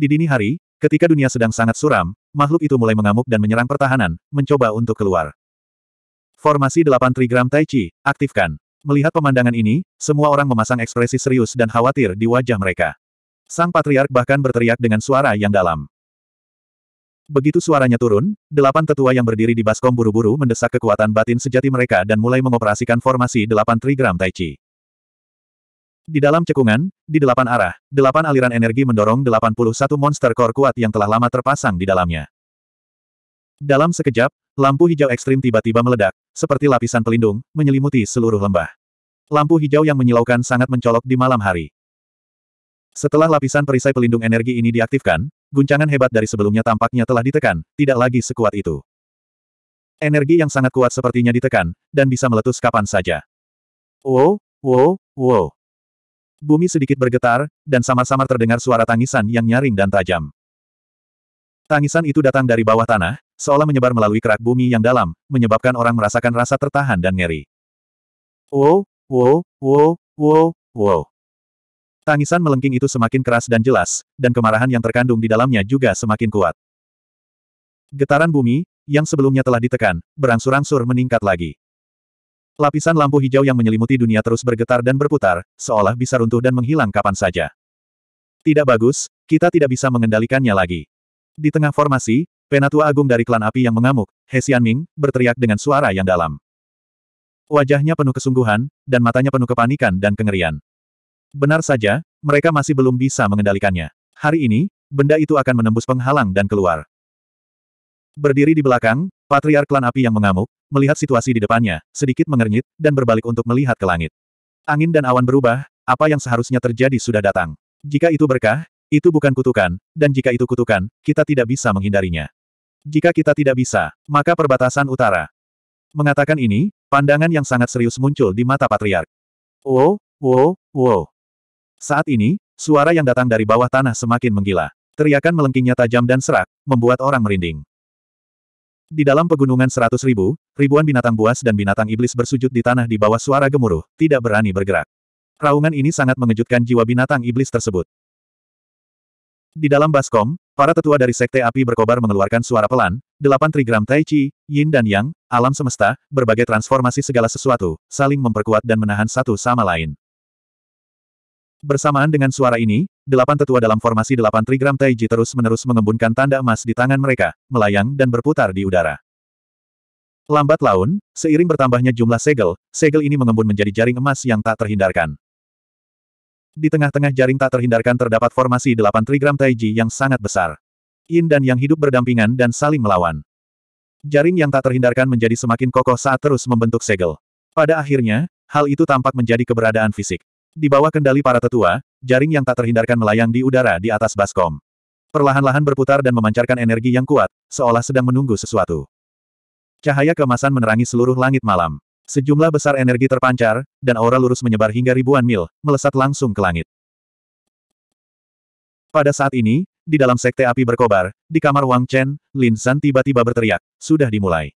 Di dini hari, ketika dunia sedang sangat suram, makhluk itu mulai mengamuk dan menyerang pertahanan, mencoba untuk keluar. Formasi 8 trigram Tai Chi, aktifkan. Melihat pemandangan ini, semua orang memasang ekspresi serius dan khawatir di wajah mereka. Sang patriark bahkan berteriak dengan suara yang dalam. Begitu suaranya turun, delapan tetua yang berdiri di baskom buru-buru mendesak kekuatan batin sejati mereka dan mulai mengoperasikan formasi delapan trigram Tai Chi. Di dalam cekungan, di delapan arah, delapan aliran energi mendorong delapan puluh satu monster core kuat yang telah lama terpasang di dalamnya. Dalam sekejap, lampu hijau ekstrim tiba-tiba meledak, seperti lapisan pelindung, menyelimuti seluruh lembah. Lampu hijau yang menyilaukan sangat mencolok di malam hari. Setelah lapisan perisai pelindung energi ini diaktifkan, guncangan hebat dari sebelumnya tampaknya telah ditekan, tidak lagi sekuat itu. Energi yang sangat kuat sepertinya ditekan, dan bisa meletus kapan saja. Wow, wow, wow. Bumi sedikit bergetar, dan samar-samar terdengar suara tangisan yang nyaring dan tajam. Tangisan itu datang dari bawah tanah, seolah menyebar melalui kerak bumi yang dalam, menyebabkan orang merasakan rasa tertahan dan ngeri. Wow, wow, wow, wow, wow. Tangisan melengking itu semakin keras dan jelas, dan kemarahan yang terkandung di dalamnya juga semakin kuat. Getaran bumi, yang sebelumnya telah ditekan, berangsur-angsur meningkat lagi. Lapisan lampu hijau yang menyelimuti dunia terus bergetar dan berputar, seolah bisa runtuh dan menghilang kapan saja. Tidak bagus, kita tidak bisa mengendalikannya lagi. Di tengah formasi, penatua agung dari klan api yang mengamuk, He Xianming, berteriak dengan suara yang dalam. Wajahnya penuh kesungguhan, dan matanya penuh kepanikan dan kengerian. Benar saja, mereka masih belum bisa mengendalikannya. Hari ini, benda itu akan menembus penghalang dan keluar. Berdiri di belakang, Patriark Klan Api yang mengamuk, melihat situasi di depannya, sedikit mengernyit, dan berbalik untuk melihat ke langit. Angin dan awan berubah, apa yang seharusnya terjadi sudah datang. Jika itu berkah, itu bukan kutukan, dan jika itu kutukan, kita tidak bisa menghindarinya. Jika kita tidak bisa, maka perbatasan utara. Mengatakan ini, pandangan yang sangat serius muncul di mata Patriark. Wow, oh, wow, oh, wow. Oh. Saat ini, suara yang datang dari bawah tanah semakin menggila. Teriakan melengkingnya tajam dan serak, membuat orang merinding. Di dalam pegunungan seratus ribu, ribuan binatang buas dan binatang iblis bersujud di tanah di bawah suara gemuruh, tidak berani bergerak. Raungan ini sangat mengejutkan jiwa binatang iblis tersebut. Di dalam baskom, para tetua dari Sekte Api Berkobar mengeluarkan suara pelan, delapan trigram Tai Chi, Yin dan Yang, alam semesta, berbagai transformasi segala sesuatu, saling memperkuat dan menahan satu sama lain. Bersamaan dengan suara ini, delapan tetua dalam formasi delapan trigram Taiji terus-menerus mengembunkan tanda emas di tangan mereka, melayang dan berputar di udara. Lambat laun, seiring bertambahnya jumlah segel, segel ini mengembun menjadi jaring emas yang tak terhindarkan. Di tengah-tengah jaring tak terhindarkan terdapat formasi delapan trigram Taiji yang sangat besar. Yin dan Yang hidup berdampingan dan saling melawan. Jaring yang tak terhindarkan menjadi semakin kokoh saat terus membentuk segel. Pada akhirnya, hal itu tampak menjadi keberadaan fisik. Di bawah kendali para tetua, jaring yang tak terhindarkan melayang di udara di atas baskom. Perlahan-lahan berputar dan memancarkan energi yang kuat, seolah sedang menunggu sesuatu. Cahaya kemasan menerangi seluruh langit malam. Sejumlah besar energi terpancar, dan aura lurus menyebar hingga ribuan mil, melesat langsung ke langit. Pada saat ini, di dalam sekte api berkobar, di kamar Wang Chen, Lin San tiba-tiba berteriak, sudah dimulai.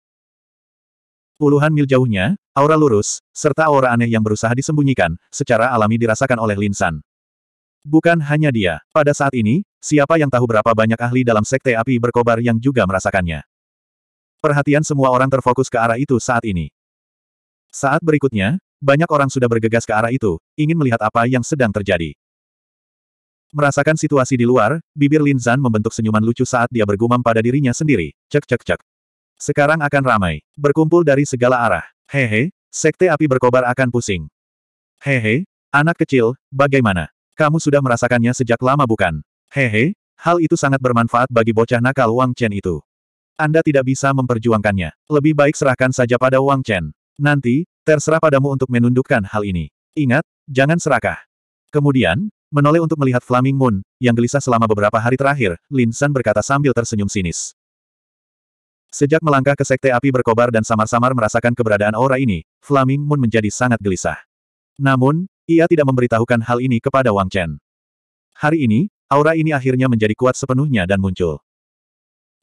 Puluhan mil jauhnya, aura lurus, serta aura aneh yang berusaha disembunyikan, secara alami dirasakan oleh Lin San. Bukan hanya dia. Pada saat ini, siapa yang tahu berapa banyak ahli dalam sekte api berkobar yang juga merasakannya. Perhatian semua orang terfokus ke arah itu saat ini. Saat berikutnya, banyak orang sudah bergegas ke arah itu, ingin melihat apa yang sedang terjadi. Merasakan situasi di luar, bibir Lin Zan membentuk senyuman lucu saat dia bergumam pada dirinya sendiri, cek cek cek. Sekarang akan ramai. Berkumpul dari segala arah. Hehe, sekte api berkobar akan pusing. Hehe, anak kecil, bagaimana? Kamu sudah merasakannya sejak lama bukan? Hehe, hal itu sangat bermanfaat bagi bocah nakal Wang Chen itu. Anda tidak bisa memperjuangkannya. Lebih baik serahkan saja pada Wang Chen. Nanti, terserah padamu untuk menundukkan hal ini. Ingat, jangan serakah. Kemudian, menoleh untuk melihat Flaming Moon, yang gelisah selama beberapa hari terakhir, Lin San berkata sambil tersenyum sinis. Sejak melangkah ke sekte api berkobar dan samar-samar merasakan keberadaan aura ini, Flaming Moon menjadi sangat gelisah. Namun, ia tidak memberitahukan hal ini kepada Wang Chen. Hari ini, aura ini akhirnya menjadi kuat sepenuhnya dan muncul.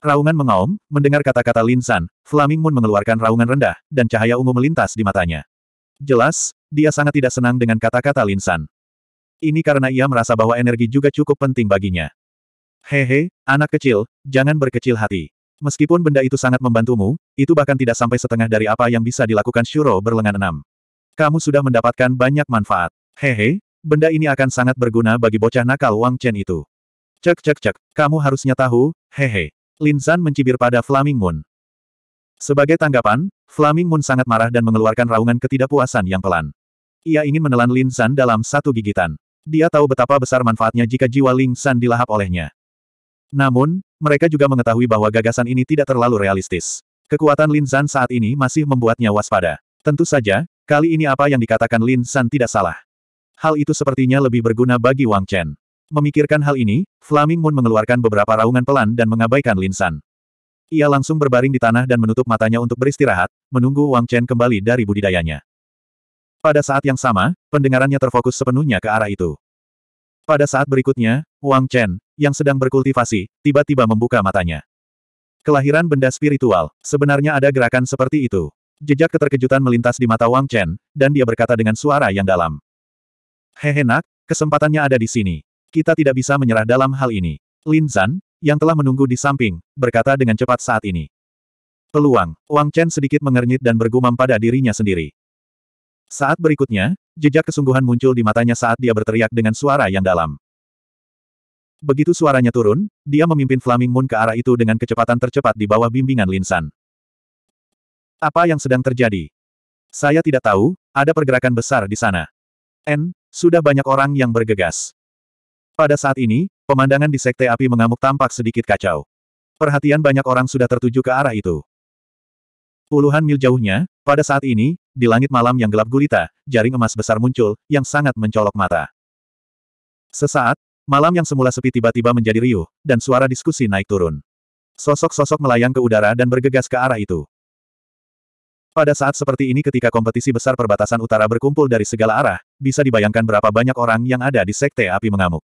Raungan mengaum, mendengar kata-kata Lin San, Flaming Moon mengeluarkan raungan rendah, dan cahaya ungu melintas di matanya. Jelas, dia sangat tidak senang dengan kata-kata Lin San. Ini karena ia merasa bahwa energi juga cukup penting baginya. Hehe, anak kecil, jangan berkecil hati. Meskipun benda itu sangat membantumu, itu bahkan tidak sampai setengah dari apa yang bisa dilakukan Shuro berlengan enam. Kamu sudah mendapatkan banyak manfaat. Hehe, benda ini akan sangat berguna bagi bocah nakal Wang Chen itu. Cek cek cek, kamu harusnya tahu, hehe. Lin Zan mencibir pada Flaming Moon. Sebagai tanggapan, Flaming Moon sangat marah dan mengeluarkan raungan ketidakpuasan yang pelan. Ia ingin menelan Lin San dalam satu gigitan. Dia tahu betapa besar manfaatnya jika jiwa Lin San dilahap olehnya. Namun, mereka juga mengetahui bahwa gagasan ini tidak terlalu realistis. Kekuatan Lin Zan saat ini masih membuatnya waspada. Tentu saja, kali ini apa yang dikatakan Lin Zan tidak salah. Hal itu sepertinya lebih berguna bagi Wang Chen. Memikirkan hal ini, Flaming Moon mengeluarkan beberapa raungan pelan dan mengabaikan Lin Zan. Ia langsung berbaring di tanah dan menutup matanya untuk beristirahat, menunggu Wang Chen kembali dari budidayanya. Pada saat yang sama, pendengarannya terfokus sepenuhnya ke arah itu. Pada saat berikutnya, Wang Chen, yang sedang berkultivasi, tiba-tiba membuka matanya. Kelahiran benda spiritual, sebenarnya ada gerakan seperti itu. Jejak keterkejutan melintas di mata Wang Chen, dan dia berkata dengan suara yang dalam. Hehe nak, kesempatannya ada di sini. Kita tidak bisa menyerah dalam hal ini. Lin Zan, yang telah menunggu di samping, berkata dengan cepat saat ini. Peluang, Wang Chen sedikit mengernyit dan bergumam pada dirinya sendiri. Saat berikutnya, jejak kesungguhan muncul di matanya saat dia berteriak dengan suara yang dalam. Begitu suaranya turun, dia memimpin Flaming Moon ke arah itu dengan kecepatan tercepat di bawah bimbingan Linsan. Apa yang sedang terjadi? Saya tidak tahu, ada pergerakan besar di sana. N, sudah banyak orang yang bergegas. Pada saat ini, pemandangan di Sekte Api mengamuk tampak sedikit kacau. Perhatian banyak orang sudah tertuju ke arah itu. Puluhan mil jauhnya, pada saat ini, di langit malam yang gelap gulita, jaring emas besar muncul, yang sangat mencolok mata. Sesaat, malam yang semula sepi tiba-tiba menjadi riuh, dan suara diskusi naik turun. Sosok-sosok melayang ke udara dan bergegas ke arah itu. Pada saat seperti ini ketika kompetisi besar perbatasan utara berkumpul dari segala arah, bisa dibayangkan berapa banyak orang yang ada di Sekte Api Mengamuk.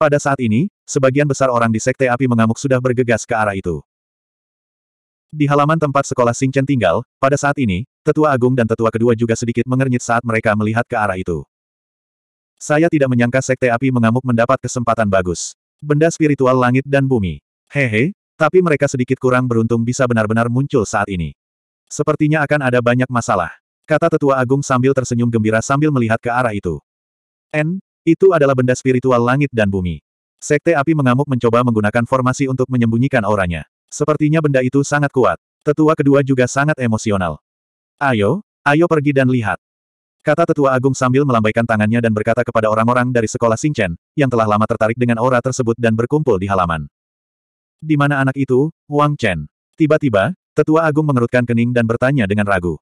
Pada saat ini, sebagian besar orang di Sekte Api Mengamuk sudah bergegas ke arah itu. Di halaman tempat sekolah Singchen tinggal, pada saat ini, tetua agung dan tetua kedua juga sedikit mengernyit saat mereka melihat ke arah itu. Saya tidak menyangka sekte api mengamuk mendapat kesempatan bagus. Benda spiritual langit dan bumi. Hehe, tapi mereka sedikit kurang beruntung bisa benar-benar muncul saat ini. Sepertinya akan ada banyak masalah. Kata tetua agung sambil tersenyum gembira sambil melihat ke arah itu. N, itu adalah benda spiritual langit dan bumi. Sekte api mengamuk mencoba menggunakan formasi untuk menyembunyikan auranya. Sepertinya benda itu sangat kuat. Tetua kedua juga sangat emosional. Ayo, ayo pergi dan lihat. Kata tetua agung sambil melambaikan tangannya dan berkata kepada orang-orang dari sekolah Singchen, yang telah lama tertarik dengan aura tersebut dan berkumpul di halaman. Di mana anak itu, Wang Chen? Tiba-tiba, tetua agung mengerutkan kening dan bertanya dengan ragu.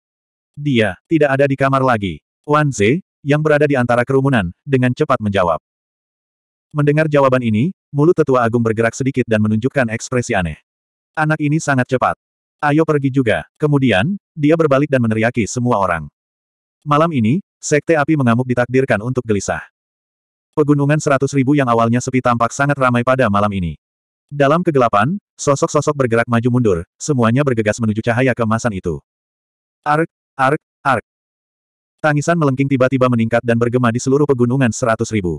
Dia, tidak ada di kamar lagi. Wan Ze, yang berada di antara kerumunan, dengan cepat menjawab. Mendengar jawaban ini, mulut tetua agung bergerak sedikit dan menunjukkan ekspresi aneh. Anak ini sangat cepat. Ayo pergi juga. Kemudian, dia berbalik dan meneriaki semua orang. Malam ini, sekte api mengamuk ditakdirkan untuk gelisah. Pegunungan seratus ribu yang awalnya sepi tampak sangat ramai pada malam ini. Dalam kegelapan, sosok-sosok bergerak maju mundur, semuanya bergegas menuju cahaya kemasan itu. Ark, ark, ark. Tangisan melengking tiba-tiba meningkat dan bergema di seluruh pegunungan seratus ribu.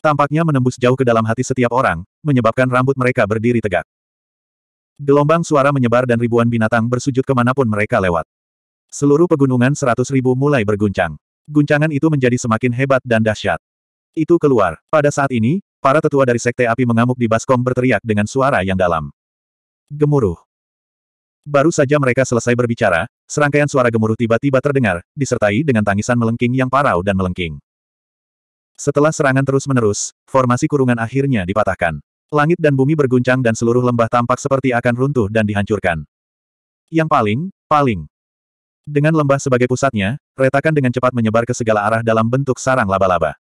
Tampaknya menembus jauh ke dalam hati setiap orang, menyebabkan rambut mereka berdiri tegak. Gelombang suara menyebar dan ribuan binatang bersujud kemanapun mereka lewat. Seluruh pegunungan seratus ribu mulai berguncang. Guncangan itu menjadi semakin hebat dan dahsyat. Itu keluar. Pada saat ini, para tetua dari Sekte Api Mengamuk di Baskom berteriak dengan suara yang dalam. Gemuruh. Baru saja mereka selesai berbicara, serangkaian suara gemuruh tiba-tiba terdengar, disertai dengan tangisan melengking yang parau dan melengking. Setelah serangan terus-menerus, formasi kurungan akhirnya dipatahkan. Langit dan bumi berguncang dan seluruh lembah tampak seperti akan runtuh dan dihancurkan. Yang paling, paling. Dengan lembah sebagai pusatnya, retakan dengan cepat menyebar ke segala arah dalam bentuk sarang laba-laba.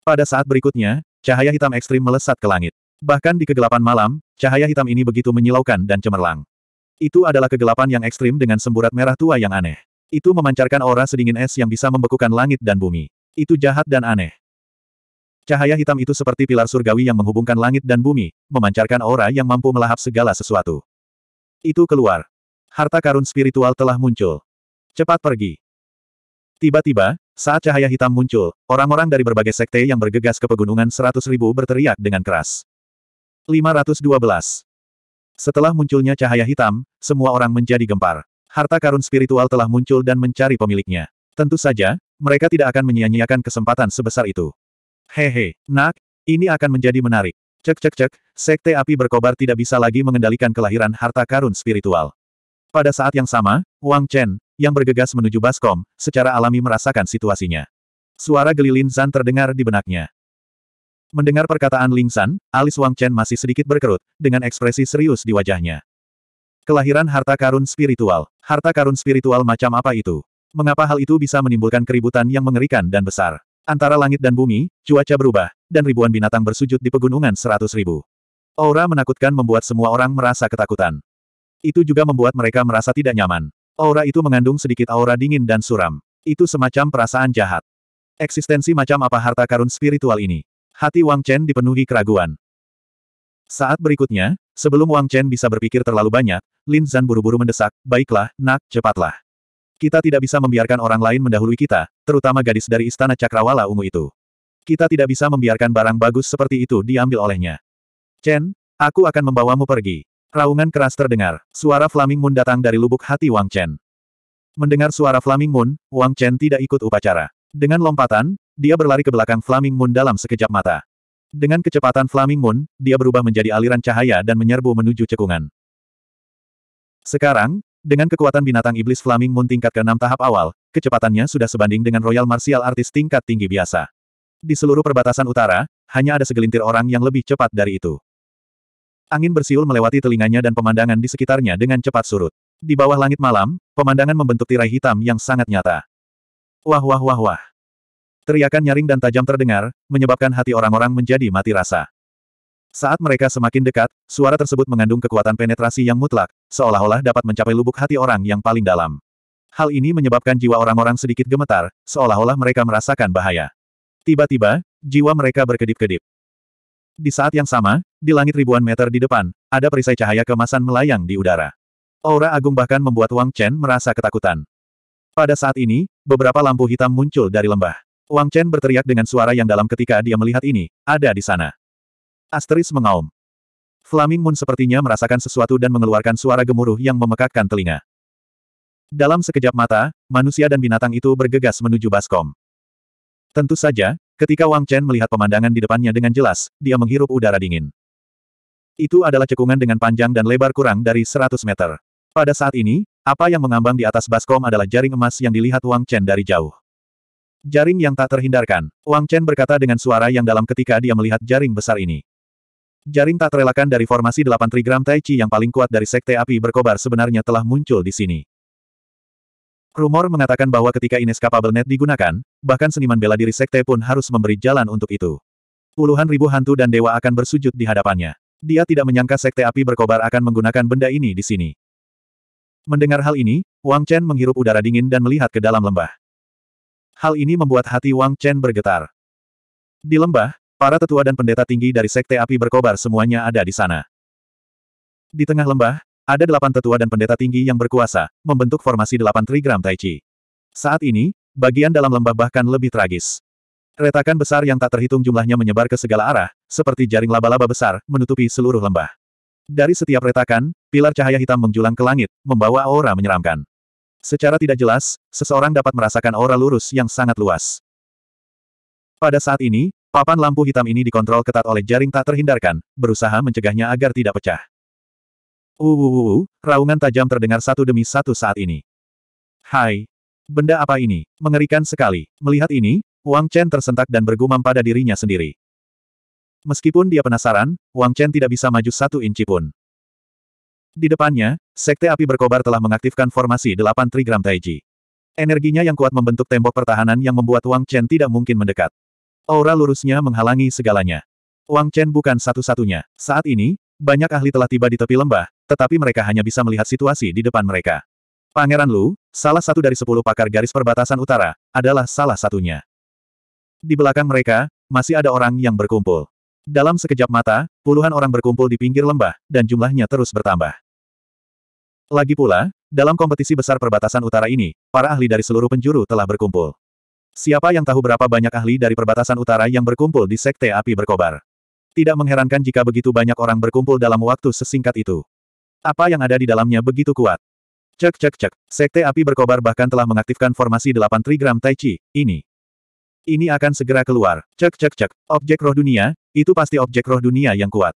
Pada saat berikutnya, cahaya hitam ekstrim melesat ke langit. Bahkan di kegelapan malam, cahaya hitam ini begitu menyilaukan dan cemerlang. Itu adalah kegelapan yang ekstrim dengan semburat merah tua yang aneh. Itu memancarkan aura sedingin es yang bisa membekukan langit dan bumi. Itu jahat dan aneh. Cahaya hitam itu seperti pilar surgawi yang menghubungkan langit dan bumi, memancarkan aura yang mampu melahap segala sesuatu. Itu keluar. Harta karun spiritual telah muncul. Cepat pergi. Tiba-tiba, saat cahaya hitam muncul, orang-orang dari berbagai sekte yang bergegas ke pegunungan seratus ribu berteriak dengan keras. 512. Setelah munculnya cahaya hitam, semua orang menjadi gempar. Harta karun spiritual telah muncul dan mencari pemiliknya. Tentu saja, mereka tidak akan menyia-nyiakan kesempatan sebesar itu. Hehe, nak, ini akan menjadi menarik. Cek cek cek, sekte api berkobar tidak bisa lagi mengendalikan kelahiran harta karun spiritual. Pada saat yang sama, Wang Chen, yang bergegas menuju Baskom, secara alami merasakan situasinya. Suara gelilin Zan terdengar di benaknya. Mendengar perkataan Ling San, alis Wang Chen masih sedikit berkerut, dengan ekspresi serius di wajahnya. Kelahiran harta karun spiritual. Harta karun spiritual macam apa itu? Mengapa hal itu bisa menimbulkan keributan yang mengerikan dan besar? Antara langit dan bumi, cuaca berubah, dan ribuan binatang bersujud di pegunungan seratus ribu. Aura menakutkan membuat semua orang merasa ketakutan. Itu juga membuat mereka merasa tidak nyaman. Aura itu mengandung sedikit aura dingin dan suram. Itu semacam perasaan jahat. Eksistensi macam apa harta karun spiritual ini? Hati Wang Chen dipenuhi keraguan. Saat berikutnya, sebelum Wang Chen bisa berpikir terlalu banyak, Lin Zan buru-buru mendesak, baiklah, nak, cepatlah. Kita tidak bisa membiarkan orang lain mendahului kita, terutama gadis dari istana cakrawala ungu itu. Kita tidak bisa membiarkan barang bagus seperti itu diambil olehnya. Chen, aku akan membawamu pergi. Raungan keras terdengar, suara Flaming Moon datang dari lubuk hati Wang Chen. Mendengar suara Flaming Moon, Wang Chen tidak ikut upacara. Dengan lompatan, dia berlari ke belakang Flaming Moon dalam sekejap mata. Dengan kecepatan Flaming Moon, dia berubah menjadi aliran cahaya dan menyerbu menuju cekungan. Sekarang, dengan kekuatan binatang iblis Flaming Moon tingkat ke-6 tahap awal, kecepatannya sudah sebanding dengan Royal Martial Artist tingkat tinggi biasa. Di seluruh perbatasan utara, hanya ada segelintir orang yang lebih cepat dari itu. Angin bersiul melewati telinganya dan pemandangan di sekitarnya dengan cepat surut. Di bawah langit malam, pemandangan membentuk tirai hitam yang sangat nyata. Wah wah wah wah. Teriakan nyaring dan tajam terdengar, menyebabkan hati orang-orang menjadi mati rasa. Saat mereka semakin dekat, suara tersebut mengandung kekuatan penetrasi yang mutlak, seolah-olah dapat mencapai lubuk hati orang yang paling dalam. Hal ini menyebabkan jiwa orang-orang sedikit gemetar, seolah-olah mereka merasakan bahaya. Tiba-tiba, jiwa mereka berkedip-kedip. Di saat yang sama, di langit ribuan meter di depan, ada perisai cahaya kemasan melayang di udara. Aura agung bahkan membuat Wang Chen merasa ketakutan. Pada saat ini, beberapa lampu hitam muncul dari lembah. Wang Chen berteriak dengan suara yang dalam ketika dia melihat ini, ada di sana. Asteris mengaum. Flaming Moon sepertinya merasakan sesuatu dan mengeluarkan suara gemuruh yang memekakkan telinga. Dalam sekejap mata, manusia dan binatang itu bergegas menuju baskom. Tentu saja, ketika Wang Chen melihat pemandangan di depannya dengan jelas, dia menghirup udara dingin. Itu adalah cekungan dengan panjang dan lebar kurang dari 100 meter. Pada saat ini, apa yang mengambang di atas baskom adalah jaring emas yang dilihat Wang Chen dari jauh. Jaring yang tak terhindarkan, Wang Chen berkata dengan suara yang dalam ketika dia melihat jaring besar ini. Jaring tak terelakkan dari formasi delapan trigram Tai Chi yang paling kuat dari Sekte Api Berkobar sebenarnya telah muncul di sini. Rumor mengatakan bahwa ketika Inescapable Net digunakan, bahkan seniman bela diri Sekte pun harus memberi jalan untuk itu. Puluhan ribu hantu dan dewa akan bersujud di hadapannya. Dia tidak menyangka Sekte Api Berkobar akan menggunakan benda ini di sini. Mendengar hal ini, Wang Chen menghirup udara dingin dan melihat ke dalam lembah. Hal ini membuat hati Wang Chen bergetar. Di lembah, Para tetua dan pendeta tinggi dari Sekte Api Berkobar semuanya ada di sana. Di tengah lembah, ada delapan tetua dan pendeta tinggi yang berkuasa, membentuk formasi delapan trigram Tai Chi. Saat ini, bagian dalam lembah bahkan lebih tragis. Retakan besar yang tak terhitung jumlahnya menyebar ke segala arah, seperti jaring laba-laba besar, menutupi seluruh lembah. Dari setiap retakan, pilar cahaya hitam menjulang ke langit, membawa aura menyeramkan. Secara tidak jelas, seseorang dapat merasakan aura lurus yang sangat luas. Pada saat ini, Papan lampu hitam ini dikontrol ketat oleh jaring tak terhindarkan, berusaha mencegahnya agar tidak pecah. Uwuwu, uh, uh, uh, raungan tajam terdengar satu demi satu saat ini. Hai. Benda apa ini? Mengerikan sekali. Melihat ini, Wang Chen tersentak dan bergumam pada dirinya sendiri. Meskipun dia penasaran, Wang Chen tidak bisa maju satu inci pun. Di depannya, Sekte Api Berkobar telah mengaktifkan formasi 8 Trigram Taiji. Energinya yang kuat membentuk tembok pertahanan yang membuat Wang Chen tidak mungkin mendekat. Aura lurusnya menghalangi segalanya. Wang Chen bukan satu-satunya. Saat ini, banyak ahli telah tiba di tepi lembah, tetapi mereka hanya bisa melihat situasi di depan mereka. Pangeran Lu, salah satu dari sepuluh pakar garis perbatasan utara, adalah salah satunya. Di belakang mereka, masih ada orang yang berkumpul. Dalam sekejap mata, puluhan orang berkumpul di pinggir lembah, dan jumlahnya terus bertambah. Lagi pula, dalam kompetisi besar perbatasan utara ini, para ahli dari seluruh penjuru telah berkumpul. Siapa yang tahu berapa banyak ahli dari perbatasan utara yang berkumpul di Sekte Api Berkobar? Tidak mengherankan jika begitu banyak orang berkumpul dalam waktu sesingkat itu. Apa yang ada di dalamnya begitu kuat? Cek cek cek, Sekte Api Berkobar bahkan telah mengaktifkan formasi 8 trigram Tai Chi, ini. Ini akan segera keluar. Cek cek cek, objek roh dunia, itu pasti objek roh dunia yang kuat.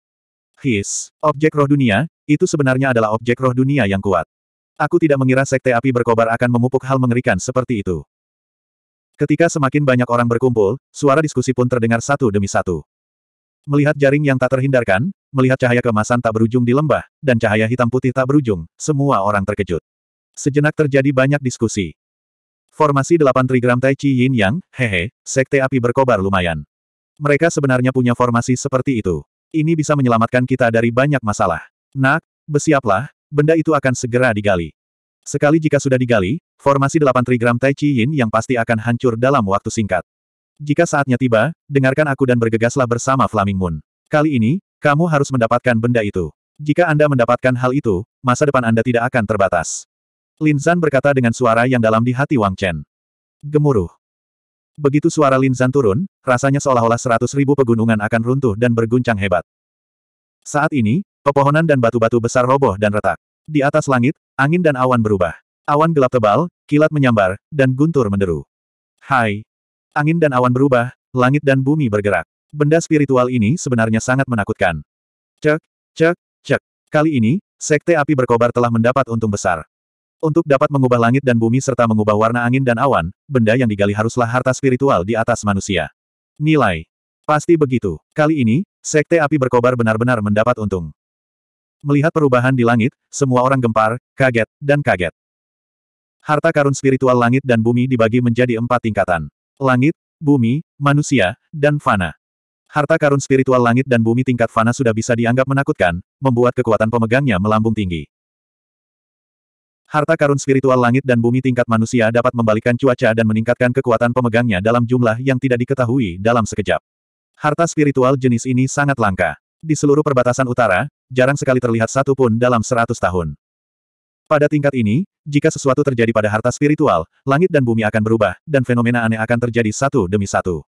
His, objek roh dunia, itu sebenarnya adalah objek roh dunia yang kuat. Aku tidak mengira Sekte Api Berkobar akan memupuk hal mengerikan seperti itu. Ketika semakin banyak orang berkumpul, suara diskusi pun terdengar satu demi satu. Melihat jaring yang tak terhindarkan, melihat cahaya kemasan tak berujung di lembah, dan cahaya hitam putih tak berujung, semua orang terkejut. Sejenak terjadi banyak diskusi. Formasi 8 trigram Tai Chi Yin Yang, hehe, sekte api berkobar lumayan. Mereka sebenarnya punya formasi seperti itu. Ini bisa menyelamatkan kita dari banyak masalah. Nak, besiaplah, benda itu akan segera digali. Sekali jika sudah digali, formasi 8 trigram Tai Chi Yin yang pasti akan hancur dalam waktu singkat. Jika saatnya tiba, dengarkan aku dan bergegaslah bersama Flaming Moon. Kali ini, kamu harus mendapatkan benda itu. Jika Anda mendapatkan hal itu, masa depan Anda tidak akan terbatas. Lin Zan berkata dengan suara yang dalam di hati Wang Chen. Gemuruh. Begitu suara Lin Zan turun, rasanya seolah-olah seratus ribu pegunungan akan runtuh dan berguncang hebat. Saat ini, pepohonan dan batu-batu besar roboh dan retak. Di atas langit, Angin dan awan berubah. Awan gelap tebal, kilat menyambar, dan guntur menderu. Hai! Angin dan awan berubah, langit dan bumi bergerak. Benda spiritual ini sebenarnya sangat menakutkan. Cek, cek, cek. Kali ini, Sekte Api Berkobar telah mendapat untung besar. Untuk dapat mengubah langit dan bumi serta mengubah warna angin dan awan, benda yang digali haruslah harta spiritual di atas manusia. Nilai. Pasti begitu. Kali ini, Sekte Api Berkobar benar-benar mendapat untung. Melihat perubahan di langit, semua orang gempar, kaget, dan kaget. Harta karun spiritual langit dan bumi dibagi menjadi empat tingkatan. Langit, bumi, manusia, dan fana. Harta karun spiritual langit dan bumi tingkat fana sudah bisa dianggap menakutkan, membuat kekuatan pemegangnya melambung tinggi. Harta karun spiritual langit dan bumi tingkat manusia dapat membalikkan cuaca dan meningkatkan kekuatan pemegangnya dalam jumlah yang tidak diketahui dalam sekejap. Harta spiritual jenis ini sangat langka. Di seluruh perbatasan utara, jarang sekali terlihat satu pun dalam seratus tahun. Pada tingkat ini, jika sesuatu terjadi pada harta spiritual, langit dan bumi akan berubah, dan fenomena aneh akan terjadi satu demi satu.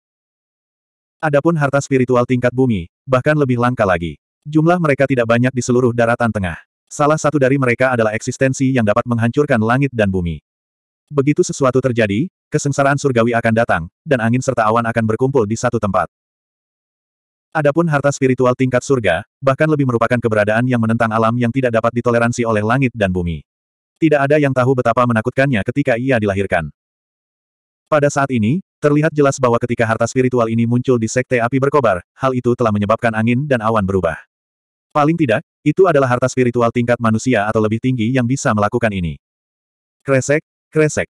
Adapun harta spiritual tingkat bumi, bahkan lebih langka lagi. Jumlah mereka tidak banyak di seluruh daratan tengah. Salah satu dari mereka adalah eksistensi yang dapat menghancurkan langit dan bumi. Begitu sesuatu terjadi, kesengsaraan surgawi akan datang, dan angin serta awan akan berkumpul di satu tempat. Adapun harta spiritual tingkat surga, bahkan lebih merupakan keberadaan yang menentang alam yang tidak dapat ditoleransi oleh langit dan bumi. Tidak ada yang tahu betapa menakutkannya ketika ia dilahirkan. Pada saat ini, terlihat jelas bahwa ketika harta spiritual ini muncul di sekte api berkobar, hal itu telah menyebabkan angin dan awan berubah. Paling tidak, itu adalah harta spiritual tingkat manusia atau lebih tinggi yang bisa melakukan ini. Kresek, kresek.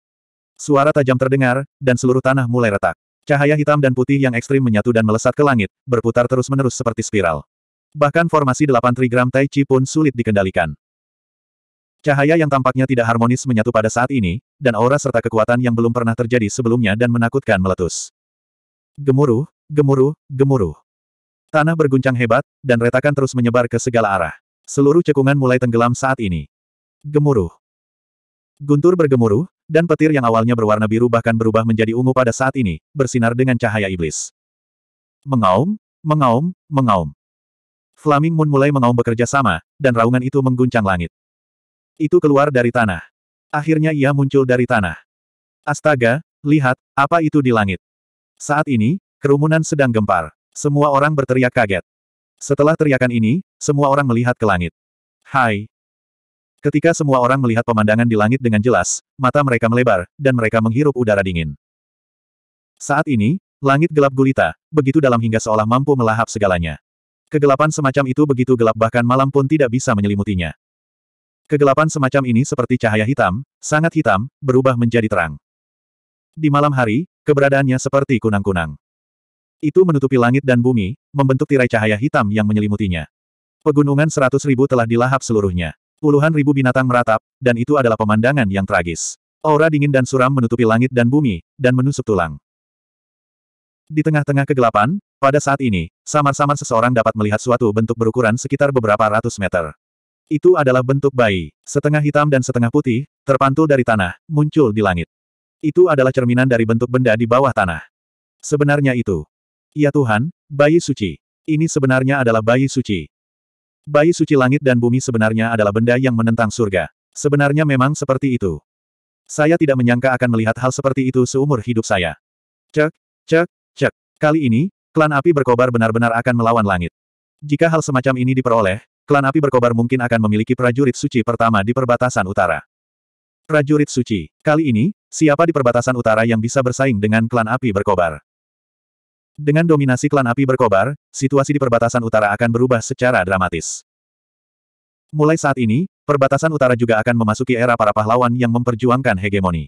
Suara tajam terdengar, dan seluruh tanah mulai retak. Cahaya hitam dan putih yang ekstrim menyatu dan melesat ke langit, berputar terus-menerus seperti spiral. Bahkan formasi delapan trigram Tai Chi pun sulit dikendalikan. Cahaya yang tampaknya tidak harmonis menyatu pada saat ini, dan aura serta kekuatan yang belum pernah terjadi sebelumnya dan menakutkan meletus. Gemuruh, gemuruh, gemuruh. Tanah berguncang hebat, dan retakan terus menyebar ke segala arah. Seluruh cekungan mulai tenggelam saat ini. Gemuruh. Guntur bergemuruh, dan petir yang awalnya berwarna biru bahkan berubah menjadi ungu pada saat ini, bersinar dengan cahaya iblis. Mengaum, mengaum, mengaum. Flaming Moon mulai mengaum bekerja sama, dan raungan itu mengguncang langit. Itu keluar dari tanah. Akhirnya ia muncul dari tanah. Astaga, lihat, apa itu di langit. Saat ini, kerumunan sedang gempar. Semua orang berteriak kaget. Setelah teriakan ini, semua orang melihat ke langit. Hai, Ketika semua orang melihat pemandangan di langit dengan jelas, mata mereka melebar, dan mereka menghirup udara dingin. Saat ini, langit gelap gulita, begitu dalam hingga seolah mampu melahap segalanya. Kegelapan semacam itu begitu gelap bahkan malam pun tidak bisa menyelimutinya. Kegelapan semacam ini seperti cahaya hitam, sangat hitam, berubah menjadi terang. Di malam hari, keberadaannya seperti kunang-kunang. Itu menutupi langit dan bumi, membentuk tirai cahaya hitam yang menyelimutinya. Pegunungan seratus ribu telah dilahap seluruhnya. Puluhan ribu binatang meratap, dan itu adalah pemandangan yang tragis. Aura dingin dan suram menutupi langit dan bumi, dan menusuk tulang. Di tengah-tengah kegelapan, pada saat ini, samar-samar seseorang dapat melihat suatu bentuk berukuran sekitar beberapa ratus meter. Itu adalah bentuk bayi, setengah hitam dan setengah putih, terpantul dari tanah, muncul di langit. Itu adalah cerminan dari bentuk benda di bawah tanah. Sebenarnya itu. Ya Tuhan, bayi suci. Ini sebenarnya adalah bayi suci. Bayi suci langit dan bumi sebenarnya adalah benda yang menentang surga. Sebenarnya memang seperti itu. Saya tidak menyangka akan melihat hal seperti itu seumur hidup saya. Cek, cek, cek. Kali ini, klan api berkobar benar-benar akan melawan langit. Jika hal semacam ini diperoleh, klan api berkobar mungkin akan memiliki prajurit suci pertama di perbatasan utara. Prajurit suci, kali ini, siapa di perbatasan utara yang bisa bersaing dengan klan api berkobar? Dengan dominasi klan api berkobar, situasi di perbatasan utara akan berubah secara dramatis. Mulai saat ini, perbatasan utara juga akan memasuki era para pahlawan yang memperjuangkan hegemoni.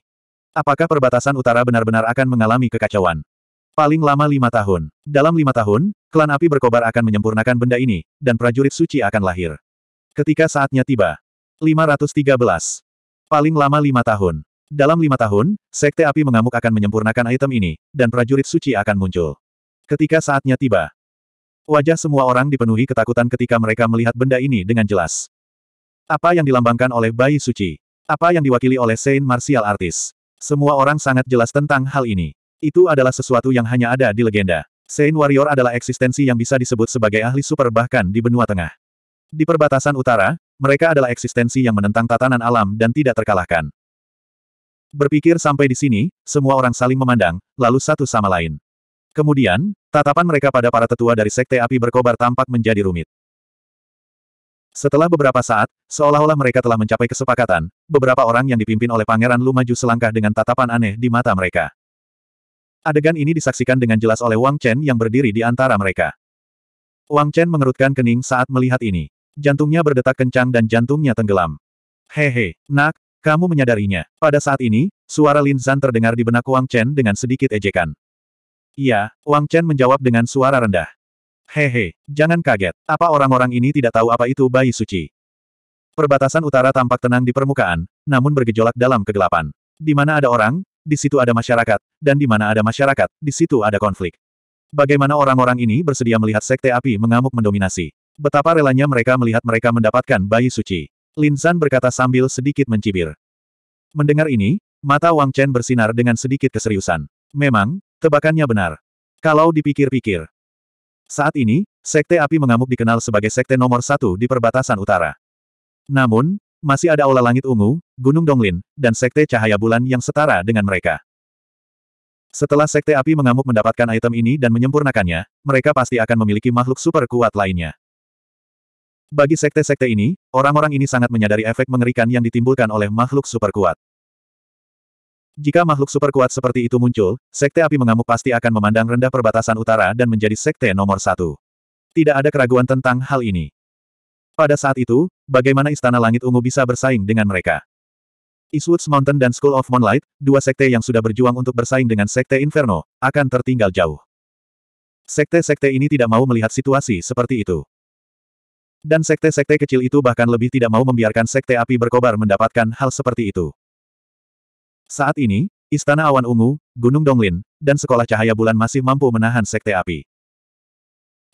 Apakah perbatasan utara benar-benar akan mengalami kekacauan? Paling lama lima tahun. Dalam lima tahun, klan api berkobar akan menyempurnakan benda ini, dan prajurit suci akan lahir. Ketika saatnya tiba. 513. Paling lama lima tahun. Dalam lima tahun, Sekte Api Mengamuk akan menyempurnakan item ini, dan prajurit suci akan muncul. Ketika saatnya tiba, wajah semua orang dipenuhi ketakutan ketika mereka melihat benda ini dengan jelas. Apa yang dilambangkan oleh bayi suci? Apa yang diwakili oleh Saint Martial Artis? Semua orang sangat jelas tentang hal ini. Itu adalah sesuatu yang hanya ada di legenda. Saint Warrior adalah eksistensi yang bisa disebut sebagai ahli super bahkan di benua tengah. Di perbatasan utara, mereka adalah eksistensi yang menentang tatanan alam dan tidak terkalahkan. Berpikir sampai di sini, semua orang saling memandang, lalu satu sama lain. Kemudian, tatapan mereka pada para tetua dari Sekte Api Berkobar tampak menjadi rumit. Setelah beberapa saat, seolah-olah mereka telah mencapai kesepakatan, beberapa orang yang dipimpin oleh Pangeran Lu maju selangkah dengan tatapan aneh di mata mereka. Adegan ini disaksikan dengan jelas oleh Wang Chen yang berdiri di antara mereka. Wang Chen mengerutkan kening saat melihat ini. Jantungnya berdetak kencang dan jantungnya tenggelam. Hehe, nak, kamu menyadarinya. Pada saat ini, suara Lin Zan terdengar di benak Wang Chen dengan sedikit ejekan. Iya, Wang Chen menjawab dengan suara rendah. Hehe, jangan kaget. Apa orang-orang ini tidak tahu apa itu bayi suci? Perbatasan utara tampak tenang di permukaan, namun bergejolak dalam kegelapan. Di mana ada orang, di situ ada masyarakat, dan di mana ada masyarakat, di situ ada konflik. Bagaimana orang-orang ini bersedia melihat sekte api mengamuk mendominasi? Betapa relanya mereka melihat mereka mendapatkan bayi suci. Lin San berkata sambil sedikit mencibir. Mendengar ini, mata Wang Chen bersinar dengan sedikit keseriusan. Memang, Tebakannya benar. Kalau dipikir-pikir. Saat ini, Sekte Api Mengamuk dikenal sebagai Sekte nomor satu di perbatasan utara. Namun, masih ada Aula Langit Ungu, Gunung Donglin, dan Sekte Cahaya Bulan yang setara dengan mereka. Setelah Sekte Api Mengamuk mendapatkan item ini dan menyempurnakannya, mereka pasti akan memiliki makhluk super kuat lainnya. Bagi sekte-sekte ini, orang-orang ini sangat menyadari efek mengerikan yang ditimbulkan oleh makhluk super kuat. Jika makhluk super kuat seperti itu muncul, Sekte Api Mengamuk pasti akan memandang rendah perbatasan utara dan menjadi Sekte nomor satu. Tidak ada keraguan tentang hal ini. Pada saat itu, bagaimana Istana Langit Ungu bisa bersaing dengan mereka? Eastwoods Mountain dan School of Moonlight, dua sekte yang sudah berjuang untuk bersaing dengan Sekte Inferno, akan tertinggal jauh. Sekte-sekte ini tidak mau melihat situasi seperti itu. Dan sekte-sekte kecil itu bahkan lebih tidak mau membiarkan sekte api berkobar mendapatkan hal seperti itu. Saat ini, Istana Awan Ungu, Gunung Donglin, dan Sekolah Cahaya Bulan masih mampu menahan Sekte Api.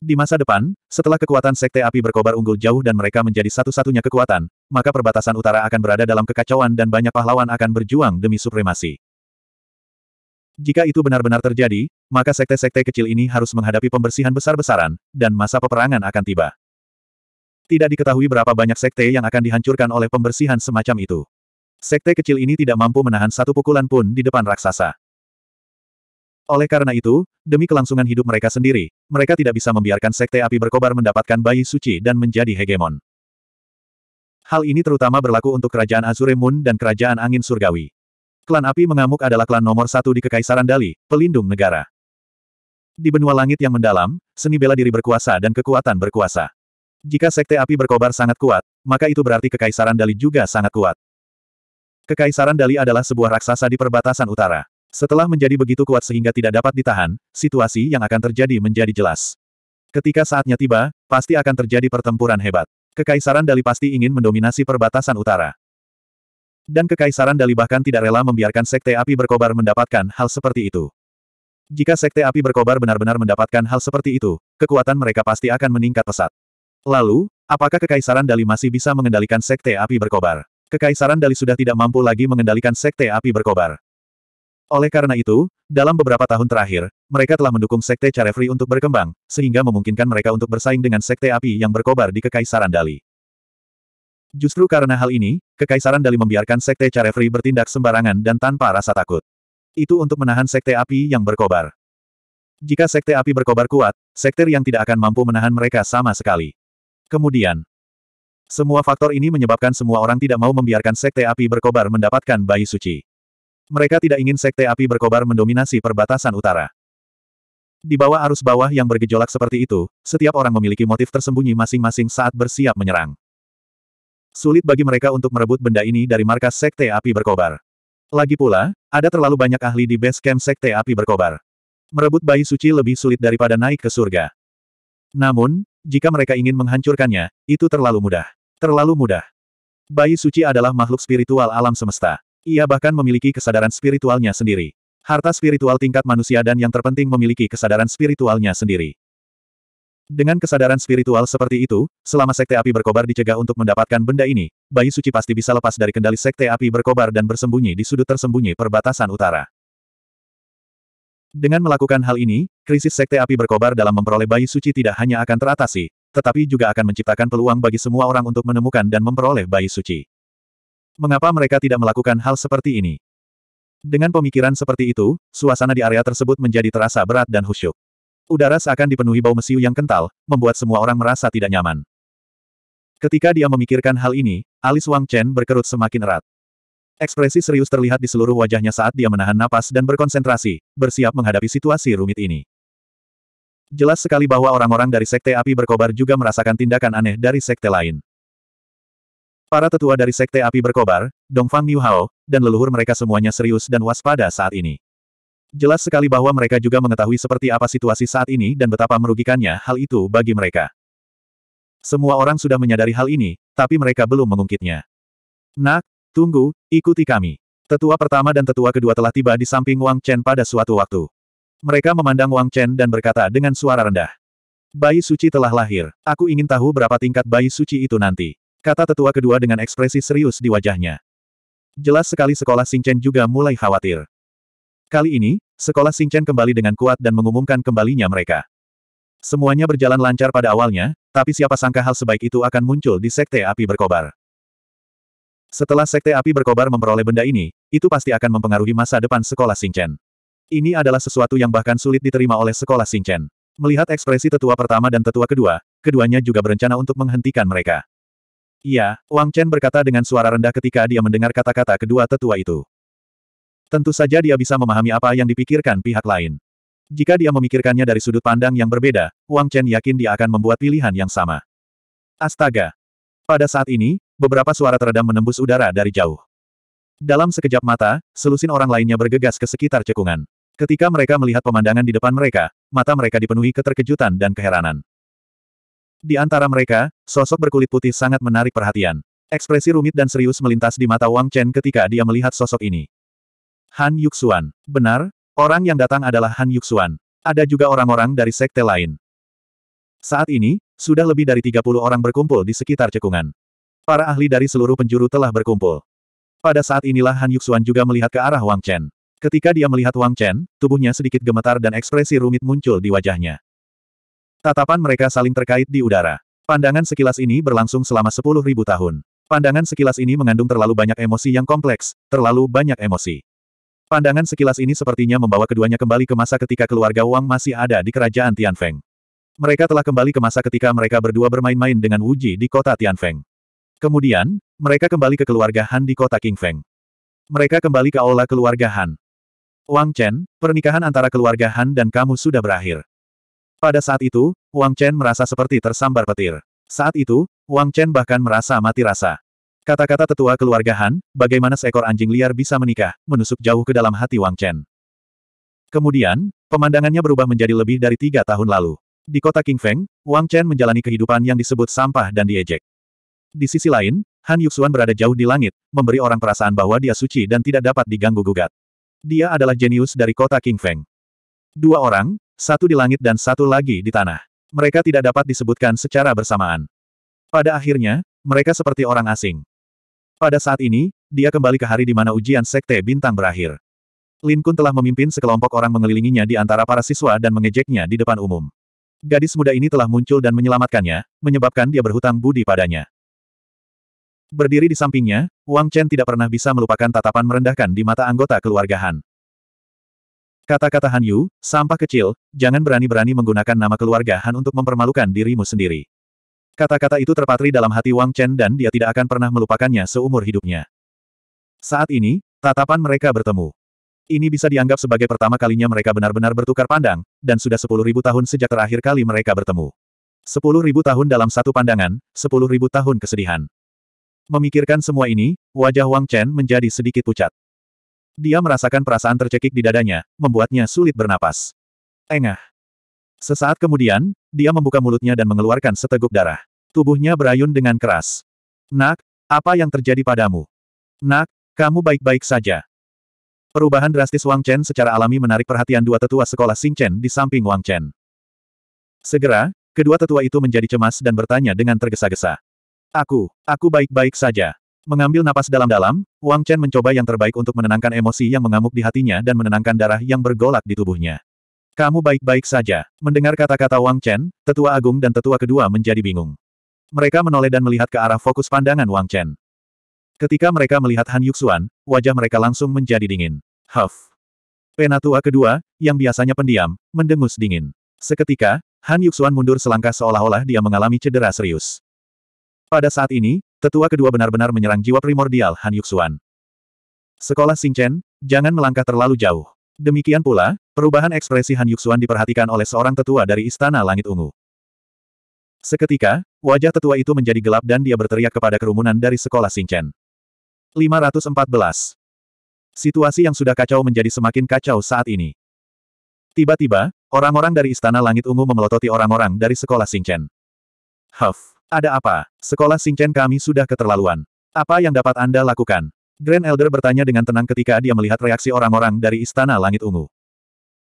Di masa depan, setelah kekuatan Sekte Api berkobar unggul jauh dan mereka menjadi satu-satunya kekuatan, maka perbatasan utara akan berada dalam kekacauan dan banyak pahlawan akan berjuang demi supremasi. Jika itu benar-benar terjadi, maka sekte-sekte kecil ini harus menghadapi pembersihan besar-besaran, dan masa peperangan akan tiba. Tidak diketahui berapa banyak sekte yang akan dihancurkan oleh pembersihan semacam itu. Sekte kecil ini tidak mampu menahan satu pukulan pun di depan raksasa. Oleh karena itu, demi kelangsungan hidup mereka sendiri, mereka tidak bisa membiarkan sekte api berkobar mendapatkan bayi suci dan menjadi hegemon. Hal ini terutama berlaku untuk kerajaan Azure Moon dan kerajaan angin surgawi. Klan api mengamuk adalah klan nomor satu di Kekaisaran Dali, pelindung negara. Di benua langit yang mendalam, seni bela diri berkuasa dan kekuatan berkuasa. Jika sekte api berkobar sangat kuat, maka itu berarti kekaisaran Dali juga sangat kuat. Kekaisaran Dali adalah sebuah raksasa di perbatasan utara. Setelah menjadi begitu kuat sehingga tidak dapat ditahan, situasi yang akan terjadi menjadi jelas. Ketika saatnya tiba, pasti akan terjadi pertempuran hebat. Kekaisaran Dali pasti ingin mendominasi perbatasan utara. Dan Kekaisaran Dali bahkan tidak rela membiarkan Sekte Api Berkobar mendapatkan hal seperti itu. Jika Sekte Api Berkobar benar-benar mendapatkan hal seperti itu, kekuatan mereka pasti akan meningkat pesat. Lalu, apakah Kekaisaran Dali masih bisa mengendalikan Sekte Api Berkobar? Kekaisaran Dali sudah tidak mampu lagi mengendalikan Sekte Api Berkobar. Oleh karena itu, dalam beberapa tahun terakhir, mereka telah mendukung Sekte Carefree untuk berkembang, sehingga memungkinkan mereka untuk bersaing dengan Sekte Api yang berkobar di Kekaisaran Dali. Justru karena hal ini, Kekaisaran Dali membiarkan Sekte Carefree bertindak sembarangan dan tanpa rasa takut. Itu untuk menahan Sekte Api yang berkobar. Jika Sekte Api berkobar kuat, Sekte yang tidak akan mampu menahan mereka sama sekali. Kemudian, semua faktor ini menyebabkan semua orang tidak mau membiarkan Sekte Api Berkobar mendapatkan bayi suci. Mereka tidak ingin Sekte Api Berkobar mendominasi perbatasan utara. Di bawah arus bawah yang bergejolak seperti itu, setiap orang memiliki motif tersembunyi masing-masing saat bersiap menyerang. Sulit bagi mereka untuk merebut benda ini dari markas Sekte Api Berkobar. Lagi pula, ada terlalu banyak ahli di base camp Sekte Api Berkobar. Merebut bayi suci lebih sulit daripada naik ke surga. Namun, jika mereka ingin menghancurkannya, itu terlalu mudah. Terlalu mudah. Bayi suci adalah makhluk spiritual alam semesta. Ia bahkan memiliki kesadaran spiritualnya sendiri. Harta spiritual tingkat manusia dan yang terpenting memiliki kesadaran spiritualnya sendiri. Dengan kesadaran spiritual seperti itu, selama sekte api berkobar dicegah untuk mendapatkan benda ini, bayi suci pasti bisa lepas dari kendali sekte api berkobar dan bersembunyi di sudut tersembunyi perbatasan utara. Dengan melakukan hal ini, krisis sekte api berkobar dalam memperoleh bayi suci tidak hanya akan teratasi, tetapi juga akan menciptakan peluang bagi semua orang untuk menemukan dan memperoleh bayi suci. Mengapa mereka tidak melakukan hal seperti ini? Dengan pemikiran seperti itu, suasana di area tersebut menjadi terasa berat dan khusyuk. Udara seakan dipenuhi bau mesiu yang kental, membuat semua orang merasa tidak nyaman. Ketika dia memikirkan hal ini, alis Wang Chen berkerut semakin erat. Ekspresi serius terlihat di seluruh wajahnya saat dia menahan napas dan berkonsentrasi, bersiap menghadapi situasi rumit ini. Jelas sekali bahwa orang-orang dari Sekte Api Berkobar juga merasakan tindakan aneh dari Sekte lain. Para tetua dari Sekte Api Berkobar, Dongfang Niuhao, dan leluhur mereka semuanya serius dan waspada saat ini. Jelas sekali bahwa mereka juga mengetahui seperti apa situasi saat ini dan betapa merugikannya hal itu bagi mereka. Semua orang sudah menyadari hal ini, tapi mereka belum mengungkitnya. Nak, tunggu, ikuti kami. Tetua pertama dan tetua kedua telah tiba di samping Wang Chen pada suatu waktu. Mereka memandang Wang Chen dan berkata dengan suara rendah. Bayi suci telah lahir. Aku ingin tahu berapa tingkat bayi suci itu nanti. Kata tetua kedua dengan ekspresi serius di wajahnya. Jelas sekali sekolah Chen juga mulai khawatir. Kali ini, sekolah Chen kembali dengan kuat dan mengumumkan kembalinya mereka. Semuanya berjalan lancar pada awalnya, tapi siapa sangka hal sebaik itu akan muncul di Sekte Api Berkobar. Setelah Sekte Api Berkobar memperoleh benda ini, itu pasti akan mempengaruhi masa depan sekolah Chen. Ini adalah sesuatu yang bahkan sulit diterima oleh sekolah Xingchen. Melihat ekspresi tetua pertama dan tetua kedua, keduanya juga berencana untuk menghentikan mereka. Iya, Wang Chen berkata dengan suara rendah ketika dia mendengar kata-kata kedua tetua itu. Tentu saja dia bisa memahami apa yang dipikirkan pihak lain. Jika dia memikirkannya dari sudut pandang yang berbeda, Wang Chen yakin dia akan membuat pilihan yang sama. Astaga! Pada saat ini, beberapa suara teredam menembus udara dari jauh. Dalam sekejap mata, selusin orang lainnya bergegas ke sekitar cekungan. Ketika mereka melihat pemandangan di depan mereka, mata mereka dipenuhi keterkejutan dan keheranan. Di antara mereka, sosok berkulit putih sangat menarik perhatian. Ekspresi rumit dan serius melintas di mata Wang Chen ketika dia melihat sosok ini. Han Yuxuan. Benar, orang yang datang adalah Han Yuxuan. Ada juga orang-orang dari sekte lain. Saat ini, sudah lebih dari 30 orang berkumpul di sekitar cekungan. Para ahli dari seluruh penjuru telah berkumpul. Pada saat inilah Han Yuxuan juga melihat ke arah Wang Chen. Ketika dia melihat Wang Chen, tubuhnya sedikit gemetar dan ekspresi rumit muncul di wajahnya. Tatapan mereka saling terkait di udara. Pandangan sekilas ini berlangsung selama sepuluh ribu tahun. Pandangan sekilas ini mengandung terlalu banyak emosi yang kompleks, terlalu banyak emosi. Pandangan sekilas ini sepertinya membawa keduanya kembali ke masa ketika keluarga Wang masih ada di kerajaan Tianfeng. Mereka telah kembali ke masa ketika mereka berdua bermain-main dengan Wuji di kota Tianfeng. Kemudian, mereka kembali ke keluarga Han di kota King Feng. Mereka kembali ke aula keluarga Han. Wang Chen, pernikahan antara keluarga Han dan kamu sudah berakhir. Pada saat itu, Wang Chen merasa seperti tersambar petir. Saat itu, Wang Chen bahkan merasa mati rasa. Kata-kata tetua keluarga Han, bagaimana seekor anjing liar bisa menikah, menusuk jauh ke dalam hati Wang Chen. Kemudian, pemandangannya berubah menjadi lebih dari tiga tahun lalu. Di kota King Feng, Wang Chen menjalani kehidupan yang disebut sampah dan diejek. Di sisi lain, Han Yuxuan berada jauh di langit, memberi orang perasaan bahwa dia suci dan tidak dapat diganggu-gugat. Dia adalah jenius dari kota King Feng. Dua orang, satu di langit dan satu lagi di tanah. Mereka tidak dapat disebutkan secara bersamaan. Pada akhirnya, mereka seperti orang asing. Pada saat ini, dia kembali ke hari di mana ujian Sekte Bintang berakhir. Lin Kun telah memimpin sekelompok orang mengelilinginya di antara para siswa dan mengejeknya di depan umum. Gadis muda ini telah muncul dan menyelamatkannya, menyebabkan dia berhutang budi padanya. Berdiri di sampingnya, Wang Chen tidak pernah bisa melupakan tatapan merendahkan di mata anggota keluarga Han. Kata-kata Han Yu, sampah kecil, jangan berani-berani menggunakan nama keluarga Han untuk mempermalukan dirimu sendiri. Kata-kata itu terpatri dalam hati Wang Chen dan dia tidak akan pernah melupakannya seumur hidupnya. Saat ini, tatapan mereka bertemu. Ini bisa dianggap sebagai pertama kalinya mereka benar-benar bertukar pandang, dan sudah 10.000 tahun sejak terakhir kali mereka bertemu. 10.000 tahun dalam satu pandangan, 10.000 tahun kesedihan. Memikirkan semua ini, wajah Wang Chen menjadi sedikit pucat. Dia merasakan perasaan tercekik di dadanya, membuatnya sulit bernapas. Engah. Sesaat kemudian, dia membuka mulutnya dan mengeluarkan seteguk darah. Tubuhnya berayun dengan keras. Nak, apa yang terjadi padamu? Nak, kamu baik-baik saja. Perubahan drastis Wang Chen secara alami menarik perhatian dua tetua sekolah Sing Chen di samping Wang Chen. Segera, kedua tetua itu menjadi cemas dan bertanya dengan tergesa-gesa. Aku, aku baik-baik saja. Mengambil napas dalam-dalam, Wang Chen mencoba yang terbaik untuk menenangkan emosi yang mengamuk di hatinya dan menenangkan darah yang bergolak di tubuhnya. Kamu baik-baik saja. Mendengar kata-kata Wang Chen, tetua agung dan tetua kedua menjadi bingung. Mereka menoleh dan melihat ke arah fokus pandangan Wang Chen. Ketika mereka melihat Han Yuxuan, wajah mereka langsung menjadi dingin. Huff. Penatua kedua, yang biasanya pendiam, mendengus dingin. Seketika, Han Yuxuan mundur selangkah seolah-olah dia mengalami cedera serius. Pada saat ini, tetua kedua benar-benar menyerang jiwa primordial Han Yuxuan. Sekolah Xingchen, jangan melangkah terlalu jauh. Demikian pula, perubahan ekspresi Han Yuxuan diperhatikan oleh seorang tetua dari Istana Langit Ungu. Seketika, wajah tetua itu menjadi gelap dan dia berteriak kepada kerumunan dari sekolah Xingchen. 514. Situasi yang sudah kacau menjadi semakin kacau saat ini. Tiba-tiba, orang-orang dari Istana Langit Ungu memelototi orang-orang dari sekolah Xingchen. Huff. Ada apa? Sekolah Singchen kami sudah keterlaluan. Apa yang dapat Anda lakukan? Grand Elder bertanya dengan tenang ketika dia melihat reaksi orang-orang dari Istana Langit Ungu.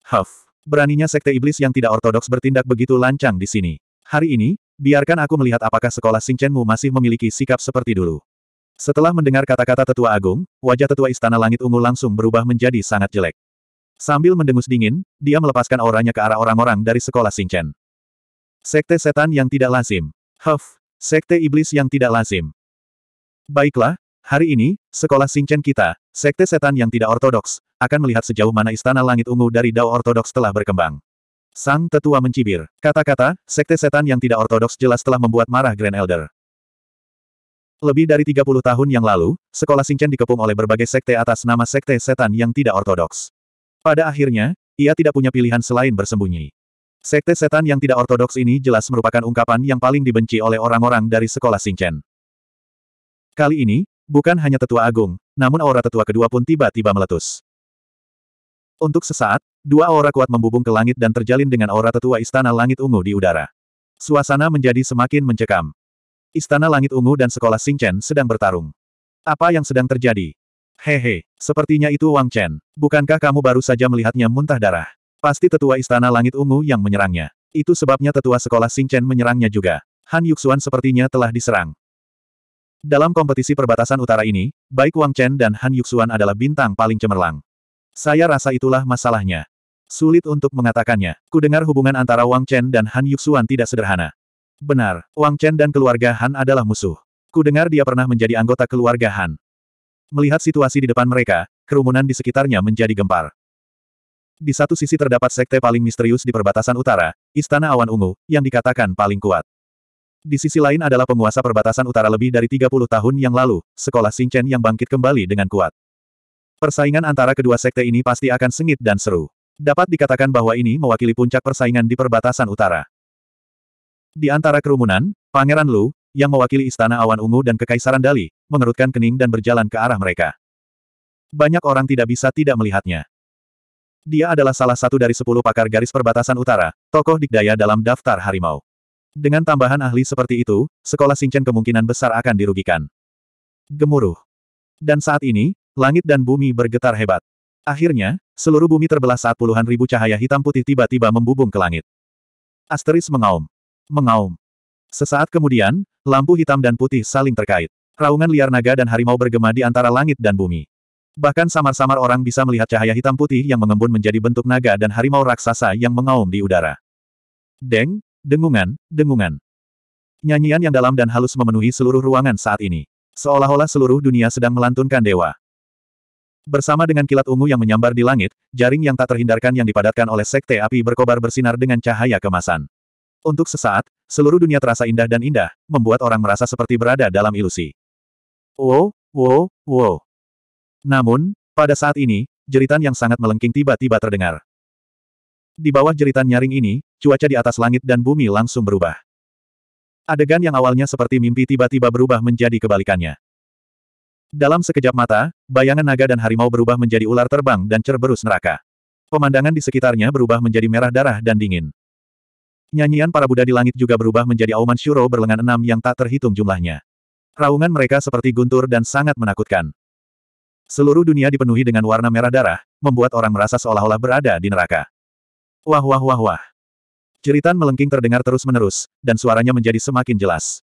Huff. Beraninya sekte iblis yang tidak ortodoks bertindak begitu lancang di sini. Hari ini, biarkan aku melihat apakah sekolah Singchenmu masih memiliki sikap seperti dulu. Setelah mendengar kata-kata Tetua Agung, wajah Tetua Istana Langit Ungu langsung berubah menjadi sangat jelek. Sambil mendengus dingin, dia melepaskan auranya ke arah orang-orang dari sekolah Singchen. Sekte setan yang tidak lazim. Huff, Sekte Iblis yang tidak lazim. Baiklah, hari ini, sekolah Singchen kita, Sekte Setan yang tidak ortodoks, akan melihat sejauh mana Istana Langit Ungu dari Dao Ortodoks telah berkembang. Sang tetua mencibir. Kata-kata, Sekte Setan yang tidak ortodoks jelas telah membuat marah Grand Elder. Lebih dari 30 tahun yang lalu, sekolah Singchen dikepung oleh berbagai sekte atas nama sekte setan yang tidak ortodoks. Pada akhirnya, ia tidak punya pilihan selain bersembunyi. Sekte setan yang tidak ortodoks ini jelas merupakan ungkapan yang paling dibenci oleh orang-orang dari sekolah Xingchen. Kali ini, bukan hanya tetua agung, namun aura tetua kedua pun tiba-tiba meletus. Untuk sesaat, dua aura kuat membubung ke langit dan terjalin dengan aura tetua istana langit ungu di udara. Suasana menjadi semakin mencekam. Istana langit ungu dan sekolah Xingchen sedang bertarung. Apa yang sedang terjadi? Hehe, sepertinya itu Wang Chen. Bukankah kamu baru saja melihatnya muntah darah? Pasti tetua istana langit ungu yang menyerangnya. Itu sebabnya tetua sekolah Chen menyerangnya juga. Han Yuxuan sepertinya telah diserang. Dalam kompetisi perbatasan utara ini, baik Wang Chen dan Han Yuxuan adalah bintang paling cemerlang. Saya rasa itulah masalahnya. Sulit untuk mengatakannya. Kudengar hubungan antara Wang Chen dan Han Yuxuan tidak sederhana. Benar, Wang Chen dan keluarga Han adalah musuh. Kudengar dia pernah menjadi anggota keluarga Han. Melihat situasi di depan mereka, kerumunan di sekitarnya menjadi gempar. Di satu sisi terdapat sekte paling misterius di perbatasan utara, Istana Awan Ungu, yang dikatakan paling kuat. Di sisi lain adalah penguasa perbatasan utara lebih dari 30 tahun yang lalu, sekolah Xingchen yang bangkit kembali dengan kuat. Persaingan antara kedua sekte ini pasti akan sengit dan seru. Dapat dikatakan bahwa ini mewakili puncak persaingan di perbatasan utara. Di antara kerumunan, Pangeran Lu, yang mewakili Istana Awan Ungu dan Kekaisaran Dali, mengerutkan kening dan berjalan ke arah mereka. Banyak orang tidak bisa tidak melihatnya. Dia adalah salah satu dari sepuluh pakar garis perbatasan utara, tokoh dikdaya dalam daftar harimau. Dengan tambahan ahli seperti itu, sekolah Singchen kemungkinan besar akan dirugikan. Gemuruh. Dan saat ini, langit dan bumi bergetar hebat. Akhirnya, seluruh bumi terbelah saat puluhan ribu cahaya hitam putih tiba-tiba membubung ke langit. Asteris mengaum. Mengaum. Sesaat kemudian, lampu hitam dan putih saling terkait. Raungan liar naga dan harimau bergema di antara langit dan bumi. Bahkan samar-samar orang bisa melihat cahaya hitam putih yang mengembun menjadi bentuk naga dan harimau raksasa yang mengaum di udara. Deng, dengungan, dengungan. Nyanyian yang dalam dan halus memenuhi seluruh ruangan saat ini. Seolah-olah seluruh dunia sedang melantunkan dewa. Bersama dengan kilat ungu yang menyambar di langit, jaring yang tak terhindarkan yang dipadatkan oleh sekte api berkobar bersinar dengan cahaya kemasan. Untuk sesaat, seluruh dunia terasa indah dan indah, membuat orang merasa seperti berada dalam ilusi. Wow, wow, wow. Namun, pada saat ini, jeritan yang sangat melengking tiba-tiba terdengar. Di bawah jeritan nyaring ini, cuaca di atas langit dan bumi langsung berubah. Adegan yang awalnya seperti mimpi tiba-tiba berubah menjadi kebalikannya. Dalam sekejap mata, bayangan naga dan harimau berubah menjadi ular terbang dan cerberus neraka. Pemandangan di sekitarnya berubah menjadi merah darah dan dingin. Nyanyian para Buddha di langit juga berubah menjadi auman syuro berlengan enam yang tak terhitung jumlahnya. Raungan mereka seperti guntur dan sangat menakutkan. Seluruh dunia dipenuhi dengan warna merah darah, membuat orang merasa seolah-olah berada di neraka. Wah wah wah wah. Jeritan melengking terdengar terus-menerus, dan suaranya menjadi semakin jelas.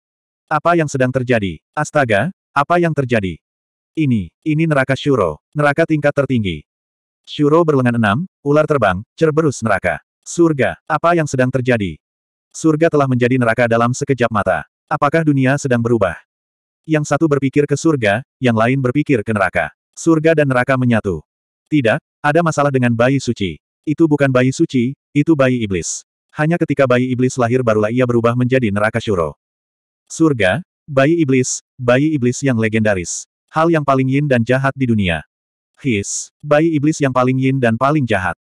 Apa yang sedang terjadi? Astaga, apa yang terjadi? Ini, ini neraka Shuro, neraka tingkat tertinggi. Shuro berlengan enam, ular terbang, cerberus neraka. Surga, apa yang sedang terjadi? Surga telah menjadi neraka dalam sekejap mata. Apakah dunia sedang berubah? Yang satu berpikir ke surga, yang lain berpikir ke neraka. Surga dan neraka menyatu. Tidak, ada masalah dengan bayi suci. Itu bukan bayi suci, itu bayi iblis. Hanya ketika bayi iblis lahir barulah ia berubah menjadi neraka syuro. Surga, bayi iblis, bayi iblis yang legendaris. Hal yang paling yin dan jahat di dunia. His, bayi iblis yang paling yin dan paling jahat.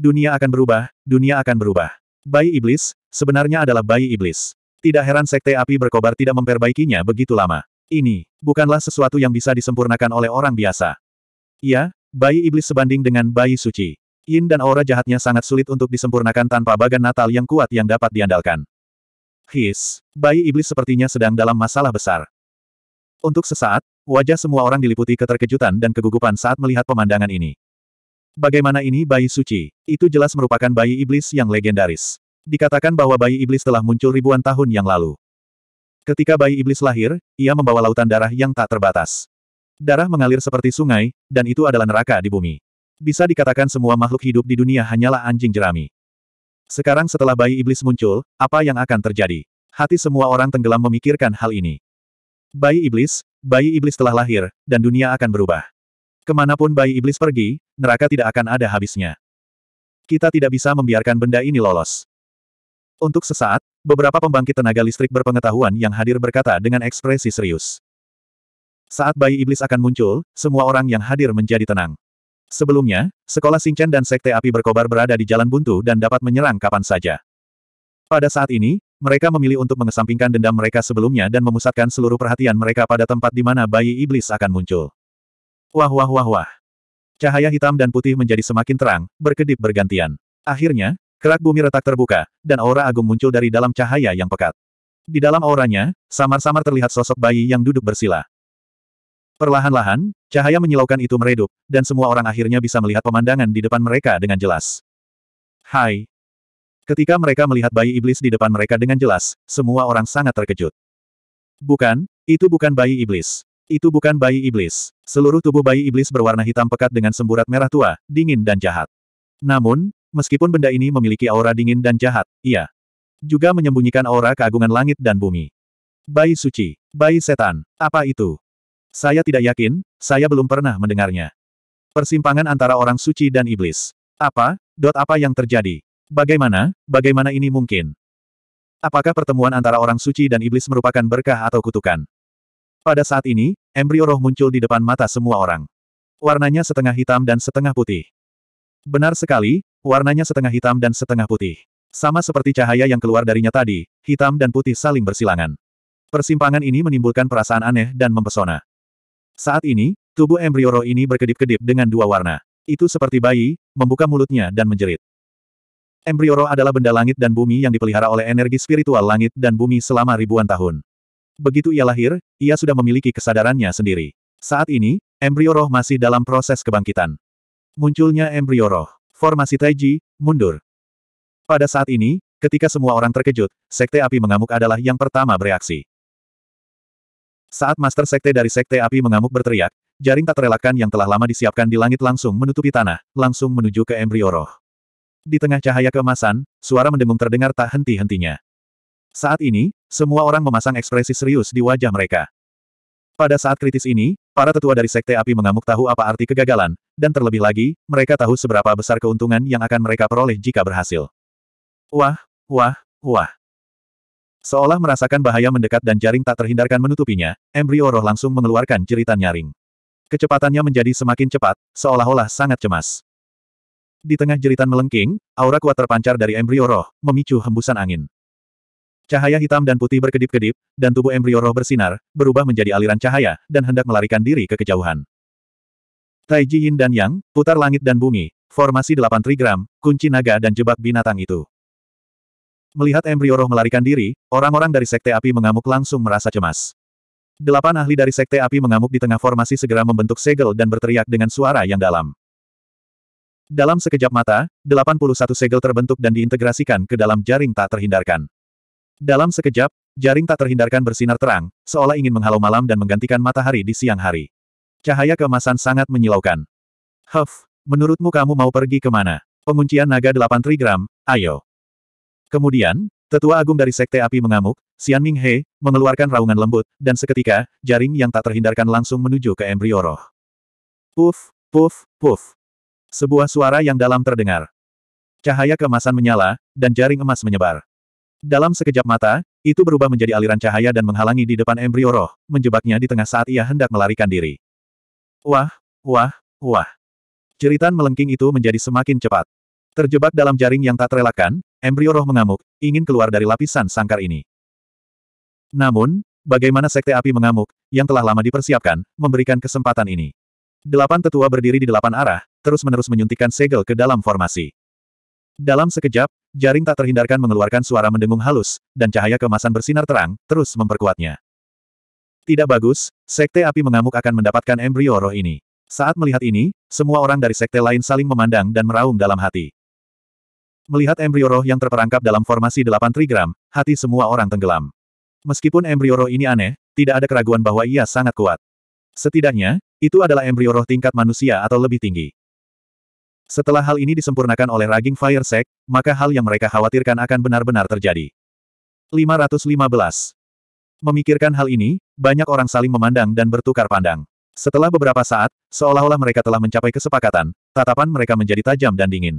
Dunia akan berubah, dunia akan berubah. Bayi iblis, sebenarnya adalah bayi iblis. Tidak heran sekte api berkobar tidak memperbaikinya begitu lama. Ini, bukanlah sesuatu yang bisa disempurnakan oleh orang biasa. Ya, bayi iblis sebanding dengan bayi suci. Yin dan aura jahatnya sangat sulit untuk disempurnakan tanpa bagan natal yang kuat yang dapat diandalkan. His, bayi iblis sepertinya sedang dalam masalah besar. Untuk sesaat, wajah semua orang diliputi keterkejutan dan kegugupan saat melihat pemandangan ini. Bagaimana ini bayi suci? Itu jelas merupakan bayi iblis yang legendaris. Dikatakan bahwa bayi iblis telah muncul ribuan tahun yang lalu. Ketika bayi iblis lahir, ia membawa lautan darah yang tak terbatas. Darah mengalir seperti sungai, dan itu adalah neraka di bumi. Bisa dikatakan semua makhluk hidup di dunia hanyalah anjing jerami. Sekarang setelah bayi iblis muncul, apa yang akan terjadi? Hati semua orang tenggelam memikirkan hal ini. Bayi iblis, bayi iblis telah lahir, dan dunia akan berubah. Kemanapun bayi iblis pergi, neraka tidak akan ada habisnya. Kita tidak bisa membiarkan benda ini lolos. Untuk sesaat, Beberapa pembangkit tenaga listrik berpengetahuan yang hadir berkata dengan ekspresi serius. Saat bayi iblis akan muncul, semua orang yang hadir menjadi tenang. Sebelumnya, sekolah Singchen dan Sekte Api Berkobar berada di jalan buntu dan dapat menyerang kapan saja. Pada saat ini, mereka memilih untuk mengesampingkan dendam mereka sebelumnya dan memusatkan seluruh perhatian mereka pada tempat di mana bayi iblis akan muncul. Wah wah wah wah. Cahaya hitam dan putih menjadi semakin terang, berkedip bergantian. Akhirnya, Kerak bumi retak terbuka, dan aura agung muncul dari dalam cahaya yang pekat. Di dalam auranya, samar-samar terlihat sosok bayi yang duduk bersila. Perlahan-lahan, cahaya menyilaukan itu meredup, dan semua orang akhirnya bisa melihat pemandangan di depan mereka dengan jelas. Hai. Ketika mereka melihat bayi iblis di depan mereka dengan jelas, semua orang sangat terkejut. Bukan, itu bukan bayi iblis. Itu bukan bayi iblis. Seluruh tubuh bayi iblis berwarna hitam pekat dengan semburat merah tua, dingin dan jahat. Namun, Meskipun benda ini memiliki aura dingin dan jahat, ia juga menyembunyikan aura keagungan langit dan bumi. Bayi suci, bayi setan, apa itu? Saya tidak yakin, saya belum pernah mendengarnya. Persimpangan antara orang suci dan iblis. Apa, dot apa yang terjadi? Bagaimana, bagaimana ini mungkin? Apakah pertemuan antara orang suci dan iblis merupakan berkah atau kutukan? Pada saat ini, embrio roh muncul di depan mata semua orang. Warnanya setengah hitam dan setengah putih. Benar sekali, Warnanya setengah hitam dan setengah putih. Sama seperti cahaya yang keluar darinya tadi, hitam dan putih saling bersilangan. Persimpangan ini menimbulkan perasaan aneh dan mempesona. Saat ini, tubuh embrio roh ini berkedip-kedip dengan dua warna. Itu seperti bayi, membuka mulutnya dan menjerit. roh adalah benda langit dan bumi yang dipelihara oleh energi spiritual langit dan bumi selama ribuan tahun. Begitu ia lahir, ia sudah memiliki kesadarannya sendiri. Saat ini, embrio roh masih dalam proses kebangkitan. Munculnya embrio roh. Formasi Taiji, mundur. Pada saat ini, ketika semua orang terkejut, Sekte Api Mengamuk adalah yang pertama bereaksi. Saat Master Sekte dari Sekte Api Mengamuk berteriak, jaring tak terelakkan yang telah lama disiapkan di langit langsung menutupi tanah, langsung menuju ke embrio roh. Di tengah cahaya keemasan, suara mendengung terdengar tak henti-hentinya. Saat ini, semua orang memasang ekspresi serius di wajah mereka. Pada saat kritis ini, Para tetua dari Sekte Api mengamuk tahu apa arti kegagalan, dan terlebih lagi, mereka tahu seberapa besar keuntungan yang akan mereka peroleh jika berhasil. Wah, wah, wah. Seolah merasakan bahaya mendekat dan jaring tak terhindarkan menutupinya, embrio roh langsung mengeluarkan jeritan nyaring. Kecepatannya menjadi semakin cepat, seolah-olah sangat cemas. Di tengah jeritan melengking, aura kuat terpancar dari embrio roh, memicu hembusan angin. Cahaya hitam dan putih berkedip-kedip, dan tubuh embrio roh bersinar, berubah menjadi aliran cahaya, dan hendak melarikan diri ke kejauhan. Tai Yin dan Yang, putar langit dan bumi, formasi delapan trigram, kunci naga dan jebak binatang itu. Melihat embrio roh melarikan diri, orang-orang dari Sekte Api mengamuk langsung merasa cemas. Delapan ahli dari Sekte Api mengamuk di tengah formasi segera membentuk segel dan berteriak dengan suara yang dalam. Dalam sekejap mata, 81 segel terbentuk dan diintegrasikan ke dalam jaring tak terhindarkan. Dalam sekejap, jaring tak terhindarkan bersinar terang, seolah ingin menghalau malam dan menggantikan matahari di siang hari. Cahaya kemasan sangat menyilaukan. Huff, menurutmu kamu mau pergi kemana? Penguncian naga 8 trigram, ayo. Kemudian, tetua agung dari Sekte Api mengamuk, Xian Ming He, mengeluarkan raungan lembut, dan seketika, jaring yang tak terhindarkan langsung menuju ke embrio roh. Puff, puff, puff. Sebuah suara yang dalam terdengar. Cahaya kemasan menyala, dan jaring emas menyebar. Dalam sekejap mata, itu berubah menjadi aliran cahaya dan menghalangi di depan embrio roh, menjebaknya di tengah saat ia hendak melarikan diri. Wah, wah, wah. Jeritan melengking itu menjadi semakin cepat. Terjebak dalam jaring yang tak terelakkan, embrio roh mengamuk, ingin keluar dari lapisan sangkar ini. Namun, bagaimana sekte api mengamuk, yang telah lama dipersiapkan, memberikan kesempatan ini. Delapan tetua berdiri di delapan arah, terus-menerus menyuntikkan segel ke dalam formasi. Dalam sekejap, Jaring tak terhindarkan mengeluarkan suara mendengung halus, dan cahaya kemasan bersinar terang, terus memperkuatnya. Tidak bagus, Sekte Api Mengamuk akan mendapatkan embrio roh ini. Saat melihat ini, semua orang dari sekte lain saling memandang dan meraung dalam hati. Melihat embrio roh yang terperangkap dalam formasi delapan trigram, hati semua orang tenggelam. Meskipun embrio roh ini aneh, tidak ada keraguan bahwa ia sangat kuat. Setidaknya, itu adalah embrio roh tingkat manusia atau lebih tinggi. Setelah hal ini disempurnakan oleh Raging Fire Sect, maka hal yang mereka khawatirkan akan benar-benar terjadi. 515. Memikirkan hal ini, banyak orang saling memandang dan bertukar pandang. Setelah beberapa saat, seolah-olah mereka telah mencapai kesepakatan, tatapan mereka menjadi tajam dan dingin.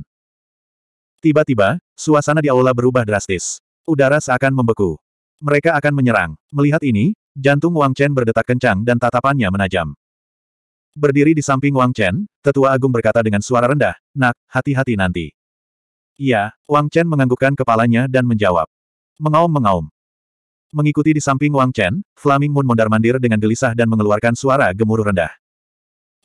Tiba-tiba, suasana di aula berubah drastis. Udara seakan membeku. Mereka akan menyerang. Melihat ini, jantung Wang Chen berdetak kencang dan tatapannya menajam. Berdiri di samping Wang Chen, tetua agung berkata dengan suara rendah, Nak, hati-hati nanti. Iya, Wang Chen menganggukkan kepalanya dan menjawab. Mengaum-mengaum. Mengikuti di samping Wang Chen, Flaming Moon mondar-mandir dengan gelisah dan mengeluarkan suara gemuruh rendah.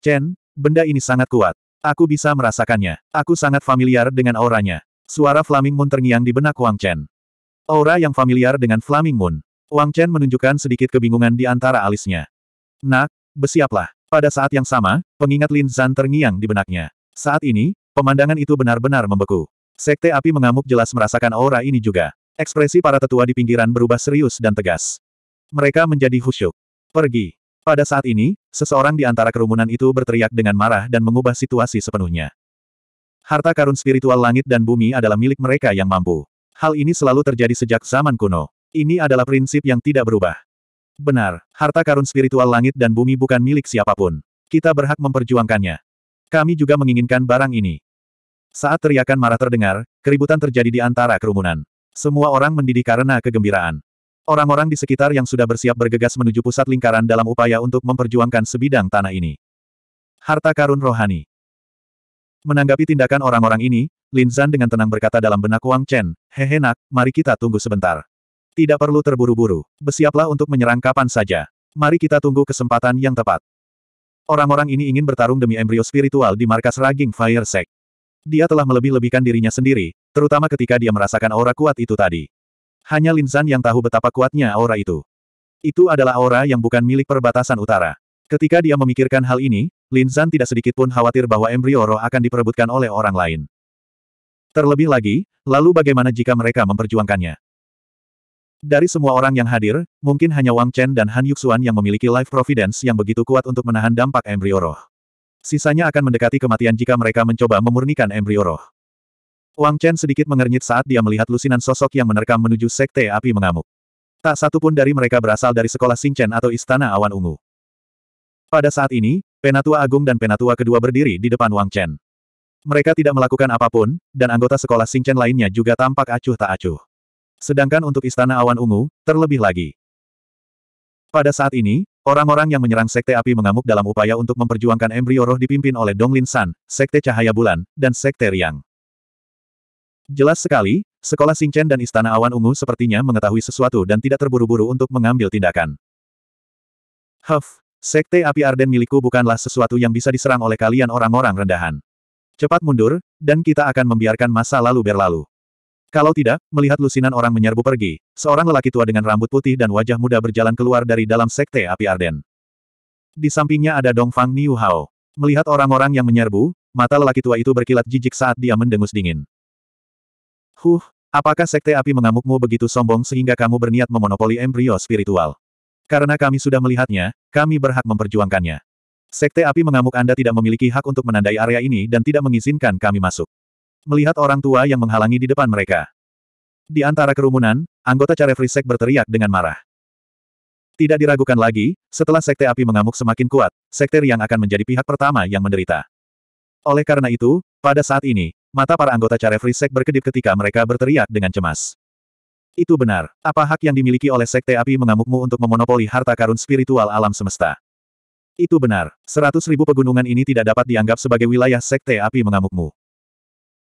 Chen, benda ini sangat kuat. Aku bisa merasakannya. Aku sangat familiar dengan auranya. Suara Flaming Moon terngiang di benak Wang Chen. Aura yang familiar dengan Flaming Moon. Wang Chen menunjukkan sedikit kebingungan di antara alisnya. Nak, besiaplah. Pada saat yang sama, pengingat Lin Zan terngiang di benaknya. Saat ini, pemandangan itu benar-benar membeku. Sekte api mengamuk jelas merasakan aura ini juga. Ekspresi para tetua di pinggiran berubah serius dan tegas. Mereka menjadi khusyuk. Pergi. Pada saat ini, seseorang di antara kerumunan itu berteriak dengan marah dan mengubah situasi sepenuhnya. Harta karun spiritual langit dan bumi adalah milik mereka yang mampu. Hal ini selalu terjadi sejak zaman kuno. Ini adalah prinsip yang tidak berubah. Benar, harta karun spiritual langit dan bumi bukan milik siapapun. Kita berhak memperjuangkannya. Kami juga menginginkan barang ini. Saat teriakan marah terdengar, keributan terjadi di antara kerumunan. Semua orang mendidih karena kegembiraan. Orang-orang di sekitar yang sudah bersiap bergegas menuju pusat lingkaran dalam upaya untuk memperjuangkan sebidang tanah ini. Harta karun rohani. Menanggapi tindakan orang-orang ini, Lin Zan dengan tenang berkata dalam benak Wang Chen, hehe nak, mari kita tunggu sebentar. Tidak perlu terburu-buru, bersiaplah untuk menyerang kapan saja. Mari kita tunggu kesempatan yang tepat. Orang-orang ini ingin bertarung demi embrio spiritual di markas Raging Fire Sect. Dia telah melebih-lebihkan dirinya sendiri, terutama ketika dia merasakan aura kuat itu tadi. Hanya Lin Zhan yang tahu betapa kuatnya aura itu. Itu adalah aura yang bukan milik perbatasan utara. Ketika dia memikirkan hal ini, Lin Zhan tidak sedikit pun khawatir bahwa embrio roh akan diperebutkan oleh orang lain. Terlebih lagi, lalu bagaimana jika mereka memperjuangkannya? Dari semua orang yang hadir, mungkin hanya Wang Chen dan Han Yuxuan yang memiliki life providence yang begitu kuat untuk menahan dampak embrio roh. Sisanya akan mendekati kematian jika mereka mencoba memurnikan embrio roh. Wang Chen sedikit mengernyit saat dia melihat lusinan sosok yang menerkam menuju sekte api mengamuk. Tak satu pun dari mereka berasal dari sekolah Xingchen atau Istana Awan Ungu. Pada saat ini, Penatua Agung dan Penatua kedua berdiri di depan Wang Chen. Mereka tidak melakukan apapun, dan anggota sekolah Xingchen lainnya juga tampak acuh tak acuh. Sedangkan untuk Istana Awan Ungu, terlebih lagi. Pada saat ini, orang-orang yang menyerang Sekte Api mengamuk dalam upaya untuk memperjuangkan embrio roh dipimpin oleh Donglin San, Sekte Cahaya Bulan, dan Sekte Riang. Jelas sekali, Sekolah Singchen dan Istana Awan Ungu sepertinya mengetahui sesuatu dan tidak terburu-buru untuk mengambil tindakan. Huff, Sekte Api Arden milikku bukanlah sesuatu yang bisa diserang oleh kalian orang-orang rendahan. Cepat mundur, dan kita akan membiarkan masa lalu berlalu. Kalau tidak, melihat lusinan orang menyerbu pergi, seorang lelaki tua dengan rambut putih dan wajah muda berjalan keluar dari dalam sekte api Arden. Di sampingnya ada Dongfang Niu Hao. Melihat orang-orang yang menyerbu, mata lelaki tua itu berkilat jijik saat dia mendengus dingin. Huh, apakah sekte api mengamukmu begitu sombong sehingga kamu berniat memonopoli embrio spiritual? Karena kami sudah melihatnya, kami berhak memperjuangkannya. Sekte api mengamuk Anda tidak memiliki hak untuk menandai area ini dan tidak mengizinkan kami masuk melihat orang tua yang menghalangi di depan mereka. Di antara kerumunan, anggota Caref Risek berteriak dengan marah. Tidak diragukan lagi, setelah sekte api mengamuk semakin kuat, sekte yang akan menjadi pihak pertama yang menderita. Oleh karena itu, pada saat ini, mata para anggota Caref Risek berkedip ketika mereka berteriak dengan cemas. Itu benar, apa hak yang dimiliki oleh sekte api mengamukmu untuk memonopoli harta karun spiritual alam semesta? Itu benar, seratus ribu pegunungan ini tidak dapat dianggap sebagai wilayah sekte api mengamukmu.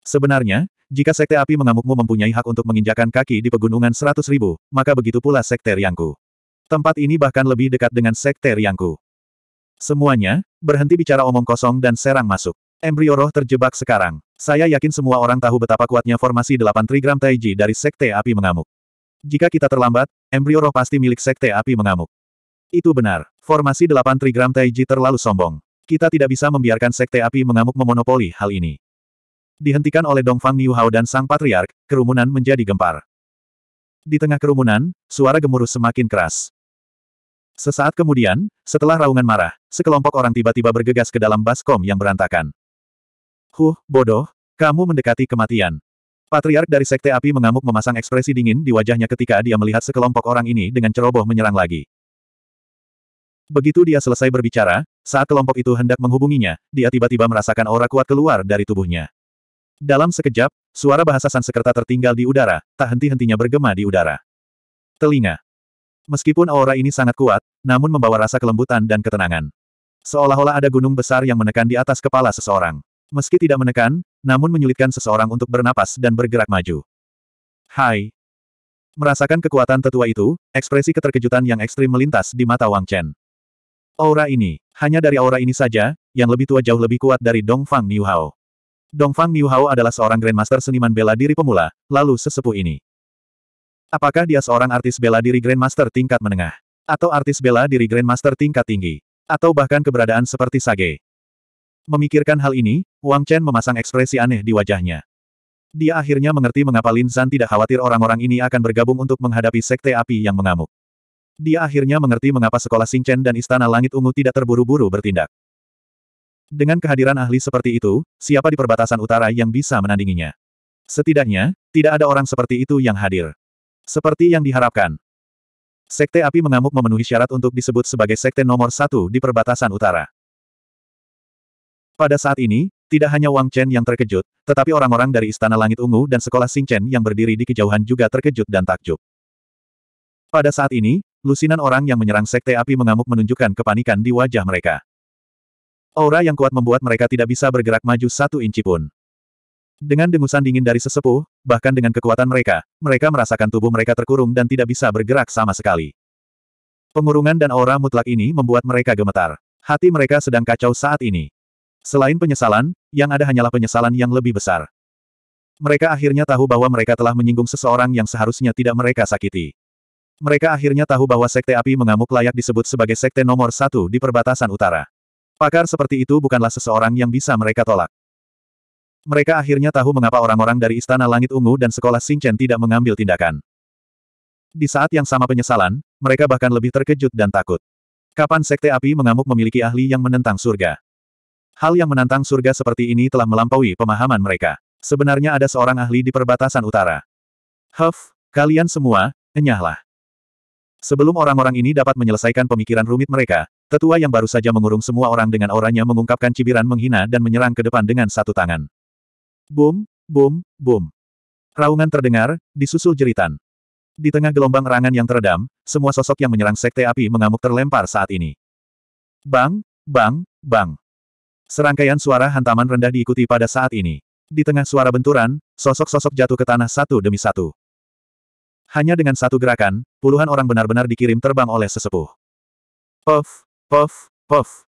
Sebenarnya, jika sekte api mengamukmu mempunyai hak untuk menginjakan kaki di pegunungan seratus ribu, maka begitu pula sekte Riangku. Tempat ini bahkan lebih dekat dengan sekte Riangku. Semuanya, berhenti bicara omong kosong dan serang masuk. Embrio roh terjebak sekarang. Saya yakin semua orang tahu betapa kuatnya formasi 8 trigram Taiji dari sekte api mengamuk. Jika kita terlambat, embrio roh pasti milik sekte api mengamuk. Itu benar. Formasi 8 trigram Taiji terlalu sombong. Kita tidak bisa membiarkan sekte api mengamuk memonopoli hal ini. Dihentikan oleh Dongfang Niuhao dan Sang Patriark, kerumunan menjadi gempar. Di tengah kerumunan, suara gemuruh semakin keras. Sesaat kemudian, setelah raungan marah, sekelompok orang tiba-tiba bergegas ke dalam baskom yang berantakan. Huh, bodoh, kamu mendekati kematian. Patriark dari Sekte Api mengamuk memasang ekspresi dingin di wajahnya ketika dia melihat sekelompok orang ini dengan ceroboh menyerang lagi. Begitu dia selesai berbicara, saat kelompok itu hendak menghubunginya, dia tiba-tiba merasakan aura kuat keluar dari tubuhnya. Dalam sekejap, suara bahasa Sansekerta tertinggal di udara, tak henti-hentinya bergema di udara. Telinga. Meskipun aura ini sangat kuat, namun membawa rasa kelembutan dan ketenangan. Seolah-olah ada gunung besar yang menekan di atas kepala seseorang. Meski tidak menekan, namun menyulitkan seseorang untuk bernapas dan bergerak maju. Hai. Merasakan kekuatan tetua itu, ekspresi keterkejutan yang ekstrim melintas di mata Wang Chen. Aura ini, hanya dari aura ini saja, yang lebih tua jauh lebih kuat dari Dong Fang Niu Hao. Dongfang Miuhao adalah seorang Grandmaster seniman bela diri pemula, lalu sesepuh ini. Apakah dia seorang artis bela diri Grandmaster tingkat menengah? Atau artis bela diri Grandmaster tingkat tinggi? Atau bahkan keberadaan seperti Sage? Memikirkan hal ini, Wang Chen memasang ekspresi aneh di wajahnya. Dia akhirnya mengerti mengapa Lin Zhan tidak khawatir orang-orang ini akan bergabung untuk menghadapi sekte api yang mengamuk. Dia akhirnya mengerti mengapa sekolah Chen dan Istana Langit Ungu tidak terburu-buru bertindak. Dengan kehadiran ahli seperti itu, siapa di perbatasan utara yang bisa menandinginya? Setidaknya, tidak ada orang seperti itu yang hadir. Seperti yang diharapkan. Sekte api mengamuk memenuhi syarat untuk disebut sebagai sekte nomor satu di perbatasan utara. Pada saat ini, tidak hanya Wang Chen yang terkejut, tetapi orang-orang dari Istana Langit Ungu dan Sekolah Sing Chen yang berdiri di kejauhan juga terkejut dan takjub. Pada saat ini, lusinan orang yang menyerang sekte api mengamuk menunjukkan kepanikan di wajah mereka. Aura yang kuat membuat mereka tidak bisa bergerak maju satu inci pun. Dengan dengusan dingin dari sesepuh, bahkan dengan kekuatan mereka, mereka merasakan tubuh mereka terkurung dan tidak bisa bergerak sama sekali. Pengurungan dan aura mutlak ini membuat mereka gemetar. Hati mereka sedang kacau saat ini. Selain penyesalan, yang ada hanyalah penyesalan yang lebih besar. Mereka akhirnya tahu bahwa mereka telah menyinggung seseorang yang seharusnya tidak mereka sakiti. Mereka akhirnya tahu bahwa Sekte Api Mengamuk layak disebut sebagai Sekte nomor satu di perbatasan utara. Pakar seperti itu bukanlah seseorang yang bisa mereka tolak. Mereka akhirnya tahu mengapa orang-orang dari Istana Langit Ungu dan Sekolah Xingchen tidak mengambil tindakan. Di saat yang sama penyesalan, mereka bahkan lebih terkejut dan takut. Kapan Sekte Api mengamuk memiliki ahli yang menentang surga? Hal yang menantang surga seperti ini telah melampaui pemahaman mereka. Sebenarnya ada seorang ahli di perbatasan utara. Huff, kalian semua, enyahlah. Sebelum orang-orang ini dapat menyelesaikan pemikiran rumit mereka, Tetua yang baru saja mengurung semua orang dengan orangnya mengungkapkan cibiran menghina dan menyerang ke depan dengan satu tangan. Boom, boom, boom. Raungan terdengar, disusul jeritan. Di tengah gelombang rangan yang teredam, semua sosok yang menyerang sekte api mengamuk terlempar saat ini. Bang, bang, bang. Serangkaian suara hantaman rendah diikuti pada saat ini. Di tengah suara benturan, sosok-sosok jatuh ke tanah satu demi satu. Hanya dengan satu gerakan, puluhan orang benar-benar dikirim terbang oleh sesepuh. Puff, Puff, puff.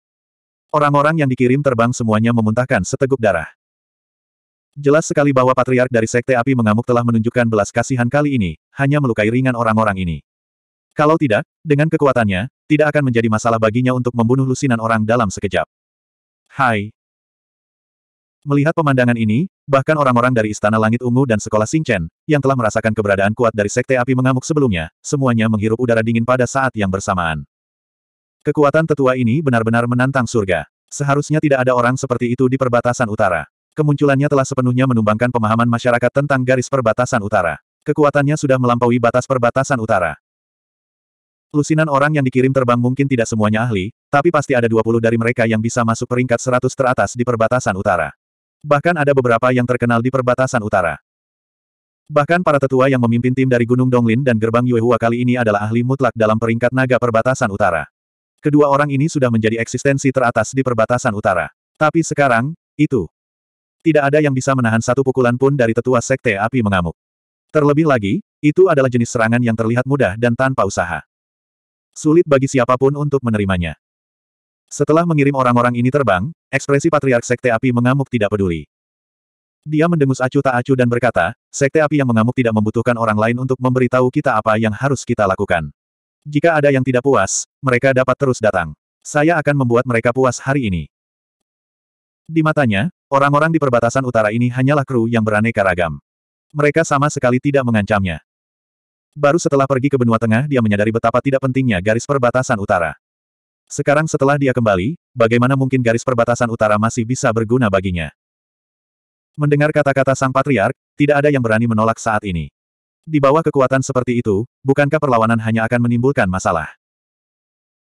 Orang-orang yang dikirim terbang semuanya memuntahkan seteguk darah. Jelas sekali bahwa patriark dari Sekte Api Mengamuk telah menunjukkan belas kasihan kali ini, hanya melukai ringan orang-orang ini. Kalau tidak, dengan kekuatannya, tidak akan menjadi masalah baginya untuk membunuh lusinan orang dalam sekejap. Hai. Melihat pemandangan ini, bahkan orang-orang dari Istana Langit Ungu dan Sekolah Singchen, yang telah merasakan keberadaan kuat dari Sekte Api Mengamuk sebelumnya, semuanya menghirup udara dingin pada saat yang bersamaan. Kekuatan tetua ini benar-benar menantang surga. Seharusnya tidak ada orang seperti itu di perbatasan utara. Kemunculannya telah sepenuhnya menumbangkan pemahaman masyarakat tentang garis perbatasan utara. Kekuatannya sudah melampaui batas perbatasan utara. Lusinan orang yang dikirim terbang mungkin tidak semuanya ahli, tapi pasti ada 20 dari mereka yang bisa masuk peringkat 100 teratas di perbatasan utara. Bahkan ada beberapa yang terkenal di perbatasan utara. Bahkan para tetua yang memimpin tim dari Gunung Donglin dan Gerbang Yuehua kali ini adalah ahli mutlak dalam peringkat naga perbatasan utara. Kedua orang ini sudah menjadi eksistensi teratas di perbatasan utara. Tapi sekarang, itu. Tidak ada yang bisa menahan satu pukulan pun dari tetua sekte api mengamuk. Terlebih lagi, itu adalah jenis serangan yang terlihat mudah dan tanpa usaha. Sulit bagi siapapun untuk menerimanya. Setelah mengirim orang-orang ini terbang, ekspresi patriark sekte api mengamuk tidak peduli. Dia mendengus acuh tak acuh dan berkata, sekte api yang mengamuk tidak membutuhkan orang lain untuk memberitahu kita apa yang harus kita lakukan. Jika ada yang tidak puas, mereka dapat terus datang. Saya akan membuat mereka puas hari ini. Di matanya, orang-orang di perbatasan utara ini hanyalah kru yang beraneka ragam. Mereka sama sekali tidak mengancamnya. Baru setelah pergi ke benua tengah dia menyadari betapa tidak pentingnya garis perbatasan utara. Sekarang setelah dia kembali, bagaimana mungkin garis perbatasan utara masih bisa berguna baginya? Mendengar kata-kata sang patriark, tidak ada yang berani menolak saat ini. Di bawah kekuatan seperti itu, bukankah perlawanan hanya akan menimbulkan masalah?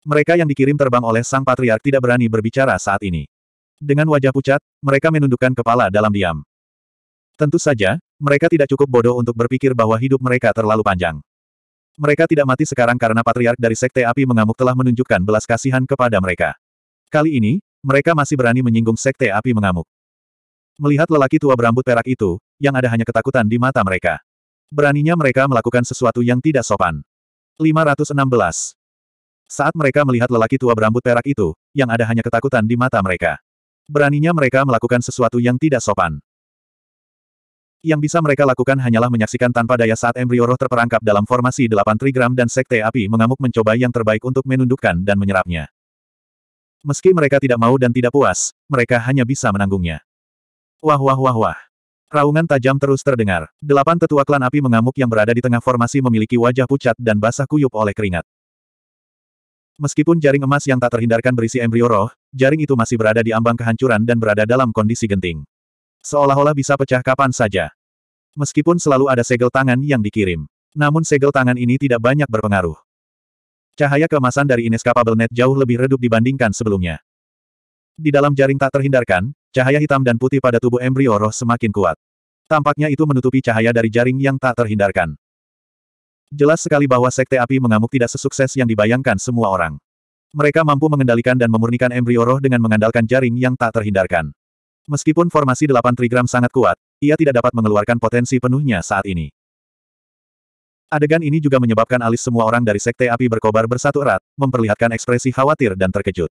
Mereka yang dikirim terbang oleh Sang Patriark tidak berani berbicara saat ini. Dengan wajah pucat, mereka menundukkan kepala dalam diam. Tentu saja, mereka tidak cukup bodoh untuk berpikir bahwa hidup mereka terlalu panjang. Mereka tidak mati sekarang karena Patriark dari Sekte Api Mengamuk telah menunjukkan belas kasihan kepada mereka. Kali ini, mereka masih berani menyinggung Sekte Api Mengamuk. Melihat lelaki tua berambut perak itu, yang ada hanya ketakutan di mata mereka. Beraninya mereka melakukan sesuatu yang tidak sopan. 516. Saat mereka melihat lelaki tua berambut perak itu, yang ada hanya ketakutan di mata mereka. Beraninya mereka melakukan sesuatu yang tidak sopan. Yang bisa mereka lakukan hanyalah menyaksikan tanpa daya saat embrio roh terperangkap dalam formasi delapan trigram dan sekte api mengamuk mencoba yang terbaik untuk menundukkan dan menyerapnya. Meski mereka tidak mau dan tidak puas, mereka hanya bisa menanggungnya. Wah wah wah wah. Raungan tajam terus terdengar. Delapan tetua klan api mengamuk yang berada di tengah formasi memiliki wajah pucat dan basah kuyup oleh keringat. Meskipun jaring emas yang tak terhindarkan berisi embrio roh, jaring itu masih berada di ambang kehancuran dan berada dalam kondisi genting. Seolah-olah bisa pecah kapan saja. Meskipun selalu ada segel tangan yang dikirim. Namun segel tangan ini tidak banyak berpengaruh. Cahaya kemasan dari Inescapable Net jauh lebih redup dibandingkan sebelumnya. Di dalam jaring tak terhindarkan, Cahaya hitam dan putih pada tubuh embrio roh semakin kuat. Tampaknya itu menutupi cahaya dari jaring yang tak terhindarkan. Jelas sekali bahwa sekte api mengamuk tidak sesukses yang dibayangkan semua orang. Mereka mampu mengendalikan dan memurnikan embrio roh dengan mengandalkan jaring yang tak terhindarkan. Meskipun formasi delapan trigram sangat kuat, ia tidak dapat mengeluarkan potensi penuhnya saat ini. Adegan ini juga menyebabkan alis semua orang dari sekte api berkobar bersatu erat, memperlihatkan ekspresi khawatir dan terkejut.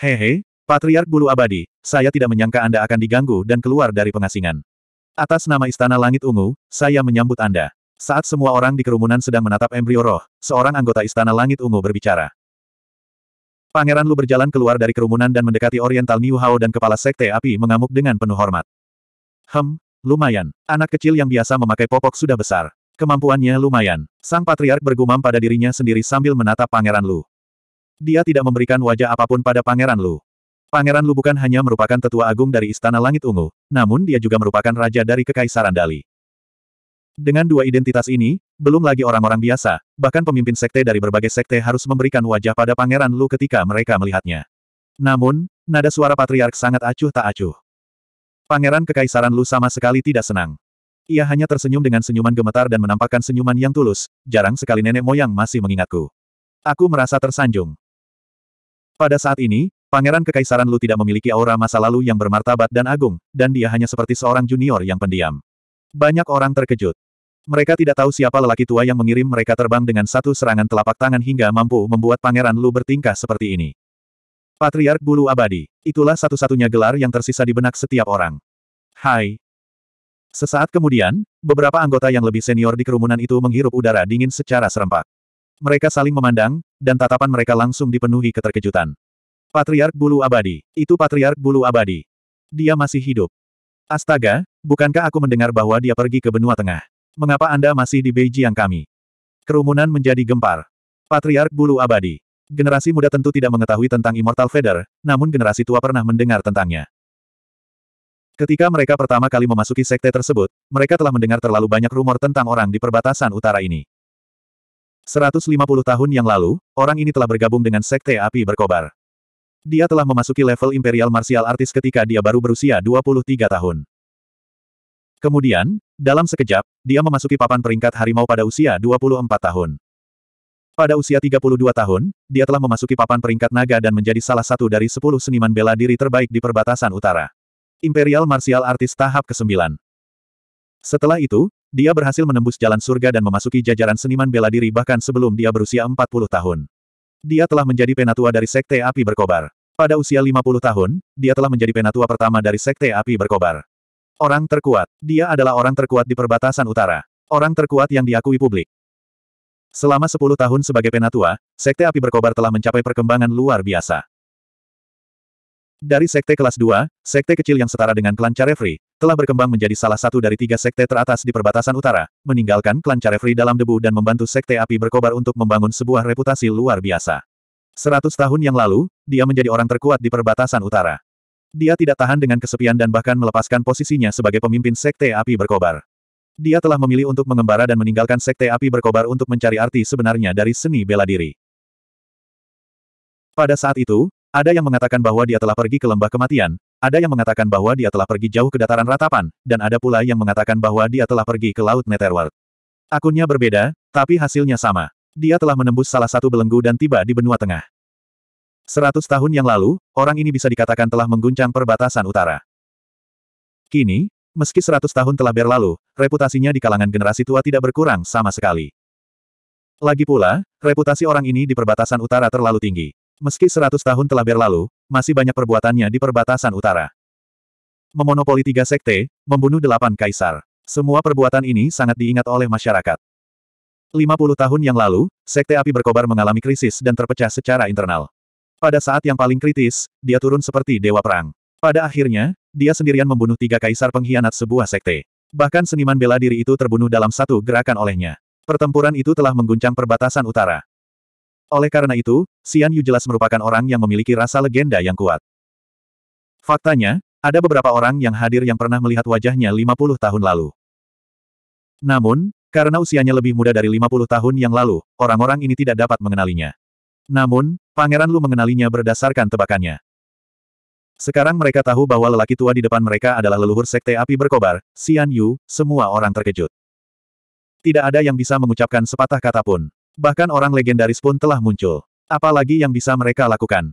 Hehe, Patriark Bulu Abadi, saya tidak menyangka Anda akan diganggu dan keluar dari pengasingan. Atas nama Istana Langit Ungu, saya menyambut Anda. Saat semua orang di kerumunan sedang menatap embrio roh, seorang anggota Istana Langit Ungu berbicara. Pangeran Lu berjalan keluar dari kerumunan dan mendekati Oriental Niu Hao dan kepala Sekte Api mengamuk dengan penuh hormat. Hem, lumayan. Anak kecil yang biasa memakai popok sudah besar. Kemampuannya lumayan. Sang Patriark bergumam pada dirinya sendiri sambil menatap Pangeran Lu. Dia tidak memberikan wajah apapun pada Pangeran Lu. Pangeran Lu bukan hanya merupakan tetua agung dari Istana Langit Ungu, namun dia juga merupakan raja dari Kekaisaran Dali. Dengan dua identitas ini, belum lagi orang-orang biasa, bahkan pemimpin sekte dari berbagai sekte harus memberikan wajah pada Pangeran Lu ketika mereka melihatnya. Namun, nada suara patriark sangat acuh tak acuh. Pangeran Kekaisaran Lu sama sekali tidak senang. Ia hanya tersenyum dengan senyuman gemetar dan menampakkan senyuman yang tulus, jarang sekali nenek moyang masih mengingatku. Aku merasa tersanjung. Pada saat ini, Pangeran Kekaisaran Lu tidak memiliki aura masa lalu yang bermartabat dan agung, dan dia hanya seperti seorang junior yang pendiam. Banyak orang terkejut. Mereka tidak tahu siapa lelaki tua yang mengirim mereka terbang dengan satu serangan telapak tangan hingga mampu membuat Pangeran Lu bertingkah seperti ini. Patriark Bulu Abadi. Itulah satu-satunya gelar yang tersisa di benak setiap orang. Hai, Sesaat kemudian, beberapa anggota yang lebih senior di kerumunan itu menghirup udara dingin secara serempak. Mereka saling memandang, dan tatapan mereka langsung dipenuhi keterkejutan. Patriark Bulu Abadi. Itu Patriark Bulu Abadi. Dia masih hidup. Astaga, bukankah aku mendengar bahwa dia pergi ke benua tengah? Mengapa Anda masih di Beijing kami? Kerumunan menjadi gempar. Patriark Bulu Abadi. Generasi muda tentu tidak mengetahui tentang Immortal Feather, namun generasi tua pernah mendengar tentangnya. Ketika mereka pertama kali memasuki sekte tersebut, mereka telah mendengar terlalu banyak rumor tentang orang di perbatasan utara ini. 150 tahun yang lalu, orang ini telah bergabung dengan sekte api berkobar. Dia telah memasuki level Imperial Martial Artist ketika dia baru berusia 23 tahun. Kemudian, dalam sekejap, dia memasuki papan peringkat harimau pada usia 24 tahun. Pada usia 32 tahun, dia telah memasuki papan peringkat naga dan menjadi salah satu dari 10 seniman bela diri terbaik di perbatasan utara. Imperial Martial Artist tahap ke-9. Setelah itu, dia berhasil menembus jalan surga dan memasuki jajaran seniman bela diri bahkan sebelum dia berusia 40 tahun. Dia telah menjadi penatua dari Sekte Api Berkobar. Pada usia 50 tahun, dia telah menjadi penatua pertama dari Sekte Api Berkobar. Orang terkuat. Dia adalah orang terkuat di perbatasan utara. Orang terkuat yang diakui publik. Selama 10 tahun sebagai penatua, Sekte Api Berkobar telah mencapai perkembangan luar biasa. Dari sekte kelas 2, sekte kecil yang setara dengan klan Carefree, telah berkembang menjadi salah satu dari tiga sekte teratas di perbatasan utara, meninggalkan klan Carefree dalam debu dan membantu sekte api berkobar untuk membangun sebuah reputasi luar biasa. Seratus tahun yang lalu, dia menjadi orang terkuat di perbatasan utara. Dia tidak tahan dengan kesepian dan bahkan melepaskan posisinya sebagai pemimpin sekte api berkobar. Dia telah memilih untuk mengembara dan meninggalkan sekte api berkobar untuk mencari arti sebenarnya dari seni bela diri. Pada saat itu, ada yang mengatakan bahwa dia telah pergi ke lembah kematian, ada yang mengatakan bahwa dia telah pergi jauh ke dataran ratapan, dan ada pula yang mengatakan bahwa dia telah pergi ke Laut Netherworld. Akunnya berbeda, tapi hasilnya sama. Dia telah menembus salah satu belenggu dan tiba di benua tengah. Seratus tahun yang lalu, orang ini bisa dikatakan telah mengguncang perbatasan utara. Kini, meski seratus tahun telah berlalu, reputasinya di kalangan generasi tua tidak berkurang sama sekali. Lagi pula, reputasi orang ini di perbatasan utara terlalu tinggi. Meski seratus tahun telah berlalu, masih banyak perbuatannya di perbatasan utara. Memonopoli tiga sekte, membunuh delapan kaisar. Semua perbuatan ini sangat diingat oleh masyarakat. Lima puluh tahun yang lalu, Sekte Api Berkobar mengalami krisis dan terpecah secara internal. Pada saat yang paling kritis, dia turun seperti dewa perang. Pada akhirnya, dia sendirian membunuh tiga kaisar pengkhianat sebuah sekte. Bahkan seniman bela diri itu terbunuh dalam satu gerakan olehnya. Pertempuran itu telah mengguncang perbatasan utara. Oleh karena itu, Xian Yu jelas merupakan orang yang memiliki rasa legenda yang kuat. Faktanya, ada beberapa orang yang hadir yang pernah melihat wajahnya 50 tahun lalu. Namun, karena usianya lebih muda dari 50 tahun yang lalu, orang-orang ini tidak dapat mengenalinya. Namun, Pangeran Lu mengenalinya berdasarkan tebakannya. Sekarang mereka tahu bahwa lelaki tua di depan mereka adalah leluhur sekte api berkobar, Xian Yu, semua orang terkejut. Tidak ada yang bisa mengucapkan sepatah kata pun. Bahkan orang legendaris pun telah muncul. Apalagi yang bisa mereka lakukan?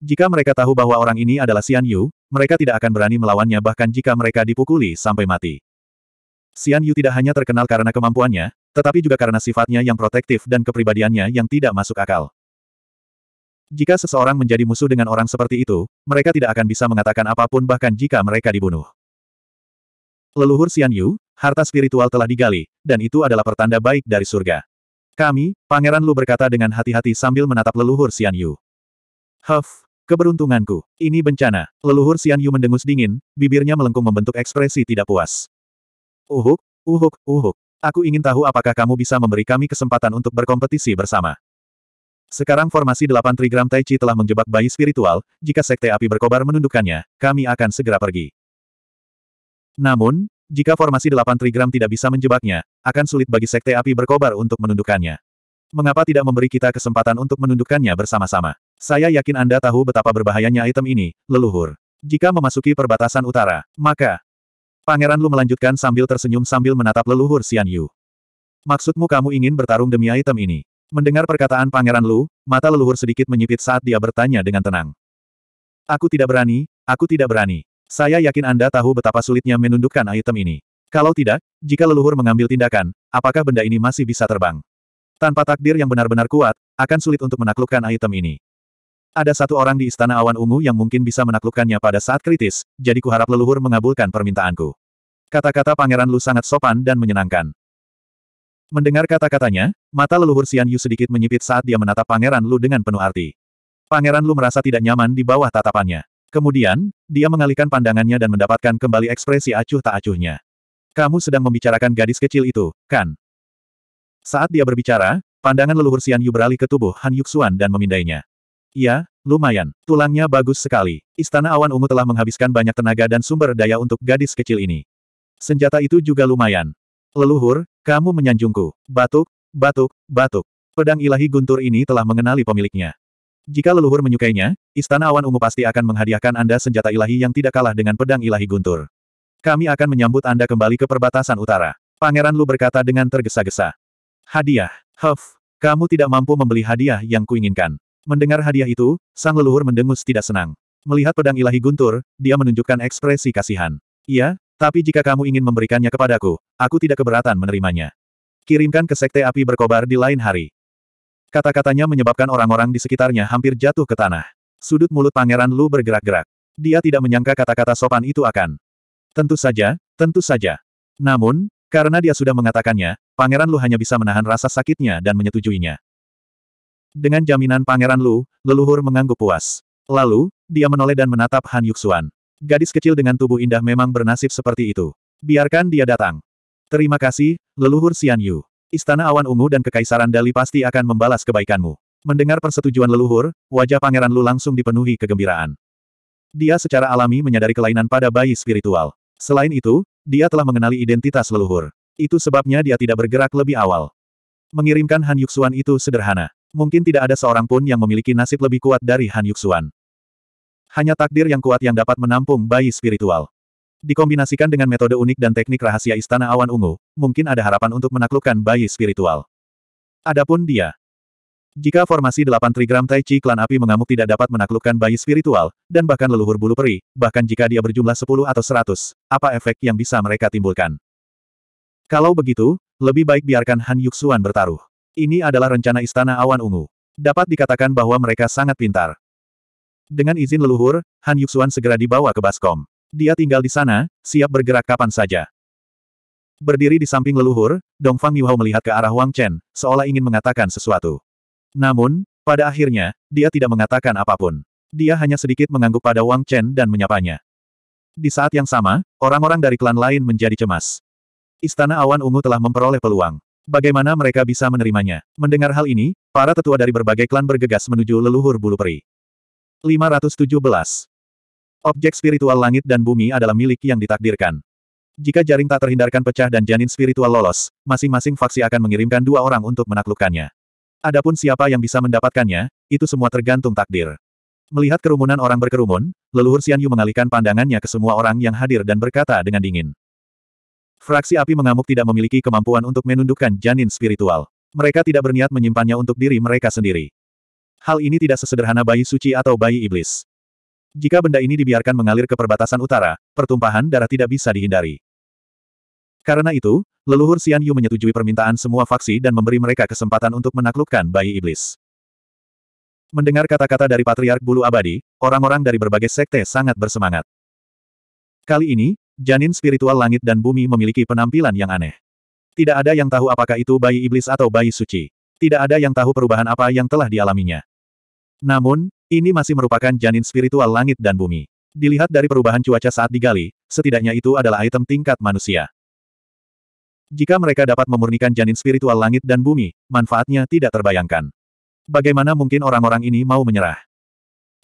Jika mereka tahu bahwa orang ini adalah Xian Yu, mereka tidak akan berani melawannya bahkan jika mereka dipukuli sampai mati. Xian Yu tidak hanya terkenal karena kemampuannya, tetapi juga karena sifatnya yang protektif dan kepribadiannya yang tidak masuk akal. Jika seseorang menjadi musuh dengan orang seperti itu, mereka tidak akan bisa mengatakan apapun bahkan jika mereka dibunuh. Leluhur Xian Yu, harta spiritual telah digali, dan itu adalah pertanda baik dari surga. Kami, Pangeran Lu berkata dengan hati-hati sambil menatap leluhur Xian Yu. Huff, keberuntunganku, ini bencana. Leluhur Xian Yu mendengus dingin, bibirnya melengkung membentuk ekspresi tidak puas. Uhuk, uhuk, uhuk. Aku ingin tahu apakah kamu bisa memberi kami kesempatan untuk berkompetisi bersama. Sekarang formasi 8 trigram Tai Chi telah menjebak bayi spiritual, jika sekte api berkobar menundukkannya, kami akan segera pergi. Namun, jika formasi delapan trigram tidak bisa menjebaknya, akan sulit bagi Sekte Api Berkobar untuk menundukkannya. Mengapa tidak memberi kita kesempatan untuk menundukkannya bersama-sama? Saya yakin Anda tahu betapa berbahayanya item ini, leluhur. Jika memasuki perbatasan utara, maka... Pangeran Lu melanjutkan sambil tersenyum sambil menatap leluhur Xian Yu. Maksudmu kamu ingin bertarung demi item ini? Mendengar perkataan Pangeran Lu, mata leluhur sedikit menyipit saat dia bertanya dengan tenang. Aku tidak berani, aku tidak berani. Saya yakin Anda tahu betapa sulitnya menundukkan item ini. Kalau tidak, jika leluhur mengambil tindakan, apakah benda ini masih bisa terbang? Tanpa takdir yang benar-benar kuat, akan sulit untuk menaklukkan item ini. Ada satu orang di Istana Awan Ungu yang mungkin bisa menaklukkannya pada saat kritis, jadi kuharap leluhur mengabulkan permintaanku. Kata-kata Pangeran Lu sangat sopan dan menyenangkan. Mendengar kata-katanya, mata leluhur Xian Yu sedikit menyipit saat dia menatap Pangeran Lu dengan penuh arti. Pangeran Lu merasa tidak nyaman di bawah tatapannya. Kemudian, dia mengalihkan pandangannya dan mendapatkan kembali ekspresi acuh tak acuhnya. Kamu sedang membicarakan gadis kecil itu, kan? Saat dia berbicara, pandangan leluhur Xian Yu beralih ke tubuh Han Yuxuan dan memindainya. Ya, lumayan. Tulangnya bagus sekali. Istana Awan Ungu telah menghabiskan banyak tenaga dan sumber daya untuk gadis kecil ini. Senjata itu juga lumayan. Leluhur, kamu menyanjungku. Batuk, batuk, batuk. Pedang ilahi guntur ini telah mengenali pemiliknya. Jika leluhur menyukainya, Istana Awan Ungu pasti akan menghadiahkan Anda senjata ilahi yang tidak kalah dengan pedang ilahi guntur. Kami akan menyambut Anda kembali ke perbatasan utara. Pangeran Lu berkata dengan tergesa-gesa. Hadiah. Huff. Kamu tidak mampu membeli hadiah yang kuinginkan. Mendengar hadiah itu, sang leluhur mendengus tidak senang. Melihat pedang ilahi guntur, dia menunjukkan ekspresi kasihan. Iya, tapi jika kamu ingin memberikannya kepadaku, aku tidak keberatan menerimanya. Kirimkan ke Sekte Api Berkobar di lain hari. Kata-katanya menyebabkan orang-orang di sekitarnya hampir jatuh ke tanah. Sudut mulut Pangeran Lu bergerak-gerak. Dia tidak menyangka kata-kata sopan itu akan. Tentu saja, tentu saja. Namun, karena dia sudah mengatakannya, Pangeran Lu hanya bisa menahan rasa sakitnya dan menyetujuinya. Dengan jaminan Pangeran Lu, leluhur mengangguk puas. Lalu, dia menoleh dan menatap Han Yuxuan. Gadis kecil dengan tubuh indah memang bernasib seperti itu. Biarkan dia datang. Terima kasih, leluhur Xian Yu. Istana Awan Ungu dan Kekaisaran Dali pasti akan membalas kebaikanmu. Mendengar persetujuan leluhur, wajah Pangeran Lu langsung dipenuhi kegembiraan. Dia secara alami menyadari kelainan pada bayi spiritual. Selain itu, dia telah mengenali identitas leluhur. Itu sebabnya dia tidak bergerak lebih awal. Mengirimkan Han Yuxuan itu sederhana. Mungkin tidak ada seorang pun yang memiliki nasib lebih kuat dari Han Yuxuan. Hanya takdir yang kuat yang dapat menampung bayi spiritual. Dikombinasikan dengan metode unik dan teknik rahasia Istana Awan Ungu, mungkin ada harapan untuk menaklukkan bayi spiritual. Adapun dia. Jika formasi delapan trigram Tai Chi klan api mengamuk tidak dapat menaklukkan bayi spiritual, dan bahkan leluhur bulu peri, bahkan jika dia berjumlah sepuluh atau 100, apa efek yang bisa mereka timbulkan? Kalau begitu, lebih baik biarkan Han Yuxuan bertaruh. Ini adalah rencana Istana Awan Ungu. Dapat dikatakan bahwa mereka sangat pintar. Dengan izin leluhur, Han Yuxuan segera dibawa ke Baskom. Dia tinggal di sana, siap bergerak kapan saja. Berdiri di samping leluhur, Dongfang Miwao melihat ke arah Wang Chen, seolah ingin mengatakan sesuatu. Namun, pada akhirnya, dia tidak mengatakan apapun. Dia hanya sedikit mengangguk pada Wang Chen dan menyapanya. Di saat yang sama, orang-orang dari klan lain menjadi cemas. Istana Awan Ungu telah memperoleh peluang. Bagaimana mereka bisa menerimanya? Mendengar hal ini, para tetua dari berbagai klan bergegas menuju leluhur bulu peri. 517. Objek spiritual langit dan bumi adalah milik yang ditakdirkan. Jika jaring tak terhindarkan pecah dan janin spiritual lolos, masing-masing faksi akan mengirimkan dua orang untuk menaklukkannya. Adapun siapa yang bisa mendapatkannya, itu semua tergantung takdir. Melihat kerumunan orang berkerumun, leluhur Xian Yu mengalihkan pandangannya ke semua orang yang hadir dan berkata dengan dingin. Fraksi api mengamuk tidak memiliki kemampuan untuk menundukkan janin spiritual. Mereka tidak berniat menyimpannya untuk diri mereka sendiri. Hal ini tidak sesederhana bayi suci atau bayi iblis. Jika benda ini dibiarkan mengalir ke perbatasan utara, pertumpahan darah tidak bisa dihindari. Karena itu, leluhur Xian Yu menyetujui permintaan semua faksi dan memberi mereka kesempatan untuk menaklukkan bayi iblis. Mendengar kata-kata dari Patriark Bulu Abadi, orang-orang dari berbagai sekte sangat bersemangat. Kali ini, janin spiritual langit dan bumi memiliki penampilan yang aneh. Tidak ada yang tahu apakah itu bayi iblis atau bayi suci. Tidak ada yang tahu perubahan apa yang telah dialaminya. Namun, ini masih merupakan janin spiritual langit dan bumi. Dilihat dari perubahan cuaca saat digali, setidaknya itu adalah item tingkat manusia. Jika mereka dapat memurnikan janin spiritual langit dan bumi, manfaatnya tidak terbayangkan. Bagaimana mungkin orang-orang ini mau menyerah?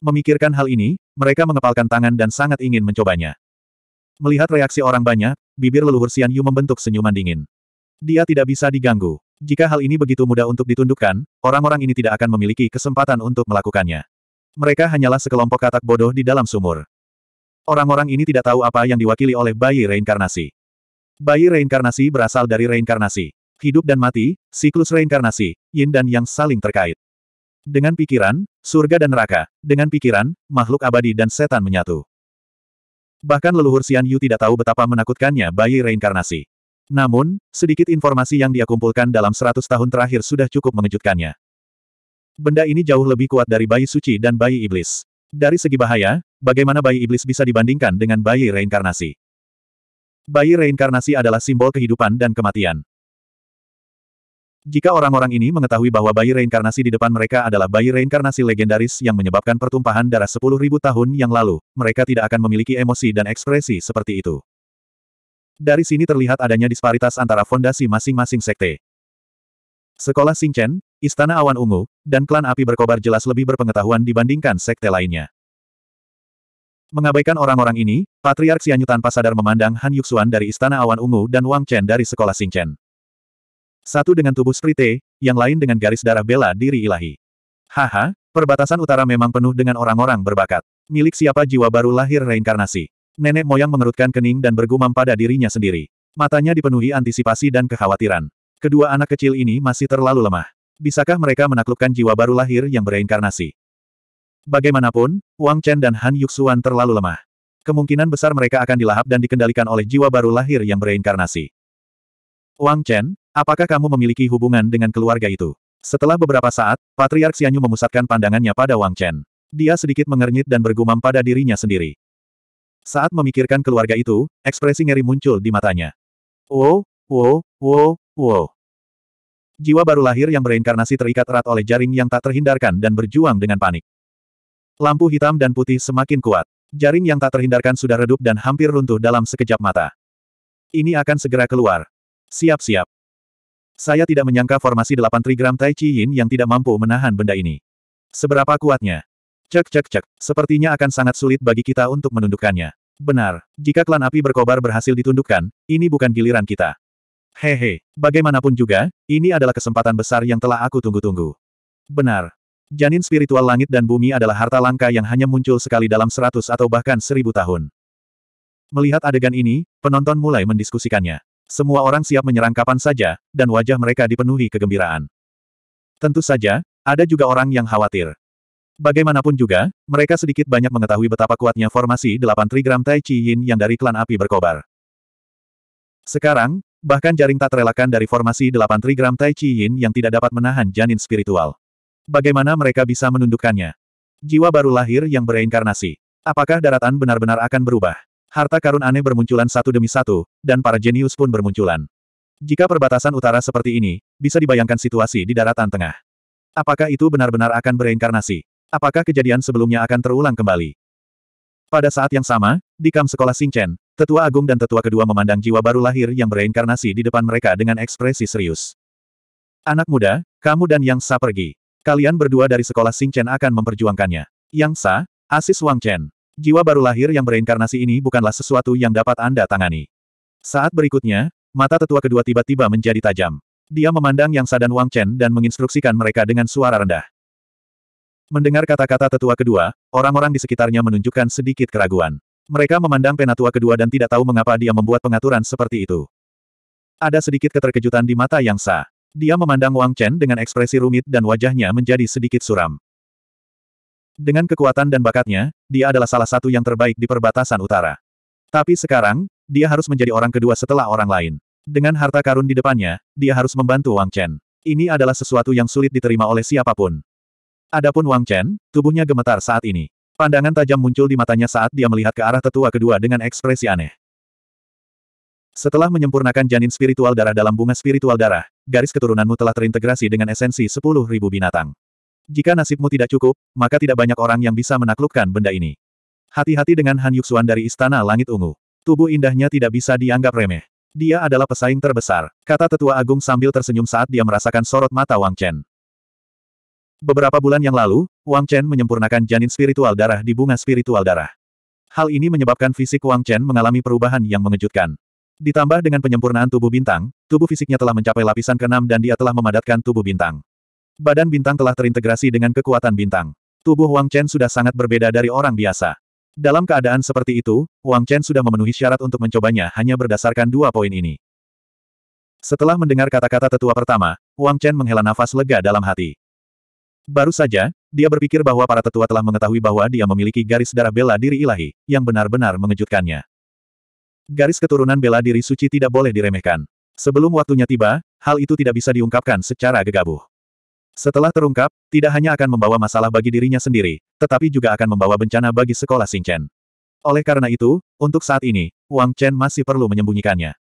Memikirkan hal ini, mereka mengepalkan tangan dan sangat ingin mencobanya. Melihat reaksi orang banyak, bibir leluhur Xian Yu membentuk senyuman dingin. Dia tidak bisa diganggu. Jika hal ini begitu mudah untuk ditundukkan, orang-orang ini tidak akan memiliki kesempatan untuk melakukannya. Mereka hanyalah sekelompok katak bodoh di dalam sumur. Orang-orang ini tidak tahu apa yang diwakili oleh bayi reinkarnasi. Bayi reinkarnasi berasal dari reinkarnasi. Hidup dan mati, siklus reinkarnasi, yin dan yang saling terkait. Dengan pikiran, surga dan neraka. Dengan pikiran, makhluk abadi dan setan menyatu. Bahkan leluhur Xian Yu tidak tahu betapa menakutkannya bayi reinkarnasi. Namun, sedikit informasi yang dia kumpulkan dalam 100 tahun terakhir sudah cukup mengejutkannya. Benda ini jauh lebih kuat dari bayi suci dan bayi iblis. Dari segi bahaya, bagaimana bayi iblis bisa dibandingkan dengan bayi reinkarnasi? Bayi reinkarnasi adalah simbol kehidupan dan kematian. Jika orang-orang ini mengetahui bahwa bayi reinkarnasi di depan mereka adalah bayi reinkarnasi legendaris yang menyebabkan pertumpahan darah 10.000 tahun yang lalu, mereka tidak akan memiliki emosi dan ekspresi seperti itu. Dari sini terlihat adanya disparitas antara fondasi masing-masing sekte. Sekolah Singchen, Istana Awan Ungu, dan klan api berkobar jelas lebih berpengetahuan dibandingkan sekte lainnya. Mengabaikan orang-orang ini, Patriark Xianyu tanpa sadar memandang Han Yuxuan dari Istana Awan Ungu dan Wang Chen dari Sekolah Singchen. Satu dengan tubuh Sprite, yang lain dengan garis darah bela diri ilahi. Haha, perbatasan utara memang penuh dengan orang-orang berbakat. Milik siapa jiwa baru lahir reinkarnasi? Nenek moyang mengerutkan kening dan bergumam pada dirinya sendiri. Matanya dipenuhi antisipasi dan kekhawatiran. Kedua anak kecil ini masih terlalu lemah. Bisakah mereka menaklukkan jiwa baru lahir yang bereinkarnasi? Bagaimanapun, Wang Chen dan Han Yuxuan terlalu lemah. Kemungkinan besar mereka akan dilahap dan dikendalikan oleh jiwa baru lahir yang bereinkarnasi. Wang Chen, apakah kamu memiliki hubungan dengan keluarga itu? Setelah beberapa saat, Patriark Xianyu memusatkan pandangannya pada Wang Chen. Dia sedikit mengernyit dan bergumam pada dirinya sendiri. Saat memikirkan keluarga itu, ekspresi ngeri muncul di matanya. Wow, oh, wow, oh, wow, oh, wow. Jiwa baru lahir yang bereinkarnasi terikat erat oleh jaring yang tak terhindarkan dan berjuang dengan panik. Lampu hitam dan putih semakin kuat. Jaring yang tak terhindarkan sudah redup dan hampir runtuh dalam sekejap mata. Ini akan segera keluar. Siap-siap. Saya tidak menyangka formasi 8 trigram Tai Chi Yin yang tidak mampu menahan benda ini. Seberapa kuatnya? Cek cek cek, sepertinya akan sangat sulit bagi kita untuk menundukkannya. Benar, jika klan api berkobar berhasil ditundukkan, ini bukan giliran kita. Hehe, bagaimanapun juga, ini adalah kesempatan besar yang telah aku tunggu-tunggu. Benar. Janin spiritual langit dan bumi adalah harta langka yang hanya muncul sekali dalam seratus atau bahkan seribu tahun. Melihat adegan ini, penonton mulai mendiskusikannya. Semua orang siap menyerang kapan saja, dan wajah mereka dipenuhi kegembiraan. Tentu saja, ada juga orang yang khawatir. Bagaimanapun juga, mereka sedikit banyak mengetahui betapa kuatnya formasi 8 trigram Tai Chi Yin yang dari klan api berkobar. Sekarang, bahkan jaring tak terelakkan dari formasi 8 trigram Tai Chi Yin yang tidak dapat menahan janin spiritual. Bagaimana mereka bisa menundukkannya? Jiwa baru lahir yang bereinkarnasi. Apakah daratan benar-benar akan berubah? Harta karun aneh bermunculan satu demi satu, dan para jenius pun bermunculan. Jika perbatasan utara seperti ini, bisa dibayangkan situasi di daratan tengah. Apakah itu benar-benar akan bereinkarnasi? Apakah kejadian sebelumnya akan terulang kembali? Pada saat yang sama, di kam sekolah Singchen, tetua agung dan tetua kedua memandang jiwa baru lahir yang bereinkarnasi di depan mereka dengan ekspresi serius. Anak muda, kamu dan Yang Sa pergi. Kalian berdua dari sekolah Singchen akan memperjuangkannya. Yang Sa, Asis Wang Chen. Jiwa baru lahir yang bereinkarnasi ini bukanlah sesuatu yang dapat Anda tangani. Saat berikutnya, mata tetua kedua tiba-tiba menjadi tajam. Dia memandang Yang Sa dan Wang Chen dan menginstruksikan mereka dengan suara rendah. Mendengar kata-kata tetua kedua, orang-orang di sekitarnya menunjukkan sedikit keraguan. Mereka memandang penatua kedua dan tidak tahu mengapa dia membuat pengaturan seperti itu. Ada sedikit keterkejutan di mata Yang Sa. Dia memandang Wang Chen dengan ekspresi rumit dan wajahnya menjadi sedikit suram. Dengan kekuatan dan bakatnya, dia adalah salah satu yang terbaik di perbatasan utara. Tapi sekarang, dia harus menjadi orang kedua setelah orang lain. Dengan harta karun di depannya, dia harus membantu Wang Chen. Ini adalah sesuatu yang sulit diterima oleh siapapun. Adapun Wang Chen, tubuhnya gemetar saat ini. Pandangan tajam muncul di matanya saat dia melihat ke arah tetua kedua dengan ekspresi aneh. Setelah menyempurnakan janin spiritual darah dalam bunga spiritual darah, garis keturunanmu telah terintegrasi dengan esensi sepuluh ribu binatang. Jika nasibmu tidak cukup, maka tidak banyak orang yang bisa menaklukkan benda ini. Hati-hati dengan Han Yuxuan dari Istana Langit Ungu. Tubuh indahnya tidak bisa dianggap remeh. Dia adalah pesaing terbesar, kata tetua agung sambil tersenyum saat dia merasakan sorot mata Wang Chen. Beberapa bulan yang lalu, Wang Chen menyempurnakan janin spiritual darah di bunga spiritual darah. Hal ini menyebabkan fisik Wang Chen mengalami perubahan yang mengejutkan. Ditambah dengan penyempurnaan tubuh bintang, tubuh fisiknya telah mencapai lapisan keenam dan dia telah memadatkan tubuh bintang. Badan bintang telah terintegrasi dengan kekuatan bintang. Tubuh Wang Chen sudah sangat berbeda dari orang biasa. Dalam keadaan seperti itu, Wang Chen sudah memenuhi syarat untuk mencobanya hanya berdasarkan dua poin ini. Setelah mendengar kata-kata tetua pertama, Wang Chen menghela nafas lega dalam hati. Baru saja, dia berpikir bahwa para tetua telah mengetahui bahwa dia memiliki garis darah bela diri ilahi, yang benar-benar mengejutkannya. Garis keturunan bela diri suci tidak boleh diremehkan. Sebelum waktunya tiba, hal itu tidak bisa diungkapkan secara gegabah. Setelah terungkap, tidak hanya akan membawa masalah bagi dirinya sendiri, tetapi juga akan membawa bencana bagi sekolah Xingchen. Oleh karena itu, untuk saat ini, Wang Chen masih perlu menyembunyikannya.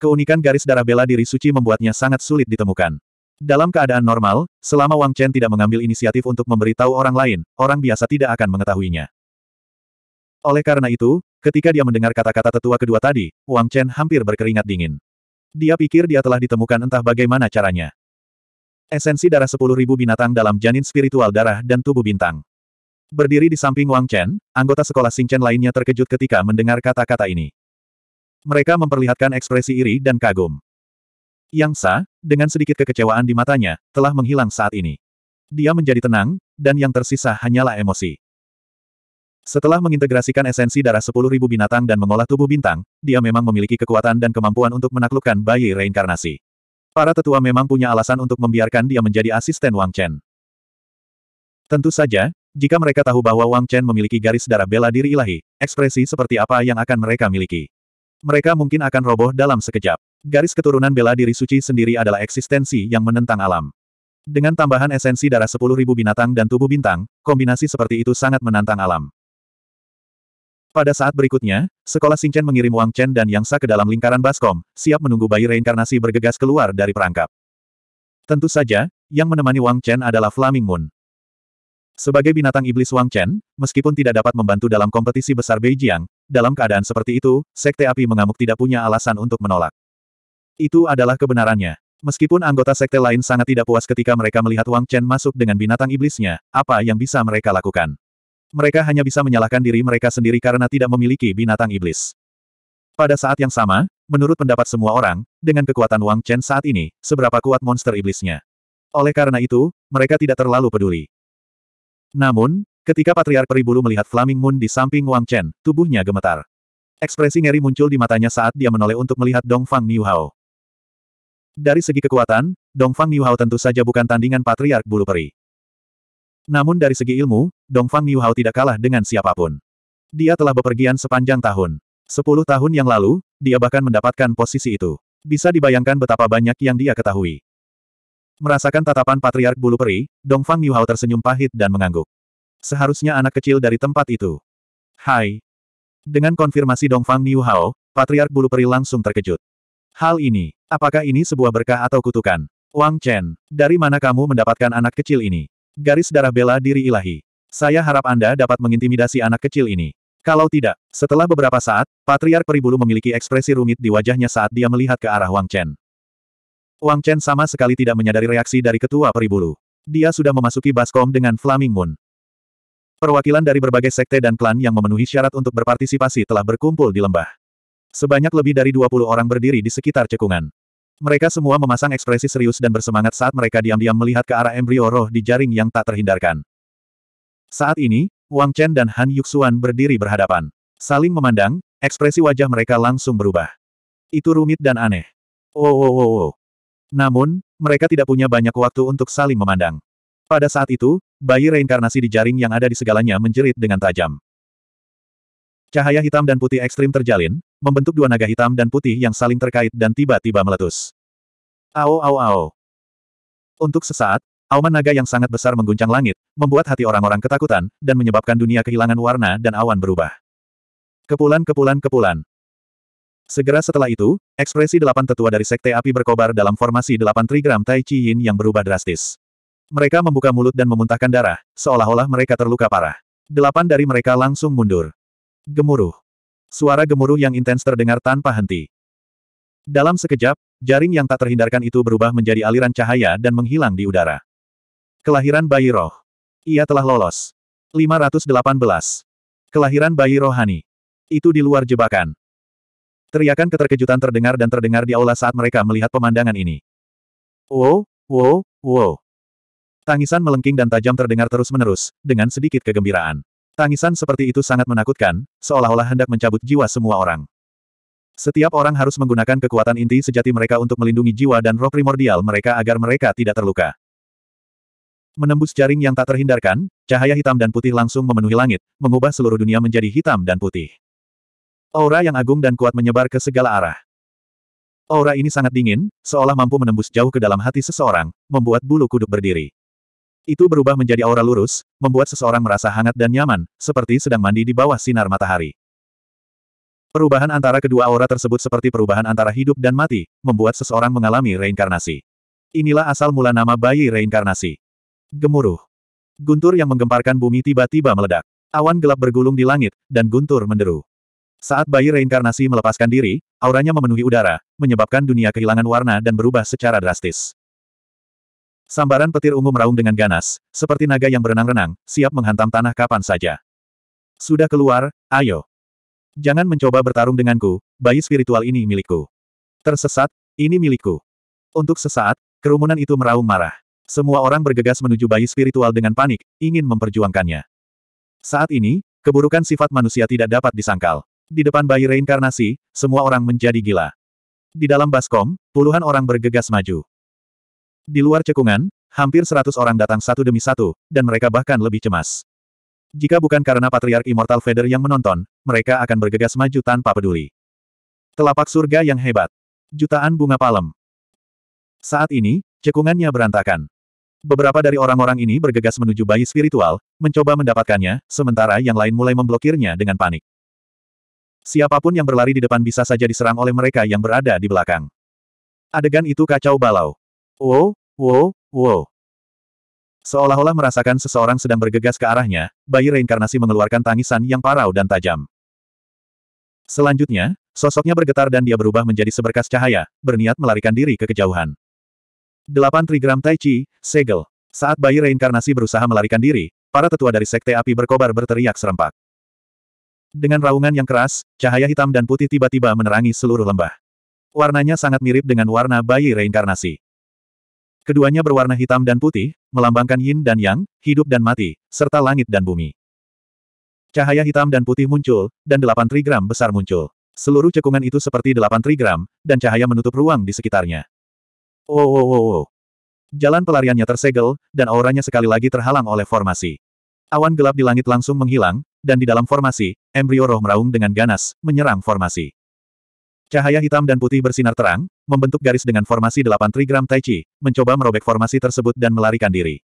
Keunikan garis darah bela diri suci membuatnya sangat sulit ditemukan. Dalam keadaan normal, selama Wang Chen tidak mengambil inisiatif untuk memberitahu orang lain, orang biasa tidak akan mengetahuinya. Oleh karena itu, ketika dia mendengar kata-kata tetua kedua tadi, Wang Chen hampir berkeringat dingin. Dia pikir dia telah ditemukan entah bagaimana caranya. Esensi darah sepuluh ribu binatang dalam janin spiritual darah dan tubuh bintang. Berdiri di samping Wang Chen, anggota sekolah Xing Chen lainnya terkejut ketika mendengar kata-kata ini. Mereka memperlihatkan ekspresi iri dan kagum. Yang Sa, dengan sedikit kekecewaan di matanya, telah menghilang saat ini. Dia menjadi tenang, dan yang tersisa hanyalah emosi. Setelah mengintegrasikan esensi darah sepuluh ribu binatang dan mengolah tubuh bintang, dia memang memiliki kekuatan dan kemampuan untuk menaklukkan bayi reinkarnasi. Para tetua memang punya alasan untuk membiarkan dia menjadi asisten Wang Chen. Tentu saja, jika mereka tahu bahwa Wang Chen memiliki garis darah bela diri ilahi, ekspresi seperti apa yang akan mereka miliki mereka mungkin akan roboh dalam sekejap. Garis keturunan bela diri suci sendiri adalah eksistensi yang menentang alam. Dengan tambahan esensi darah sepuluh ribu binatang dan tubuh bintang, kombinasi seperti itu sangat menantang alam. Pada saat berikutnya, sekolah Xingchen mengirim Wang Chen dan Yang Sa ke dalam lingkaran Baskom, siap menunggu bayi reinkarnasi bergegas keluar dari perangkap. Tentu saja, yang menemani Wang Chen adalah Flaming Moon. Sebagai binatang iblis Wang Chen, meskipun tidak dapat membantu dalam kompetisi besar Beijing, dalam keadaan seperti itu, Sekte Api Mengamuk tidak punya alasan untuk menolak. Itu adalah kebenarannya. Meskipun anggota sekte lain sangat tidak puas ketika mereka melihat Wang Chen masuk dengan binatang iblisnya, apa yang bisa mereka lakukan? Mereka hanya bisa menyalahkan diri mereka sendiri karena tidak memiliki binatang iblis. Pada saat yang sama, menurut pendapat semua orang, dengan kekuatan Wang Chen saat ini, seberapa kuat monster iblisnya. Oleh karena itu, mereka tidak terlalu peduli. Namun, Ketika Patriark Peribulu melihat Flaming Moon di samping Wang Chen, tubuhnya gemetar. Ekspresi ngeri muncul di matanya saat dia menoleh untuk melihat Dongfang Niuhao. Dari segi kekuatan, Dongfang Niuhao tentu saja bukan tandingan Patriark Bulu Peri. Namun dari segi ilmu, Dongfang Niuhao tidak kalah dengan siapapun. Dia telah bepergian sepanjang tahun. Sepuluh tahun yang lalu, dia bahkan mendapatkan posisi itu. Bisa dibayangkan betapa banyak yang dia ketahui. Merasakan tatapan Patriark Bulu Peri, Dongfang Niuhao tersenyum pahit dan mengangguk. Seharusnya anak kecil dari tempat itu. Hai. Dengan konfirmasi Dongfang Niu Hao, Patriark Bulu Peri langsung terkejut. Hal ini, apakah ini sebuah berkah atau kutukan? Wang Chen, dari mana kamu mendapatkan anak kecil ini? Garis darah bela diri ilahi. Saya harap Anda dapat mengintimidasi anak kecil ini. Kalau tidak, setelah beberapa saat, Patriark Peri Bulu memiliki ekspresi rumit di wajahnya saat dia melihat ke arah Wang Chen. Wang Chen sama sekali tidak menyadari reaksi dari ketua Peri Bulu. Dia sudah memasuki baskom dengan Flaming Moon. Perwakilan dari berbagai sekte dan klan yang memenuhi syarat untuk berpartisipasi telah berkumpul di lembah. Sebanyak lebih dari 20 orang berdiri di sekitar cekungan. Mereka semua memasang ekspresi serius dan bersemangat saat mereka diam-diam melihat ke arah embrio roh di jaring yang tak terhindarkan. Saat ini, Wang Chen dan Han Yuxuan berdiri berhadapan. Saling memandang, ekspresi wajah mereka langsung berubah. Itu rumit dan aneh. Oh, oh, oh, oh. Namun, mereka tidak punya banyak waktu untuk saling memandang. Pada saat itu, bayi reinkarnasi di jaring yang ada di segalanya menjerit dengan tajam. Cahaya hitam dan putih ekstrim terjalin, membentuk dua naga hitam dan putih yang saling terkait dan tiba-tiba meletus. Ao ao ao. Untuk sesaat, auman naga yang sangat besar mengguncang langit, membuat hati orang-orang ketakutan, dan menyebabkan dunia kehilangan warna dan awan berubah. Kepulan kepulan kepulan. Segera setelah itu, ekspresi delapan tetua dari Sekte Api berkobar dalam formasi delapan trigram Tai Chi Yin yang berubah drastis. Mereka membuka mulut dan memuntahkan darah, seolah-olah mereka terluka parah. Delapan dari mereka langsung mundur. Gemuruh. Suara gemuruh yang intens terdengar tanpa henti. Dalam sekejap, jaring yang tak terhindarkan itu berubah menjadi aliran cahaya dan menghilang di udara. Kelahiran bayi roh. Ia telah lolos. 518. Kelahiran bayi rohani. Itu di luar jebakan. Teriakan keterkejutan terdengar dan terdengar di aula saat mereka melihat pemandangan ini. Wow, wow, wow. Tangisan melengking dan tajam terdengar terus-menerus, dengan sedikit kegembiraan. Tangisan seperti itu sangat menakutkan, seolah-olah hendak mencabut jiwa semua orang. Setiap orang harus menggunakan kekuatan inti sejati mereka untuk melindungi jiwa dan roh primordial mereka agar mereka tidak terluka. Menembus jaring yang tak terhindarkan, cahaya hitam dan putih langsung memenuhi langit, mengubah seluruh dunia menjadi hitam dan putih. Aura yang agung dan kuat menyebar ke segala arah. Aura ini sangat dingin, seolah mampu menembus jauh ke dalam hati seseorang, membuat bulu kuduk berdiri. Itu berubah menjadi aura lurus, membuat seseorang merasa hangat dan nyaman, seperti sedang mandi di bawah sinar matahari. Perubahan antara kedua aura tersebut seperti perubahan antara hidup dan mati, membuat seseorang mengalami reinkarnasi. Inilah asal mula nama bayi reinkarnasi. Gemuruh. Guntur yang menggemparkan bumi tiba-tiba meledak. Awan gelap bergulung di langit, dan guntur menderu. Saat bayi reinkarnasi melepaskan diri, auranya memenuhi udara, menyebabkan dunia kehilangan warna dan berubah secara drastis. Sambaran petir ungu meraung dengan ganas, seperti naga yang berenang-renang, siap menghantam tanah kapan saja. Sudah keluar, ayo. Jangan mencoba bertarung denganku, bayi spiritual ini milikku. Tersesat, ini milikku. Untuk sesaat, kerumunan itu meraung marah. Semua orang bergegas menuju bayi spiritual dengan panik, ingin memperjuangkannya. Saat ini, keburukan sifat manusia tidak dapat disangkal. Di depan bayi reinkarnasi, semua orang menjadi gila. Di dalam baskom, puluhan orang bergegas maju. Di luar cekungan, hampir seratus orang datang satu demi satu, dan mereka bahkan lebih cemas. Jika bukan karena Patriark Immortal Feather yang menonton, mereka akan bergegas maju tanpa peduli. Telapak surga yang hebat. Jutaan bunga palem. Saat ini, cekungannya berantakan. Beberapa dari orang-orang ini bergegas menuju bayi spiritual, mencoba mendapatkannya, sementara yang lain mulai memblokirnya dengan panik. Siapapun yang berlari di depan bisa saja diserang oleh mereka yang berada di belakang. Adegan itu kacau balau. Wow, wow, wow. Seolah-olah merasakan seseorang sedang bergegas ke arahnya, bayi reinkarnasi mengeluarkan tangisan yang parau dan tajam. Selanjutnya, sosoknya bergetar dan dia berubah menjadi seberkas cahaya, berniat melarikan diri ke kejauhan. 8 trigram tai chi, segel. Saat bayi reinkarnasi berusaha melarikan diri, para tetua dari sekte api berkobar berteriak serempak. Dengan raungan yang keras, cahaya hitam dan putih tiba-tiba menerangi seluruh lembah. Warnanya sangat mirip dengan warna bayi reinkarnasi. Keduanya berwarna hitam dan putih, melambangkan yin dan yang, hidup dan mati, serta langit dan bumi. Cahaya hitam dan putih muncul, dan delapan trigram besar muncul. Seluruh cekungan itu seperti delapan trigram, dan cahaya menutup ruang di sekitarnya. Oh, oh, oh, oh. Jalan pelariannya tersegel, dan auranya sekali lagi terhalang oleh formasi. Awan gelap di langit langsung menghilang, dan di dalam formasi, embrio roh meraung dengan ganas, menyerang formasi. Cahaya hitam dan putih bersinar terang, membentuk garis dengan formasi delapan trigram Tai Chi, mencoba merobek formasi tersebut dan melarikan diri.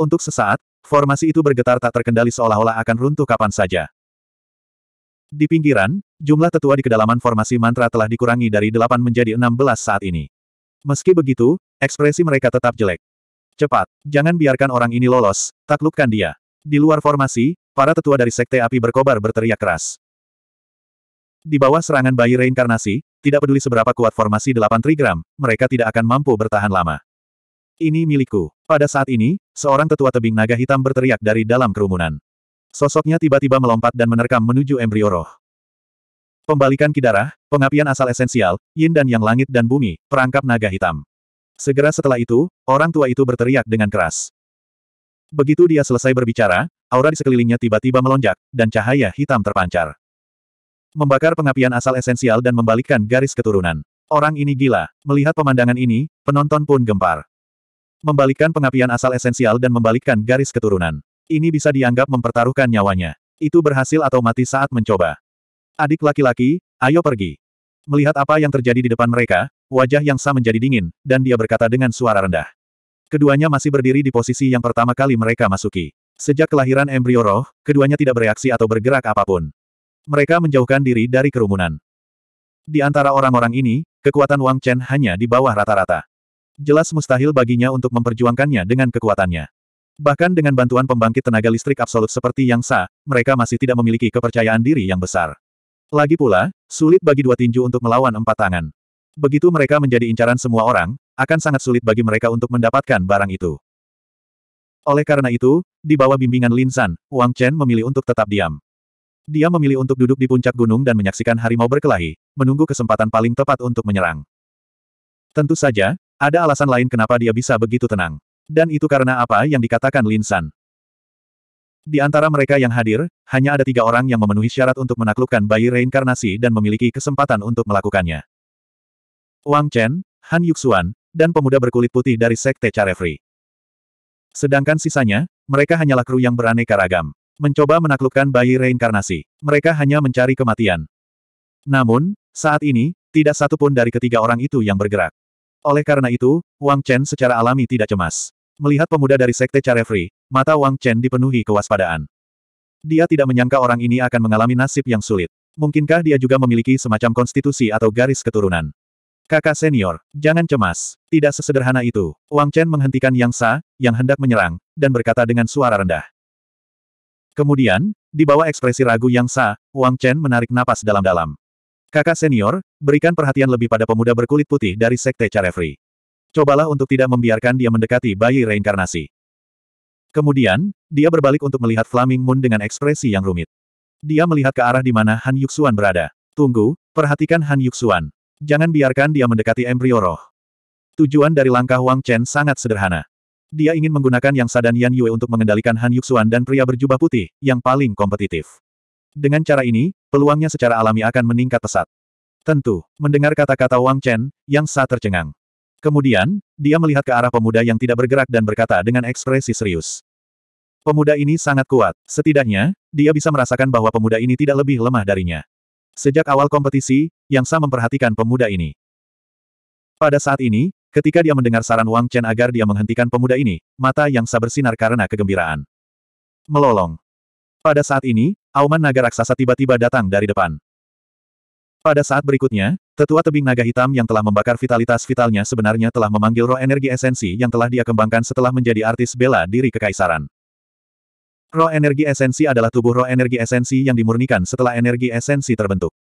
Untuk sesaat, formasi itu bergetar tak terkendali seolah-olah akan runtuh kapan saja. Di pinggiran, jumlah tetua di kedalaman formasi mantra telah dikurangi dari delapan menjadi enam belas saat ini. Meski begitu, ekspresi mereka tetap jelek. Cepat, jangan biarkan orang ini lolos, taklukkan dia. Di luar formasi, para tetua dari Sekte Api berkobar berteriak keras. Di bawah serangan bayi reinkarnasi, tidak peduli seberapa kuat formasi delapan trigram, mereka tidak akan mampu bertahan lama. Ini milikku. Pada saat ini, seorang tetua tebing naga hitam berteriak dari dalam kerumunan. Sosoknya tiba-tiba melompat dan menerkam menuju embrio roh. Pembalikan kidarah, pengapian asal esensial, yin dan yang langit dan bumi, perangkap naga hitam. Segera setelah itu, orang tua itu berteriak dengan keras. Begitu dia selesai berbicara, aura di sekelilingnya tiba-tiba melonjak, dan cahaya hitam terpancar. Membakar pengapian asal esensial dan membalikkan garis keturunan. Orang ini gila. Melihat pemandangan ini, penonton pun gempar. Membalikkan pengapian asal esensial dan membalikkan garis keturunan. Ini bisa dianggap mempertaruhkan nyawanya. Itu berhasil atau mati saat mencoba. Adik laki-laki, ayo pergi. Melihat apa yang terjadi di depan mereka, wajah yang sah menjadi dingin, dan dia berkata dengan suara rendah. Keduanya masih berdiri di posisi yang pertama kali mereka masuki. Sejak kelahiran embrio roh, keduanya tidak bereaksi atau bergerak apapun. Mereka menjauhkan diri dari kerumunan. Di antara orang-orang ini, kekuatan Wang Chen hanya di bawah rata-rata. Jelas mustahil baginya untuk memperjuangkannya dengan kekuatannya. Bahkan dengan bantuan pembangkit tenaga listrik absolut seperti Yang Sa, mereka masih tidak memiliki kepercayaan diri yang besar. Lagi pula, sulit bagi dua tinju untuk melawan empat tangan. Begitu mereka menjadi incaran semua orang, akan sangat sulit bagi mereka untuk mendapatkan barang itu. Oleh karena itu, di bawah bimbingan Lin San, Wang Chen memilih untuk tetap diam. Dia memilih untuk duduk di puncak gunung dan menyaksikan harimau berkelahi, menunggu kesempatan paling tepat untuk menyerang. Tentu saja, ada alasan lain kenapa dia bisa begitu tenang. Dan itu karena apa yang dikatakan Lin San. Di antara mereka yang hadir, hanya ada tiga orang yang memenuhi syarat untuk menaklukkan bayi reinkarnasi dan memiliki kesempatan untuk melakukannya. Wang Chen, Han Yuxuan, dan pemuda berkulit putih dari Sekte Carefree. Sedangkan sisanya, mereka hanyalah kru yang beraneka ragam mencoba menaklukkan bayi reinkarnasi. Mereka hanya mencari kematian. Namun, saat ini, tidak satu pun dari ketiga orang itu yang bergerak. Oleh karena itu, Wang Chen secara alami tidak cemas. Melihat pemuda dari Sekte Carefree, mata Wang Chen dipenuhi kewaspadaan. Dia tidak menyangka orang ini akan mengalami nasib yang sulit. Mungkinkah dia juga memiliki semacam konstitusi atau garis keturunan? Kakak senior, jangan cemas. Tidak sesederhana itu. Wang Chen menghentikan Yang Sa, yang hendak menyerang, dan berkata dengan suara rendah. Kemudian, di bawah ekspresi ragu yang sah, Wang Chen menarik napas dalam-dalam. Kakak senior, berikan perhatian lebih pada pemuda berkulit putih dari Sekte Carefree. Cobalah untuk tidak membiarkan dia mendekati bayi reinkarnasi. Kemudian, dia berbalik untuk melihat Flaming Moon dengan ekspresi yang rumit. Dia melihat ke arah di mana Han Yuxuan berada. Tunggu, perhatikan Han Yuxuan. Jangan biarkan dia mendekati embrio roh. Tujuan dari langkah Wang Chen sangat sederhana. Dia ingin menggunakan Yang Sa dan Yan Yue untuk mengendalikan Han Yuxuan dan pria berjubah putih, yang paling kompetitif. Dengan cara ini, peluangnya secara alami akan meningkat pesat. Tentu, mendengar kata-kata Wang Chen, Yang Sa tercengang. Kemudian, dia melihat ke arah pemuda yang tidak bergerak dan berkata dengan ekspresi serius. Pemuda ini sangat kuat, setidaknya, dia bisa merasakan bahwa pemuda ini tidak lebih lemah darinya. Sejak awal kompetisi, Yang Sa memperhatikan pemuda ini. Pada saat ini, Ketika dia mendengar saran Wang Chen agar dia menghentikan pemuda ini, mata yang sabar bersinar karena kegembiraan. Melolong. Pada saat ini, auman naga raksasa tiba-tiba datang dari depan. Pada saat berikutnya, tetua tebing naga hitam yang telah membakar vitalitas vitalnya sebenarnya telah memanggil roh energi esensi yang telah dia kembangkan setelah menjadi artis bela diri kekaisaran. Roh energi esensi adalah tubuh roh energi esensi yang dimurnikan setelah energi esensi terbentuk.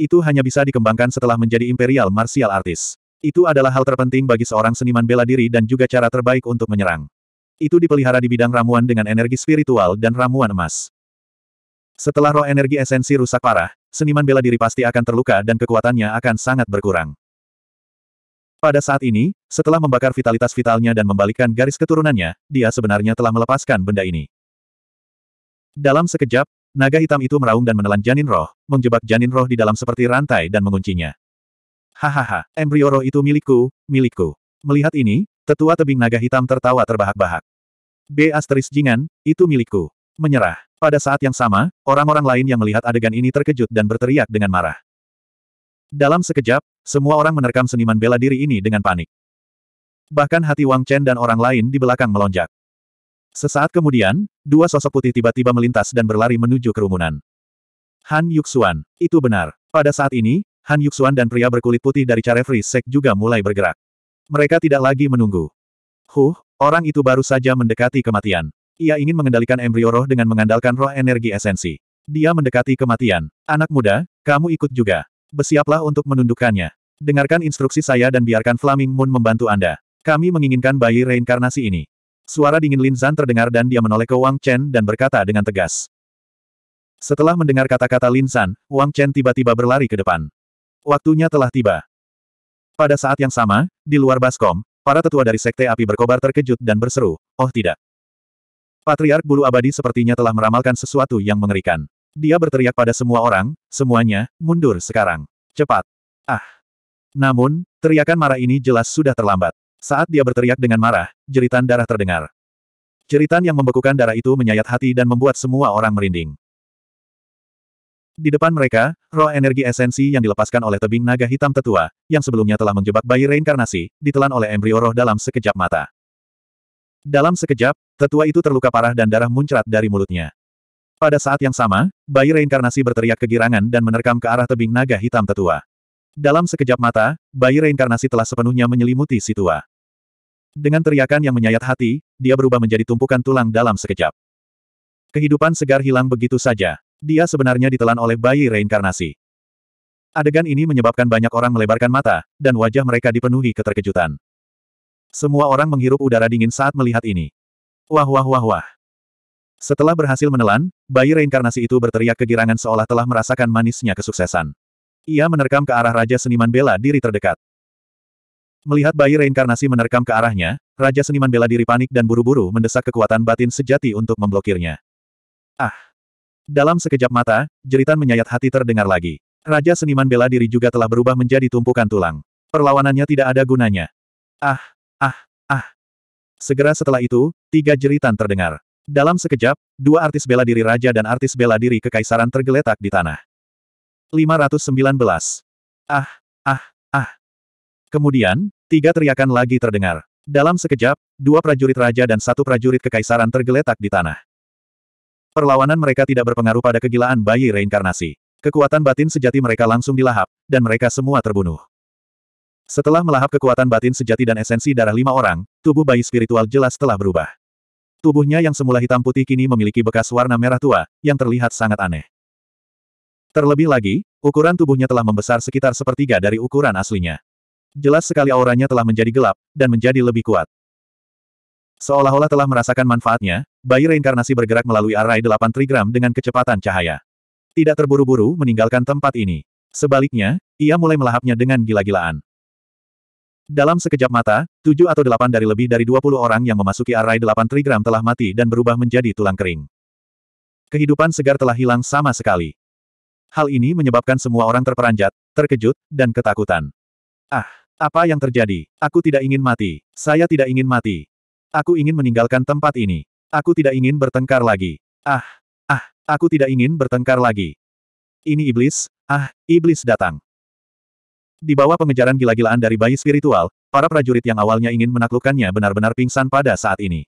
Itu hanya bisa dikembangkan setelah menjadi imperial martial artist. Itu adalah hal terpenting bagi seorang seniman bela diri dan juga cara terbaik untuk menyerang. Itu dipelihara di bidang ramuan dengan energi spiritual dan ramuan emas. Setelah roh energi esensi rusak parah, seniman bela diri pasti akan terluka dan kekuatannya akan sangat berkurang. Pada saat ini, setelah membakar vitalitas vitalnya dan membalikkan garis keturunannya, dia sebenarnya telah melepaskan benda ini. Dalam sekejap, naga hitam itu meraung dan menelan janin roh, menjebak janin roh di dalam seperti rantai dan menguncinya. Hahaha, Embryoro itu milikku, milikku. Melihat ini, tetua tebing naga hitam tertawa terbahak-bahak. B asteris jingan, itu milikku. Menyerah. Pada saat yang sama, orang-orang lain yang melihat adegan ini terkejut dan berteriak dengan marah. Dalam sekejap, semua orang menerkam seniman bela diri ini dengan panik. Bahkan hati Wang Chen dan orang lain di belakang melonjak. Sesaat kemudian, dua sosok putih tiba-tiba melintas dan berlari menuju kerumunan. Han Yuxuan, itu benar. Pada saat ini, Han Yuxuan dan pria berkulit putih dari Carefree Sek juga mulai bergerak. Mereka tidak lagi menunggu. Huh, orang itu baru saja mendekati kematian. Ia ingin mengendalikan embrio roh dengan mengandalkan roh energi esensi. Dia mendekati kematian. Anak muda, kamu ikut juga. Bersiaplah untuk menundukkannya. Dengarkan instruksi saya dan biarkan Flaming Moon membantu Anda. Kami menginginkan bayi reinkarnasi ini. Suara dingin Lin Zan terdengar dan dia menoleh ke Wang Chen dan berkata dengan tegas. Setelah mendengar kata-kata Lin Wang Chen tiba-tiba berlari ke depan. Waktunya telah tiba. Pada saat yang sama, di luar Baskom, para tetua dari Sekte Api Berkobar terkejut dan berseru, oh tidak. Patriark Bulu Abadi sepertinya telah meramalkan sesuatu yang mengerikan. Dia berteriak pada semua orang, semuanya, mundur sekarang. Cepat. Ah. Namun, teriakan marah ini jelas sudah terlambat. Saat dia berteriak dengan marah, jeritan darah terdengar. Jeritan yang membekukan darah itu menyayat hati dan membuat semua orang merinding. Di depan mereka, roh energi esensi yang dilepaskan oleh tebing naga hitam tetua, yang sebelumnya telah menjebak bayi reinkarnasi, ditelan oleh embrio roh dalam sekejap mata. Dalam sekejap, tetua itu terluka parah dan darah muncrat dari mulutnya. Pada saat yang sama, bayi reinkarnasi berteriak kegirangan dan menerkam ke arah tebing naga hitam tetua. Dalam sekejap mata, bayi reinkarnasi telah sepenuhnya menyelimuti si tua. Dengan teriakan yang menyayat hati, dia berubah menjadi tumpukan tulang dalam sekejap. Kehidupan segar hilang begitu saja. Dia sebenarnya ditelan oleh bayi reinkarnasi. Adegan ini menyebabkan banyak orang melebarkan mata, dan wajah mereka dipenuhi keterkejutan. Semua orang menghirup udara dingin saat melihat ini. Wah wah wah wah. Setelah berhasil menelan, bayi reinkarnasi itu berteriak kegirangan seolah telah merasakan manisnya kesuksesan. Ia menerkam ke arah Raja Seniman Bela Diri terdekat. Melihat bayi reinkarnasi menerkam ke arahnya, Raja Seniman Bela Diri panik dan buru-buru mendesak kekuatan batin sejati untuk memblokirnya. Ah! Dalam sekejap mata, jeritan menyayat hati terdengar lagi. Raja seniman bela diri juga telah berubah menjadi tumpukan tulang. Perlawanannya tidak ada gunanya. Ah, ah, ah. Segera setelah itu, tiga jeritan terdengar. Dalam sekejap, dua artis bela diri raja dan artis bela diri kekaisaran tergeletak di tanah. 519. Ah, ah, ah. Kemudian, tiga teriakan lagi terdengar. Dalam sekejap, dua prajurit raja dan satu prajurit kekaisaran tergeletak di tanah. Perlawanan mereka tidak berpengaruh pada kegilaan bayi reinkarnasi. Kekuatan batin sejati mereka langsung dilahap, dan mereka semua terbunuh. Setelah melahap kekuatan batin sejati dan esensi darah lima orang, tubuh bayi spiritual jelas telah berubah. Tubuhnya yang semula hitam putih kini memiliki bekas warna merah tua, yang terlihat sangat aneh. Terlebih lagi, ukuran tubuhnya telah membesar sekitar sepertiga dari ukuran aslinya. Jelas sekali auranya telah menjadi gelap, dan menjadi lebih kuat. Seolah-olah telah merasakan manfaatnya, Bayi reinkarnasi bergerak melalui array delapan trigram dengan kecepatan cahaya. Tidak terburu-buru meninggalkan tempat ini. Sebaliknya, ia mulai melahapnya dengan gila-gilaan. Dalam sekejap mata, tujuh atau delapan dari lebih dari dua puluh orang yang memasuki array delapan trigram telah mati dan berubah menjadi tulang kering. Kehidupan segar telah hilang sama sekali. Hal ini menyebabkan semua orang terperanjat, terkejut, dan ketakutan. Ah, apa yang terjadi? Aku tidak ingin mati. Saya tidak ingin mati. Aku ingin meninggalkan tempat ini. Aku tidak ingin bertengkar lagi. Ah, ah, aku tidak ingin bertengkar lagi. Ini iblis, ah, iblis datang. Di bawah pengejaran gila-gilaan dari bayi spiritual, para prajurit yang awalnya ingin menaklukkannya benar-benar pingsan pada saat ini.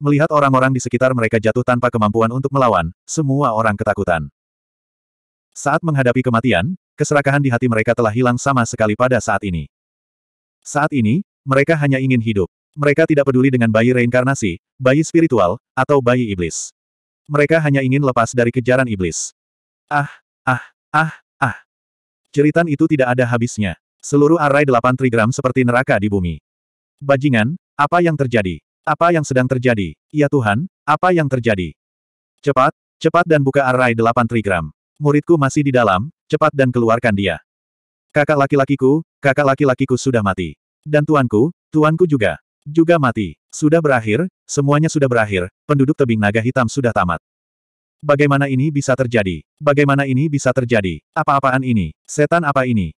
Melihat orang-orang di sekitar mereka jatuh tanpa kemampuan untuk melawan, semua orang ketakutan. Saat menghadapi kematian, keserakahan di hati mereka telah hilang sama sekali pada saat ini. Saat ini, mereka hanya ingin hidup. Mereka tidak peduli dengan bayi reinkarnasi, bayi spiritual, atau bayi iblis. Mereka hanya ingin lepas dari kejaran iblis. Ah, ah, ah, ah. Ceritan itu tidak ada habisnya. Seluruh array delapan trigram seperti neraka di bumi. Bajingan, apa yang terjadi? Apa yang sedang terjadi? Ya Tuhan, apa yang terjadi? Cepat, cepat dan buka array delapan trigram. Muridku masih di dalam, cepat dan keluarkan dia. Kakak laki-lakiku, kakak laki-lakiku sudah mati. Dan tuanku, tuanku juga. Juga mati. Sudah berakhir, semuanya sudah berakhir, penduduk tebing naga hitam sudah tamat. Bagaimana ini bisa terjadi? Bagaimana ini bisa terjadi? Apa-apaan ini? Setan apa ini?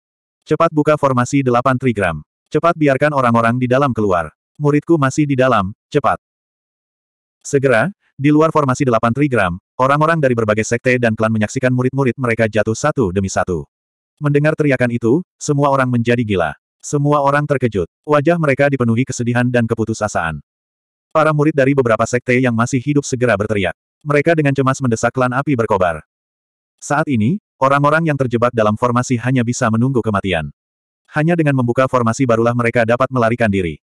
Cepat buka formasi 8 trigram. Cepat biarkan orang-orang di dalam keluar. Muridku masih di dalam, cepat. Segera, di luar formasi 8 trigram, orang-orang dari berbagai sekte dan klan menyaksikan murid-murid mereka jatuh satu demi satu. Mendengar teriakan itu, semua orang menjadi gila. Semua orang terkejut. Wajah mereka dipenuhi kesedihan dan keputusasaan. Para murid dari beberapa sekte yang masih hidup segera berteriak. Mereka dengan cemas mendesak klan api berkobar. Saat ini, orang-orang yang terjebak dalam formasi hanya bisa menunggu kematian. Hanya dengan membuka formasi barulah mereka dapat melarikan diri.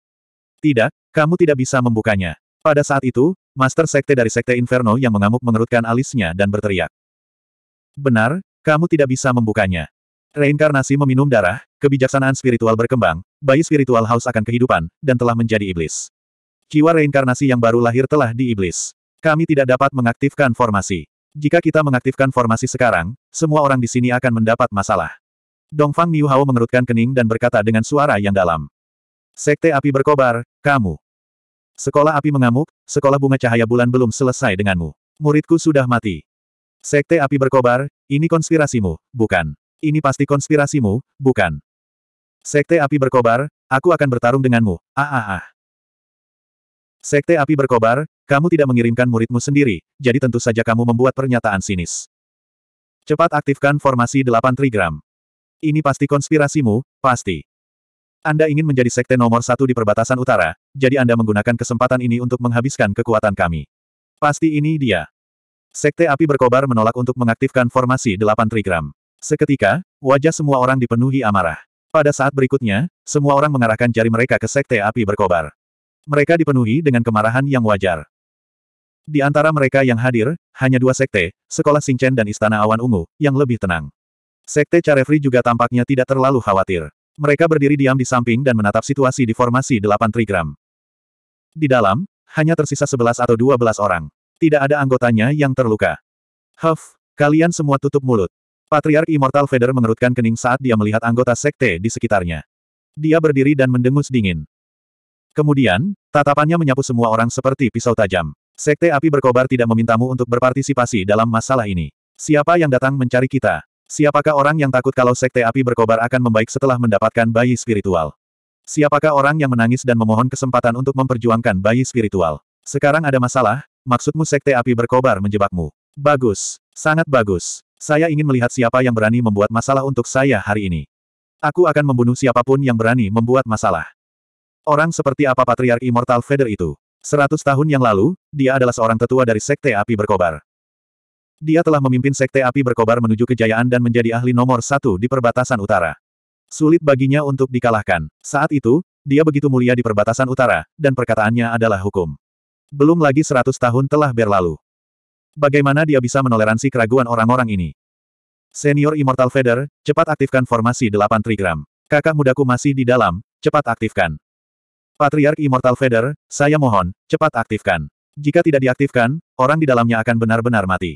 Tidak, kamu tidak bisa membukanya. Pada saat itu, Master Sekte dari Sekte Inferno yang mengamuk mengerutkan alisnya dan berteriak. Benar, kamu tidak bisa membukanya. Reinkarnasi meminum darah, kebijaksanaan spiritual berkembang, bayi spiritual haus akan kehidupan, dan telah menjadi iblis. Jiwa reinkarnasi yang baru lahir telah di iblis. Kami tidak dapat mengaktifkan formasi. Jika kita mengaktifkan formasi sekarang, semua orang di sini akan mendapat masalah. Dongfang Niu Hao mengerutkan kening dan berkata dengan suara yang dalam. Sekte api berkobar, kamu. Sekolah api mengamuk, sekolah bunga cahaya bulan belum selesai denganmu. Muridku sudah mati. Sekte api berkobar, ini konspirasimu, bukan? ini pasti konspirasimu, bukan? Sekte api berkobar, aku akan bertarung denganmu, ah ah ah. Sekte api berkobar, kamu tidak mengirimkan muridmu sendiri, jadi tentu saja kamu membuat pernyataan sinis. Cepat aktifkan formasi 8 trigram. Ini pasti konspirasimu, pasti. Anda ingin menjadi sekte nomor satu di perbatasan utara, jadi Anda menggunakan kesempatan ini untuk menghabiskan kekuatan kami. Pasti ini dia. Sekte api berkobar menolak untuk mengaktifkan formasi 8 trigram. Seketika, wajah semua orang dipenuhi amarah. Pada saat berikutnya, semua orang mengarahkan jari mereka ke sekte api berkobar. Mereka dipenuhi dengan kemarahan yang wajar. Di antara mereka yang hadir, hanya dua sekte, Sekolah Singchen dan Istana Awan Ungu, yang lebih tenang. Sekte Carefree juga tampaknya tidak terlalu khawatir. Mereka berdiri diam di samping dan menatap situasi di formasi delapan trigram. Di dalam, hanya tersisa sebelas atau dua belas orang. Tidak ada anggotanya yang terluka. Huff, kalian semua tutup mulut. Patriark Immortal Feather mengerutkan kening saat dia melihat anggota sekte di sekitarnya. Dia berdiri dan mendengus dingin. Kemudian, tatapannya menyapu semua orang seperti pisau tajam. Sekte api berkobar tidak memintamu untuk berpartisipasi dalam masalah ini. Siapa yang datang mencari kita? Siapakah orang yang takut kalau sekte api berkobar akan membaik setelah mendapatkan bayi spiritual? Siapakah orang yang menangis dan memohon kesempatan untuk memperjuangkan bayi spiritual? Sekarang ada masalah, maksudmu sekte api berkobar menjebakmu. Bagus, sangat bagus. Saya ingin melihat siapa yang berani membuat masalah untuk saya hari ini. Aku akan membunuh siapapun yang berani membuat masalah. Orang seperti apa Patriark Immortal Feather itu? Seratus tahun yang lalu, dia adalah seorang tetua dari Sekte Api Berkobar. Dia telah memimpin Sekte Api Berkobar menuju kejayaan dan menjadi ahli nomor satu di perbatasan utara. Sulit baginya untuk dikalahkan. Saat itu, dia begitu mulia di perbatasan utara, dan perkataannya adalah hukum. Belum lagi seratus tahun telah berlalu. Bagaimana dia bisa menoleransi keraguan orang-orang ini? Senior Immortal Feather, cepat aktifkan formasi 8 trigram. Kakak mudaku masih di dalam, cepat aktifkan. Patriark Immortal Feather, saya mohon, cepat aktifkan. Jika tidak diaktifkan, orang di dalamnya akan benar-benar mati.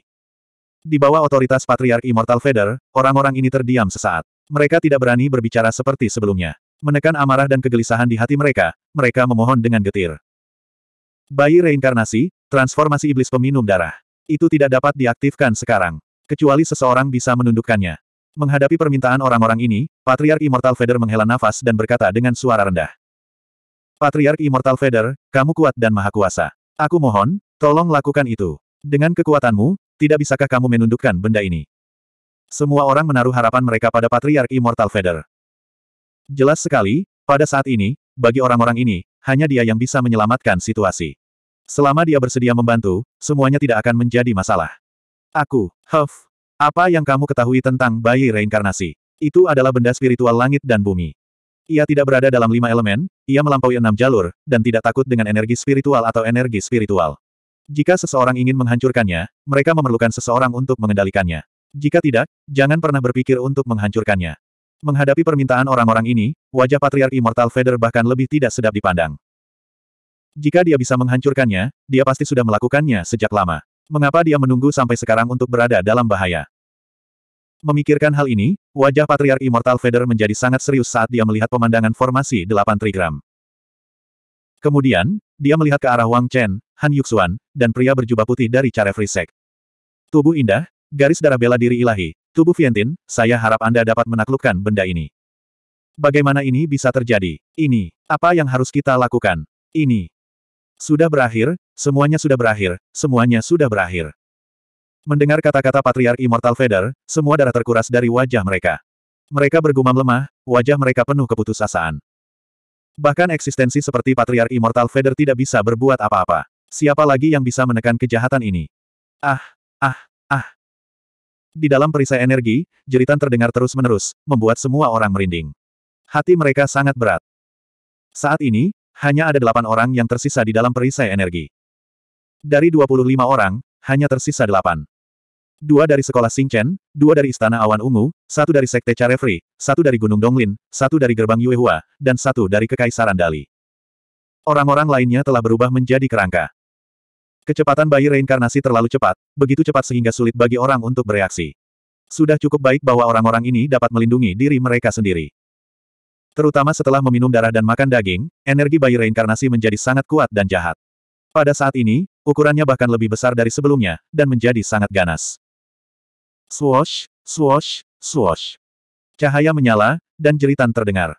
Di bawah otoritas Patriark Immortal Feather, orang-orang ini terdiam sesaat. Mereka tidak berani berbicara seperti sebelumnya. Menekan amarah dan kegelisahan di hati mereka, mereka memohon dengan getir. Bayi reinkarnasi, transformasi iblis peminum darah. Itu tidak dapat diaktifkan sekarang. Kecuali seseorang bisa menundukkannya. Menghadapi permintaan orang-orang ini, Patriark Immortal Feather menghela nafas dan berkata dengan suara rendah. Patriark Immortal Feather, kamu kuat dan maha kuasa. Aku mohon, tolong lakukan itu. Dengan kekuatanmu, tidak bisakah kamu menundukkan benda ini? Semua orang menaruh harapan mereka pada Patriark Immortal Feather. Jelas sekali, pada saat ini, bagi orang-orang ini, hanya dia yang bisa menyelamatkan situasi. Selama dia bersedia membantu, semuanya tidak akan menjadi masalah. Aku, Huff. Apa yang kamu ketahui tentang bayi reinkarnasi? Itu adalah benda spiritual langit dan bumi. Ia tidak berada dalam lima elemen, ia melampaui enam jalur, dan tidak takut dengan energi spiritual atau energi spiritual. Jika seseorang ingin menghancurkannya, mereka memerlukan seseorang untuk mengendalikannya. Jika tidak, jangan pernah berpikir untuk menghancurkannya. Menghadapi permintaan orang-orang ini, wajah Patriark Immortal feather bahkan lebih tidak sedap dipandang. Jika dia bisa menghancurkannya, dia pasti sudah melakukannya sejak lama. Mengapa dia menunggu sampai sekarang untuk berada dalam bahaya? Memikirkan hal ini, wajah Patriark Immortal Feather menjadi sangat serius saat dia melihat pemandangan formasi delapan trigram. Kemudian, dia melihat ke arah Wang Chen, Han Yuxuan, dan pria berjubah putih dari Carefree Tubuh indah, garis darah bela diri ilahi, tubuh Vientin, saya harap Anda dapat menaklukkan benda ini. Bagaimana ini bisa terjadi? Ini, apa yang harus kita lakukan? Ini, sudah berakhir, semuanya sudah berakhir, semuanya sudah berakhir. Mendengar kata-kata Patriark Immortal Feather, semua darah terkuras dari wajah mereka. Mereka bergumam lemah, wajah mereka penuh keputusasaan. Bahkan eksistensi seperti Patriark Immortal Feather tidak bisa berbuat apa-apa. Siapa lagi yang bisa menekan kejahatan ini? Ah, ah, ah. Di dalam perisai energi, jeritan terdengar terus-menerus, membuat semua orang merinding. Hati mereka sangat berat. Saat ini, hanya ada delapan orang yang tersisa di dalam perisai energi. Dari 25 orang, hanya tersisa delapan. Dua dari sekolah Singchen, dua dari Istana Awan Ungu, satu dari Sekte Carefree, satu dari Gunung Donglin, satu dari Gerbang Yuehua, dan satu dari Kekaisaran Dali. Orang-orang lainnya telah berubah menjadi kerangka. Kecepatan bayi reinkarnasi terlalu cepat, begitu cepat sehingga sulit bagi orang untuk bereaksi. Sudah cukup baik bahwa orang-orang ini dapat melindungi diri mereka sendiri. Terutama setelah meminum darah dan makan daging, energi bayi reinkarnasi menjadi sangat kuat dan jahat. Pada saat ini, ukurannya bahkan lebih besar dari sebelumnya, dan menjadi sangat ganas. Swoosh, swoosh, swoosh. Cahaya menyala, dan jeritan terdengar.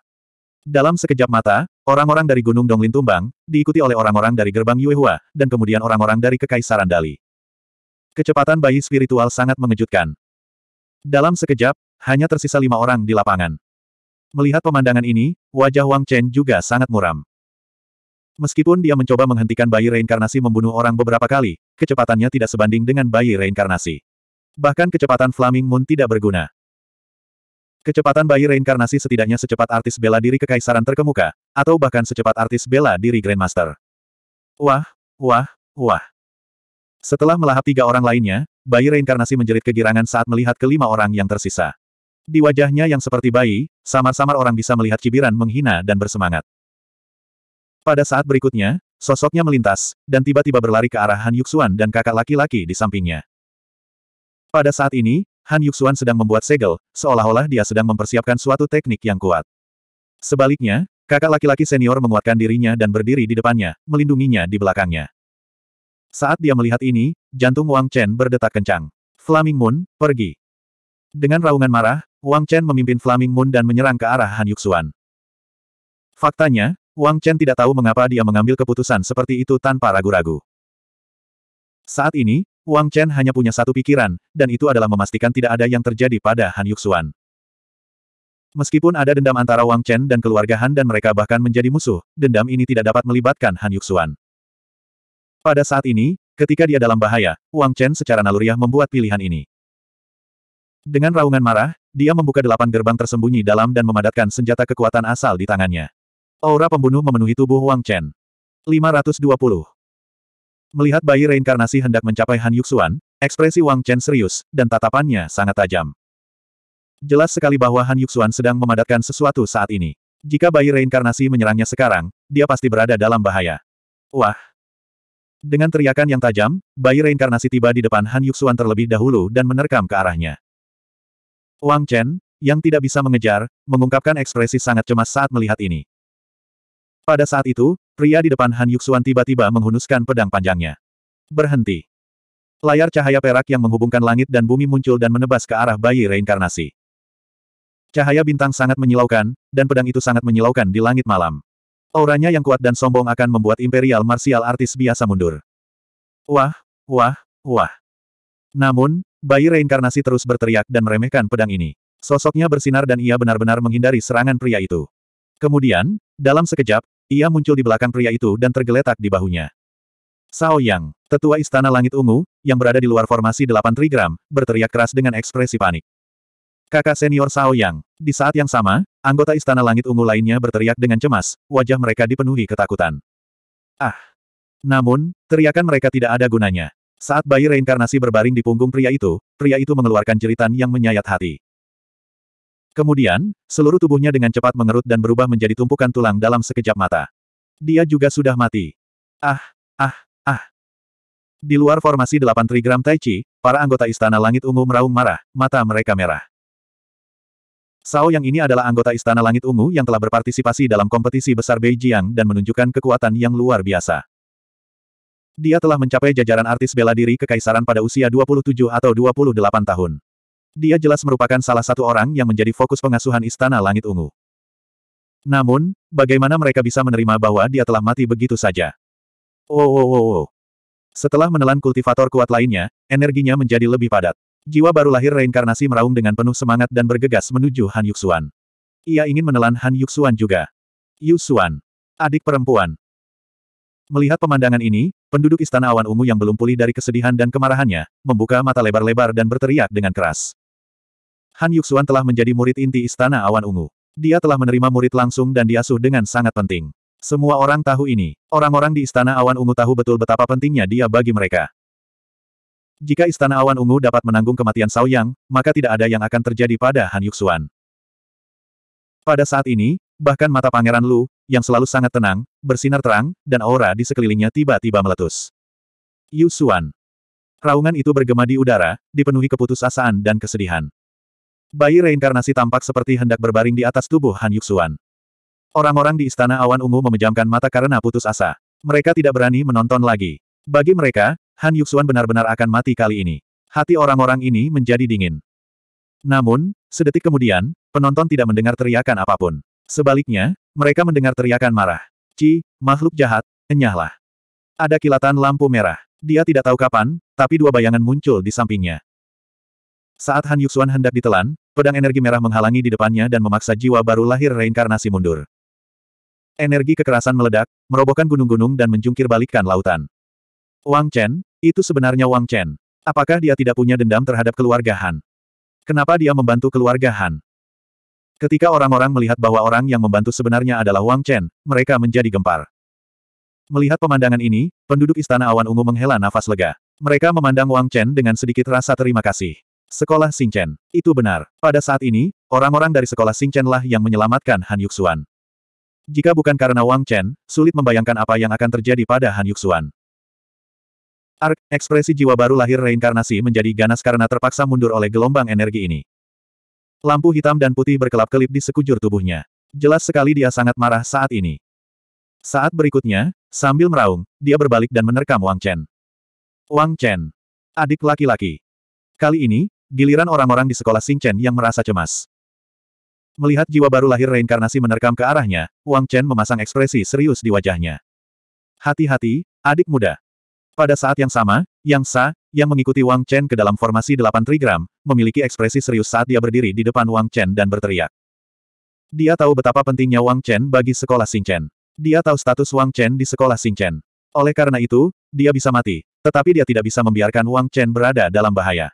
Dalam sekejap mata, orang-orang dari Gunung Donglin tumbang, diikuti oleh orang-orang dari Gerbang Yuehua, dan kemudian orang-orang dari Kekaisaran Dali. Kecepatan bayi spiritual sangat mengejutkan. Dalam sekejap, hanya tersisa lima orang di lapangan. Melihat pemandangan ini, wajah Wang Chen juga sangat muram. Meskipun dia mencoba menghentikan bayi reinkarnasi membunuh orang beberapa kali, kecepatannya tidak sebanding dengan bayi reinkarnasi. Bahkan kecepatan Flaming Moon tidak berguna. Kecepatan bayi reinkarnasi setidaknya secepat artis bela diri kekaisaran terkemuka, atau bahkan secepat artis bela diri Grandmaster. Wah, wah, wah. Setelah melahap tiga orang lainnya, bayi reinkarnasi menjerit kegirangan saat melihat kelima orang yang tersisa. Di wajahnya yang seperti bayi, samar-samar orang bisa melihat cibiran menghina dan bersemangat. Pada saat berikutnya, sosoknya melintas, dan tiba-tiba berlari ke arah Han Yuxuan dan kakak laki-laki di sampingnya. Pada saat ini, Han Yuxuan sedang membuat segel, seolah-olah dia sedang mempersiapkan suatu teknik yang kuat. Sebaliknya, kakak laki-laki senior menguatkan dirinya dan berdiri di depannya, melindunginya di belakangnya. Saat dia melihat ini, jantung Wang Chen berdetak kencang. Flaming Moon, pergi. Dengan raungan marah, Wang Chen memimpin Flaming Moon dan menyerang ke arah Han Yuxuan. Faktanya, Wang Chen tidak tahu mengapa dia mengambil keputusan seperti itu tanpa ragu-ragu. Saat ini, Wang Chen hanya punya satu pikiran, dan itu adalah memastikan tidak ada yang terjadi pada Han Yuxuan. Meskipun ada dendam antara Wang Chen dan keluarga Han dan mereka bahkan menjadi musuh, dendam ini tidak dapat melibatkan Han Yuxuan. Pada saat ini, ketika dia dalam bahaya, Wang Chen secara naluriah membuat pilihan ini. Dengan raungan marah, dia membuka delapan gerbang tersembunyi dalam dan memadatkan senjata kekuatan asal di tangannya. Aura pembunuh memenuhi tubuh Wang Chen. 520. Melihat bayi reinkarnasi hendak mencapai Han Yuxuan, ekspresi Wang Chen serius, dan tatapannya sangat tajam. Jelas sekali bahwa Han Yuxuan sedang memadatkan sesuatu saat ini. Jika bayi reinkarnasi menyerangnya sekarang, dia pasti berada dalam bahaya. Wah! Dengan teriakan yang tajam, bayi reinkarnasi tiba di depan Han Yuxuan terlebih dahulu dan menerkam ke arahnya. Wang Chen, yang tidak bisa mengejar, mengungkapkan ekspresi sangat cemas saat melihat ini. Pada saat itu, pria di depan Han Yuxuan tiba-tiba menghunuskan pedang panjangnya. Berhenti. Layar cahaya perak yang menghubungkan langit dan bumi muncul dan menebas ke arah bayi reinkarnasi. Cahaya bintang sangat menyilaukan, dan pedang itu sangat menyilaukan di langit malam. Auranya yang kuat dan sombong akan membuat Imperial Martial Artis biasa mundur. Wah, wah, wah. Namun, bayi reinkarnasi terus berteriak dan meremehkan pedang ini. Sosoknya bersinar dan ia benar-benar menghindari serangan pria itu. Kemudian, dalam sekejap, ia muncul di belakang pria itu dan tergeletak di bahunya. Sao Yang, tetua Istana Langit Ungu, yang berada di luar formasi delapan trigram, berteriak keras dengan ekspresi panik. Kakak senior Sao Yang, di saat yang sama, anggota Istana Langit Ungu lainnya berteriak dengan cemas, wajah mereka dipenuhi ketakutan. Ah! Namun, teriakan mereka tidak ada gunanya. Saat bayi reinkarnasi berbaring di punggung pria itu, pria itu mengeluarkan jeritan yang menyayat hati. Kemudian, seluruh tubuhnya dengan cepat mengerut dan berubah menjadi tumpukan tulang dalam sekejap mata. Dia juga sudah mati. Ah, ah, ah. Di luar formasi delapan trigram Tai Chi, para anggota Istana Langit Ungu meraung marah, mata mereka merah. Sao yang ini adalah anggota Istana Langit Ungu yang telah berpartisipasi dalam kompetisi besar Beijing dan menunjukkan kekuatan yang luar biasa. Dia telah mencapai jajaran artis bela diri kekaisaran pada usia 27 atau 28 tahun. Dia jelas merupakan salah satu orang yang menjadi fokus pengasuhan Istana Langit Ungu. Namun, bagaimana mereka bisa menerima bahwa dia telah mati begitu saja? Oh, oh, oh, oh. Setelah menelan kultivator kuat lainnya, energinya menjadi lebih padat. Jiwa baru lahir reinkarnasi meraung dengan penuh semangat dan bergegas menuju Han Yuxuan. Ia ingin menelan Han Yuxuan juga. Yuxuan. Adik perempuan. Melihat pemandangan ini, penduduk istana awan ungu yang belum pulih dari kesedihan dan kemarahannya, membuka mata lebar-lebar dan berteriak dengan keras. Han Yuxuan telah menjadi murid inti istana awan ungu. Dia telah menerima murid langsung dan diasuh dengan sangat penting. Semua orang tahu ini. Orang-orang di istana awan ungu tahu betul betapa pentingnya dia bagi mereka. Jika istana awan ungu dapat menanggung kematian Sao Yang, maka tidak ada yang akan terjadi pada Han Yuxuan. Pada saat ini, bahkan mata Pangeran Lu, yang selalu sangat tenang, bersinar terang, dan aura di sekelilingnya tiba-tiba meletus. Yu Xuan. Raungan itu bergema di udara, dipenuhi keputusasaan dan kesedihan. Bayi reinkarnasi tampak seperti hendak berbaring di atas tubuh Han Xuan. Orang-orang di Istana Awan Ungu memejamkan mata karena putus asa. Mereka tidak berani menonton lagi. Bagi mereka, Han Yuxuan benar-benar akan mati kali ini. Hati orang-orang ini menjadi dingin. Namun, sedetik kemudian, penonton tidak mendengar teriakan apapun. Sebaliknya, mereka mendengar teriakan marah. Ci, makhluk jahat, enyahlah. Ada kilatan lampu merah. Dia tidak tahu kapan, tapi dua bayangan muncul di sampingnya. Saat Han Yuxuan hendak ditelan, pedang energi merah menghalangi di depannya dan memaksa jiwa baru lahir reinkarnasi mundur. Energi kekerasan meledak, merobohkan gunung-gunung dan menjungkir balikkan lautan. Wang Chen, itu sebenarnya Wang Chen. Apakah dia tidak punya dendam terhadap keluarga Han? Kenapa dia membantu keluarga Han? Ketika orang-orang melihat bahwa orang yang membantu sebenarnya adalah Wang Chen, mereka menjadi gempar. Melihat pemandangan ini, penduduk Istana Awan Ungu menghela nafas lega. Mereka memandang Wang Chen dengan sedikit rasa terima kasih. Sekolah Chen, Itu benar. Pada saat ini, orang-orang dari sekolah Chen lah yang menyelamatkan Han Yuxuan. Jika bukan karena Wang Chen, sulit membayangkan apa yang akan terjadi pada Han Yuxuan. Ark, ekspresi jiwa baru lahir reinkarnasi menjadi ganas karena terpaksa mundur oleh gelombang energi ini. Lampu hitam dan putih berkelap-kelip di sekujur tubuhnya. Jelas sekali dia sangat marah saat ini. Saat berikutnya, sambil meraung, dia berbalik dan menerkam Wang Chen. Wang Chen. Adik laki-laki. Kali ini, giliran orang-orang di sekolah Xing Chen yang merasa cemas. Melihat jiwa baru lahir reinkarnasi menerkam ke arahnya, Wang Chen memasang ekspresi serius di wajahnya. Hati-hati, adik muda. Pada saat yang sama, Yang Sa, yang mengikuti Wang Chen ke dalam formasi delapan trigram, memiliki ekspresi serius saat dia berdiri di depan Wang Chen dan berteriak. Dia tahu betapa pentingnya Wang Chen bagi sekolah Chen. Dia tahu status Wang Chen di sekolah Chen. Oleh karena itu, dia bisa mati, tetapi dia tidak bisa membiarkan Wang Chen berada dalam bahaya.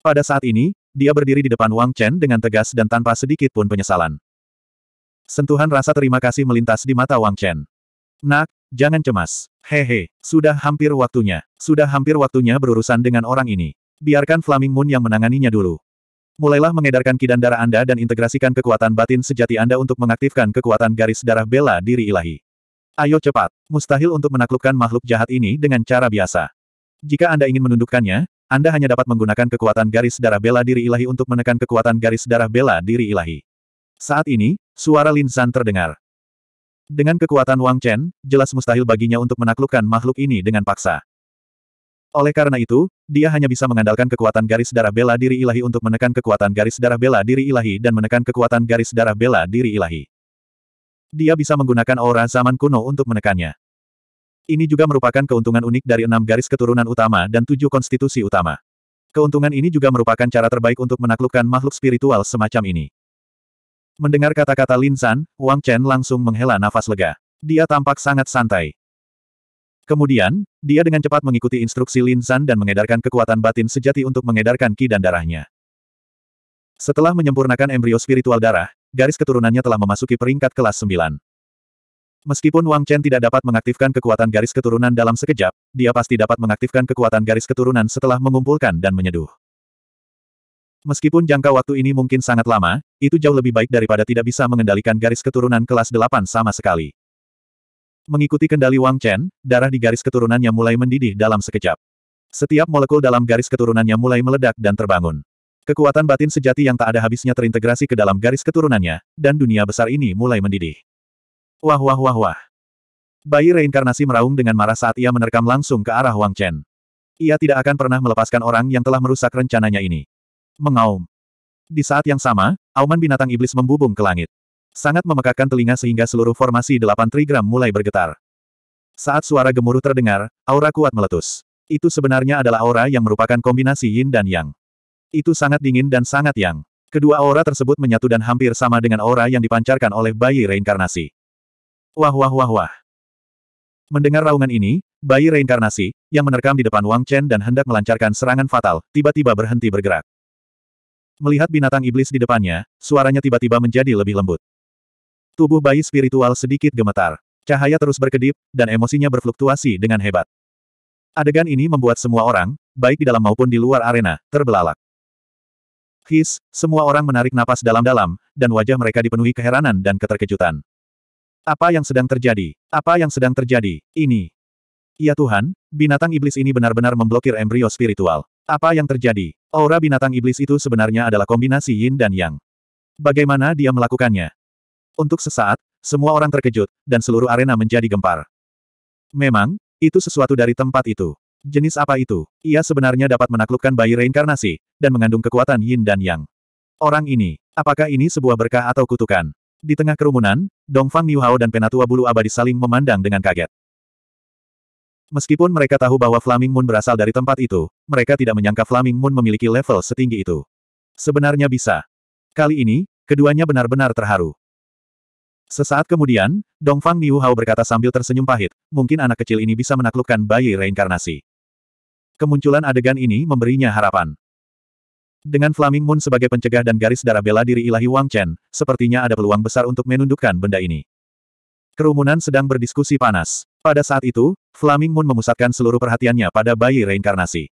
Pada saat ini, dia berdiri di depan Wang Chen dengan tegas dan tanpa sedikit pun penyesalan. Sentuhan rasa terima kasih melintas di mata Wang Chen. Nak, Jangan cemas. Hehe, sudah hampir waktunya. Sudah hampir waktunya berurusan dengan orang ini. Biarkan Flaming Moon yang menanganinya dulu. Mulailah mengedarkan kidan darah Anda dan integrasikan kekuatan batin sejati Anda untuk mengaktifkan kekuatan garis darah bela diri ilahi. Ayo cepat. Mustahil untuk menaklukkan makhluk jahat ini dengan cara biasa. Jika Anda ingin menundukkannya, Anda hanya dapat menggunakan kekuatan garis darah bela diri ilahi untuk menekan kekuatan garis darah bela diri ilahi. Saat ini, suara Lin San terdengar. Dengan kekuatan Wang Chen, jelas mustahil baginya untuk menaklukkan makhluk ini dengan paksa. Oleh karena itu, dia hanya bisa mengandalkan kekuatan garis darah bela diri ilahi untuk menekan kekuatan garis darah bela diri ilahi dan menekan kekuatan garis darah bela diri ilahi. Dia bisa menggunakan aura zaman kuno untuk menekannya. Ini juga merupakan keuntungan unik dari enam garis keturunan utama dan tujuh konstitusi utama. Keuntungan ini juga merupakan cara terbaik untuk menaklukkan makhluk spiritual semacam ini. Mendengar kata-kata Lin San, Wang Chen langsung menghela nafas lega. Dia tampak sangat santai. Kemudian, dia dengan cepat mengikuti instruksi Lin San dan mengedarkan kekuatan batin sejati untuk mengedarkan ki dan darahnya. Setelah menyempurnakan embrio spiritual darah, garis keturunannya telah memasuki peringkat kelas 9. Meskipun Wang Chen tidak dapat mengaktifkan kekuatan garis keturunan dalam sekejap, dia pasti dapat mengaktifkan kekuatan garis keturunan setelah mengumpulkan dan menyeduh. Meskipun jangka waktu ini mungkin sangat lama, itu jauh lebih baik daripada tidak bisa mengendalikan garis keturunan kelas 8 sama sekali. Mengikuti kendali Wang Chen, darah di garis keturunannya mulai mendidih dalam sekejap. Setiap molekul dalam garis keturunannya mulai meledak dan terbangun. Kekuatan batin sejati yang tak ada habisnya terintegrasi ke dalam garis keturunannya, dan dunia besar ini mulai mendidih. Wah wah wah wah. Bayi reinkarnasi meraung dengan marah saat ia menerkam langsung ke arah Wang Chen. Ia tidak akan pernah melepaskan orang yang telah merusak rencananya ini. Mengaum. Di saat yang sama, auman binatang iblis membubung ke langit. Sangat memekakkan telinga sehingga seluruh formasi delapan trigram mulai bergetar. Saat suara gemuruh terdengar, aura kuat meletus. Itu sebenarnya adalah aura yang merupakan kombinasi yin dan yang. Itu sangat dingin dan sangat yang. Kedua aura tersebut menyatu dan hampir sama dengan aura yang dipancarkan oleh bayi reinkarnasi. Wah wah wah wah. Mendengar raungan ini, bayi reinkarnasi, yang menerkam di depan Wang Chen dan hendak melancarkan serangan fatal, tiba-tiba berhenti bergerak. Melihat binatang iblis di depannya, suaranya tiba-tiba menjadi lebih lembut. Tubuh bayi spiritual sedikit gemetar. Cahaya terus berkedip, dan emosinya berfluktuasi dengan hebat. Adegan ini membuat semua orang, baik di dalam maupun di luar arena, terbelalak. His, semua orang menarik napas dalam-dalam, dan wajah mereka dipenuhi keheranan dan keterkejutan. Apa yang sedang terjadi? Apa yang sedang terjadi? Ini. Ya Tuhan, binatang iblis ini benar-benar memblokir embrio spiritual. Apa yang terjadi? Aura binatang iblis itu sebenarnya adalah kombinasi yin dan yang. Bagaimana dia melakukannya? Untuk sesaat, semua orang terkejut, dan seluruh arena menjadi gempar. Memang, itu sesuatu dari tempat itu. Jenis apa itu? Ia sebenarnya dapat menaklukkan bayi reinkarnasi, dan mengandung kekuatan yin dan yang. Orang ini, apakah ini sebuah berkah atau kutukan? Di tengah kerumunan, Dongfang Niuhao dan Penatua Bulu Abadi saling memandang dengan kaget. Meskipun mereka tahu bahwa Flaming Moon berasal dari tempat itu, mereka tidak menyangka Flaming Moon memiliki level setinggi itu. Sebenarnya bisa. Kali ini, keduanya benar-benar terharu. Sesaat kemudian, Dongfang Niu Hao berkata sambil tersenyum pahit, mungkin anak kecil ini bisa menaklukkan bayi reinkarnasi. Kemunculan adegan ini memberinya harapan. Dengan Flaming Moon sebagai pencegah dan garis darah bela diri ilahi Wang Chen, sepertinya ada peluang besar untuk menundukkan benda ini. Kerumunan sedang berdiskusi panas. Pada saat itu, Flaming Moon memusatkan seluruh perhatiannya pada bayi reinkarnasi.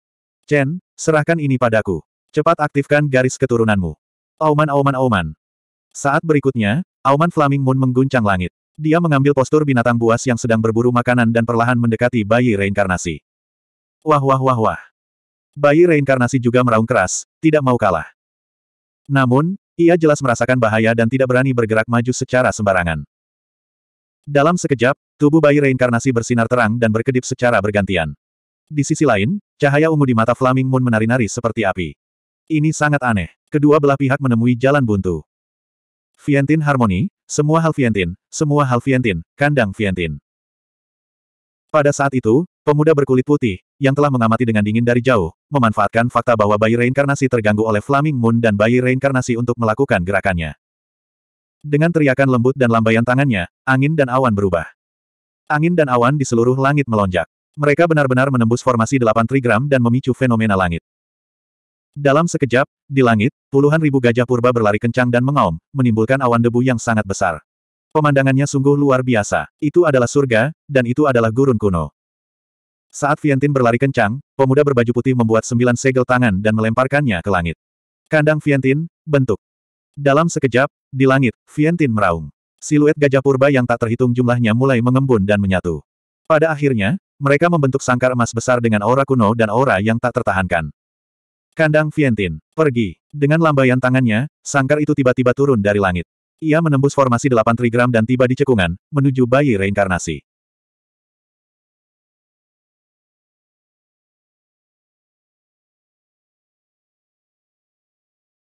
Chen, serahkan ini padaku. Cepat aktifkan garis keturunanmu. Auman auman auman. Saat berikutnya, auman Flaming Moon mengguncang langit. Dia mengambil postur binatang buas yang sedang berburu makanan dan perlahan mendekati bayi reinkarnasi. Wah wah wah wah. Bayi reinkarnasi juga meraung keras, tidak mau kalah. Namun, ia jelas merasakan bahaya dan tidak berani bergerak maju secara sembarangan. Dalam sekejap, tubuh bayi reinkarnasi bersinar terang dan berkedip secara bergantian. Di sisi lain, cahaya ungu di mata Flaming Moon menari-nari seperti api. Ini sangat aneh. Kedua belah pihak menemui jalan buntu. Vientin harmoni, semua hal Vientin, semua hal Vientin, kandang Vientin. Pada saat itu, pemuda berkulit putih, yang telah mengamati dengan dingin dari jauh, memanfaatkan fakta bahwa bayi reinkarnasi terganggu oleh Flaming Moon dan bayi reinkarnasi untuk melakukan gerakannya. Dengan teriakan lembut dan lambaian tangannya, angin dan awan berubah. Angin dan awan di seluruh langit melonjak. Mereka benar-benar menembus formasi delapan trigram dan memicu fenomena langit. Dalam sekejap, di langit, puluhan ribu gajah purba berlari kencang dan mengaum, menimbulkan awan debu yang sangat besar. Pemandangannya sungguh luar biasa. Itu adalah surga, dan itu adalah gurun kuno. Saat Vientin berlari kencang, pemuda berbaju putih membuat sembilan segel tangan dan melemparkannya ke langit. Kandang Vientin, bentuk. Dalam sekejap, di langit, Vientin meraung. Siluet gajah purba yang tak terhitung jumlahnya mulai mengembun dan menyatu. Pada akhirnya, mereka membentuk sangkar emas besar dengan aura kuno dan aura yang tak tertahankan. Kandang Vientin, pergi. Dengan lambaian tangannya, sangkar itu tiba-tiba turun dari langit. Ia menembus formasi delapan trigram dan tiba di cekungan, menuju bayi reinkarnasi.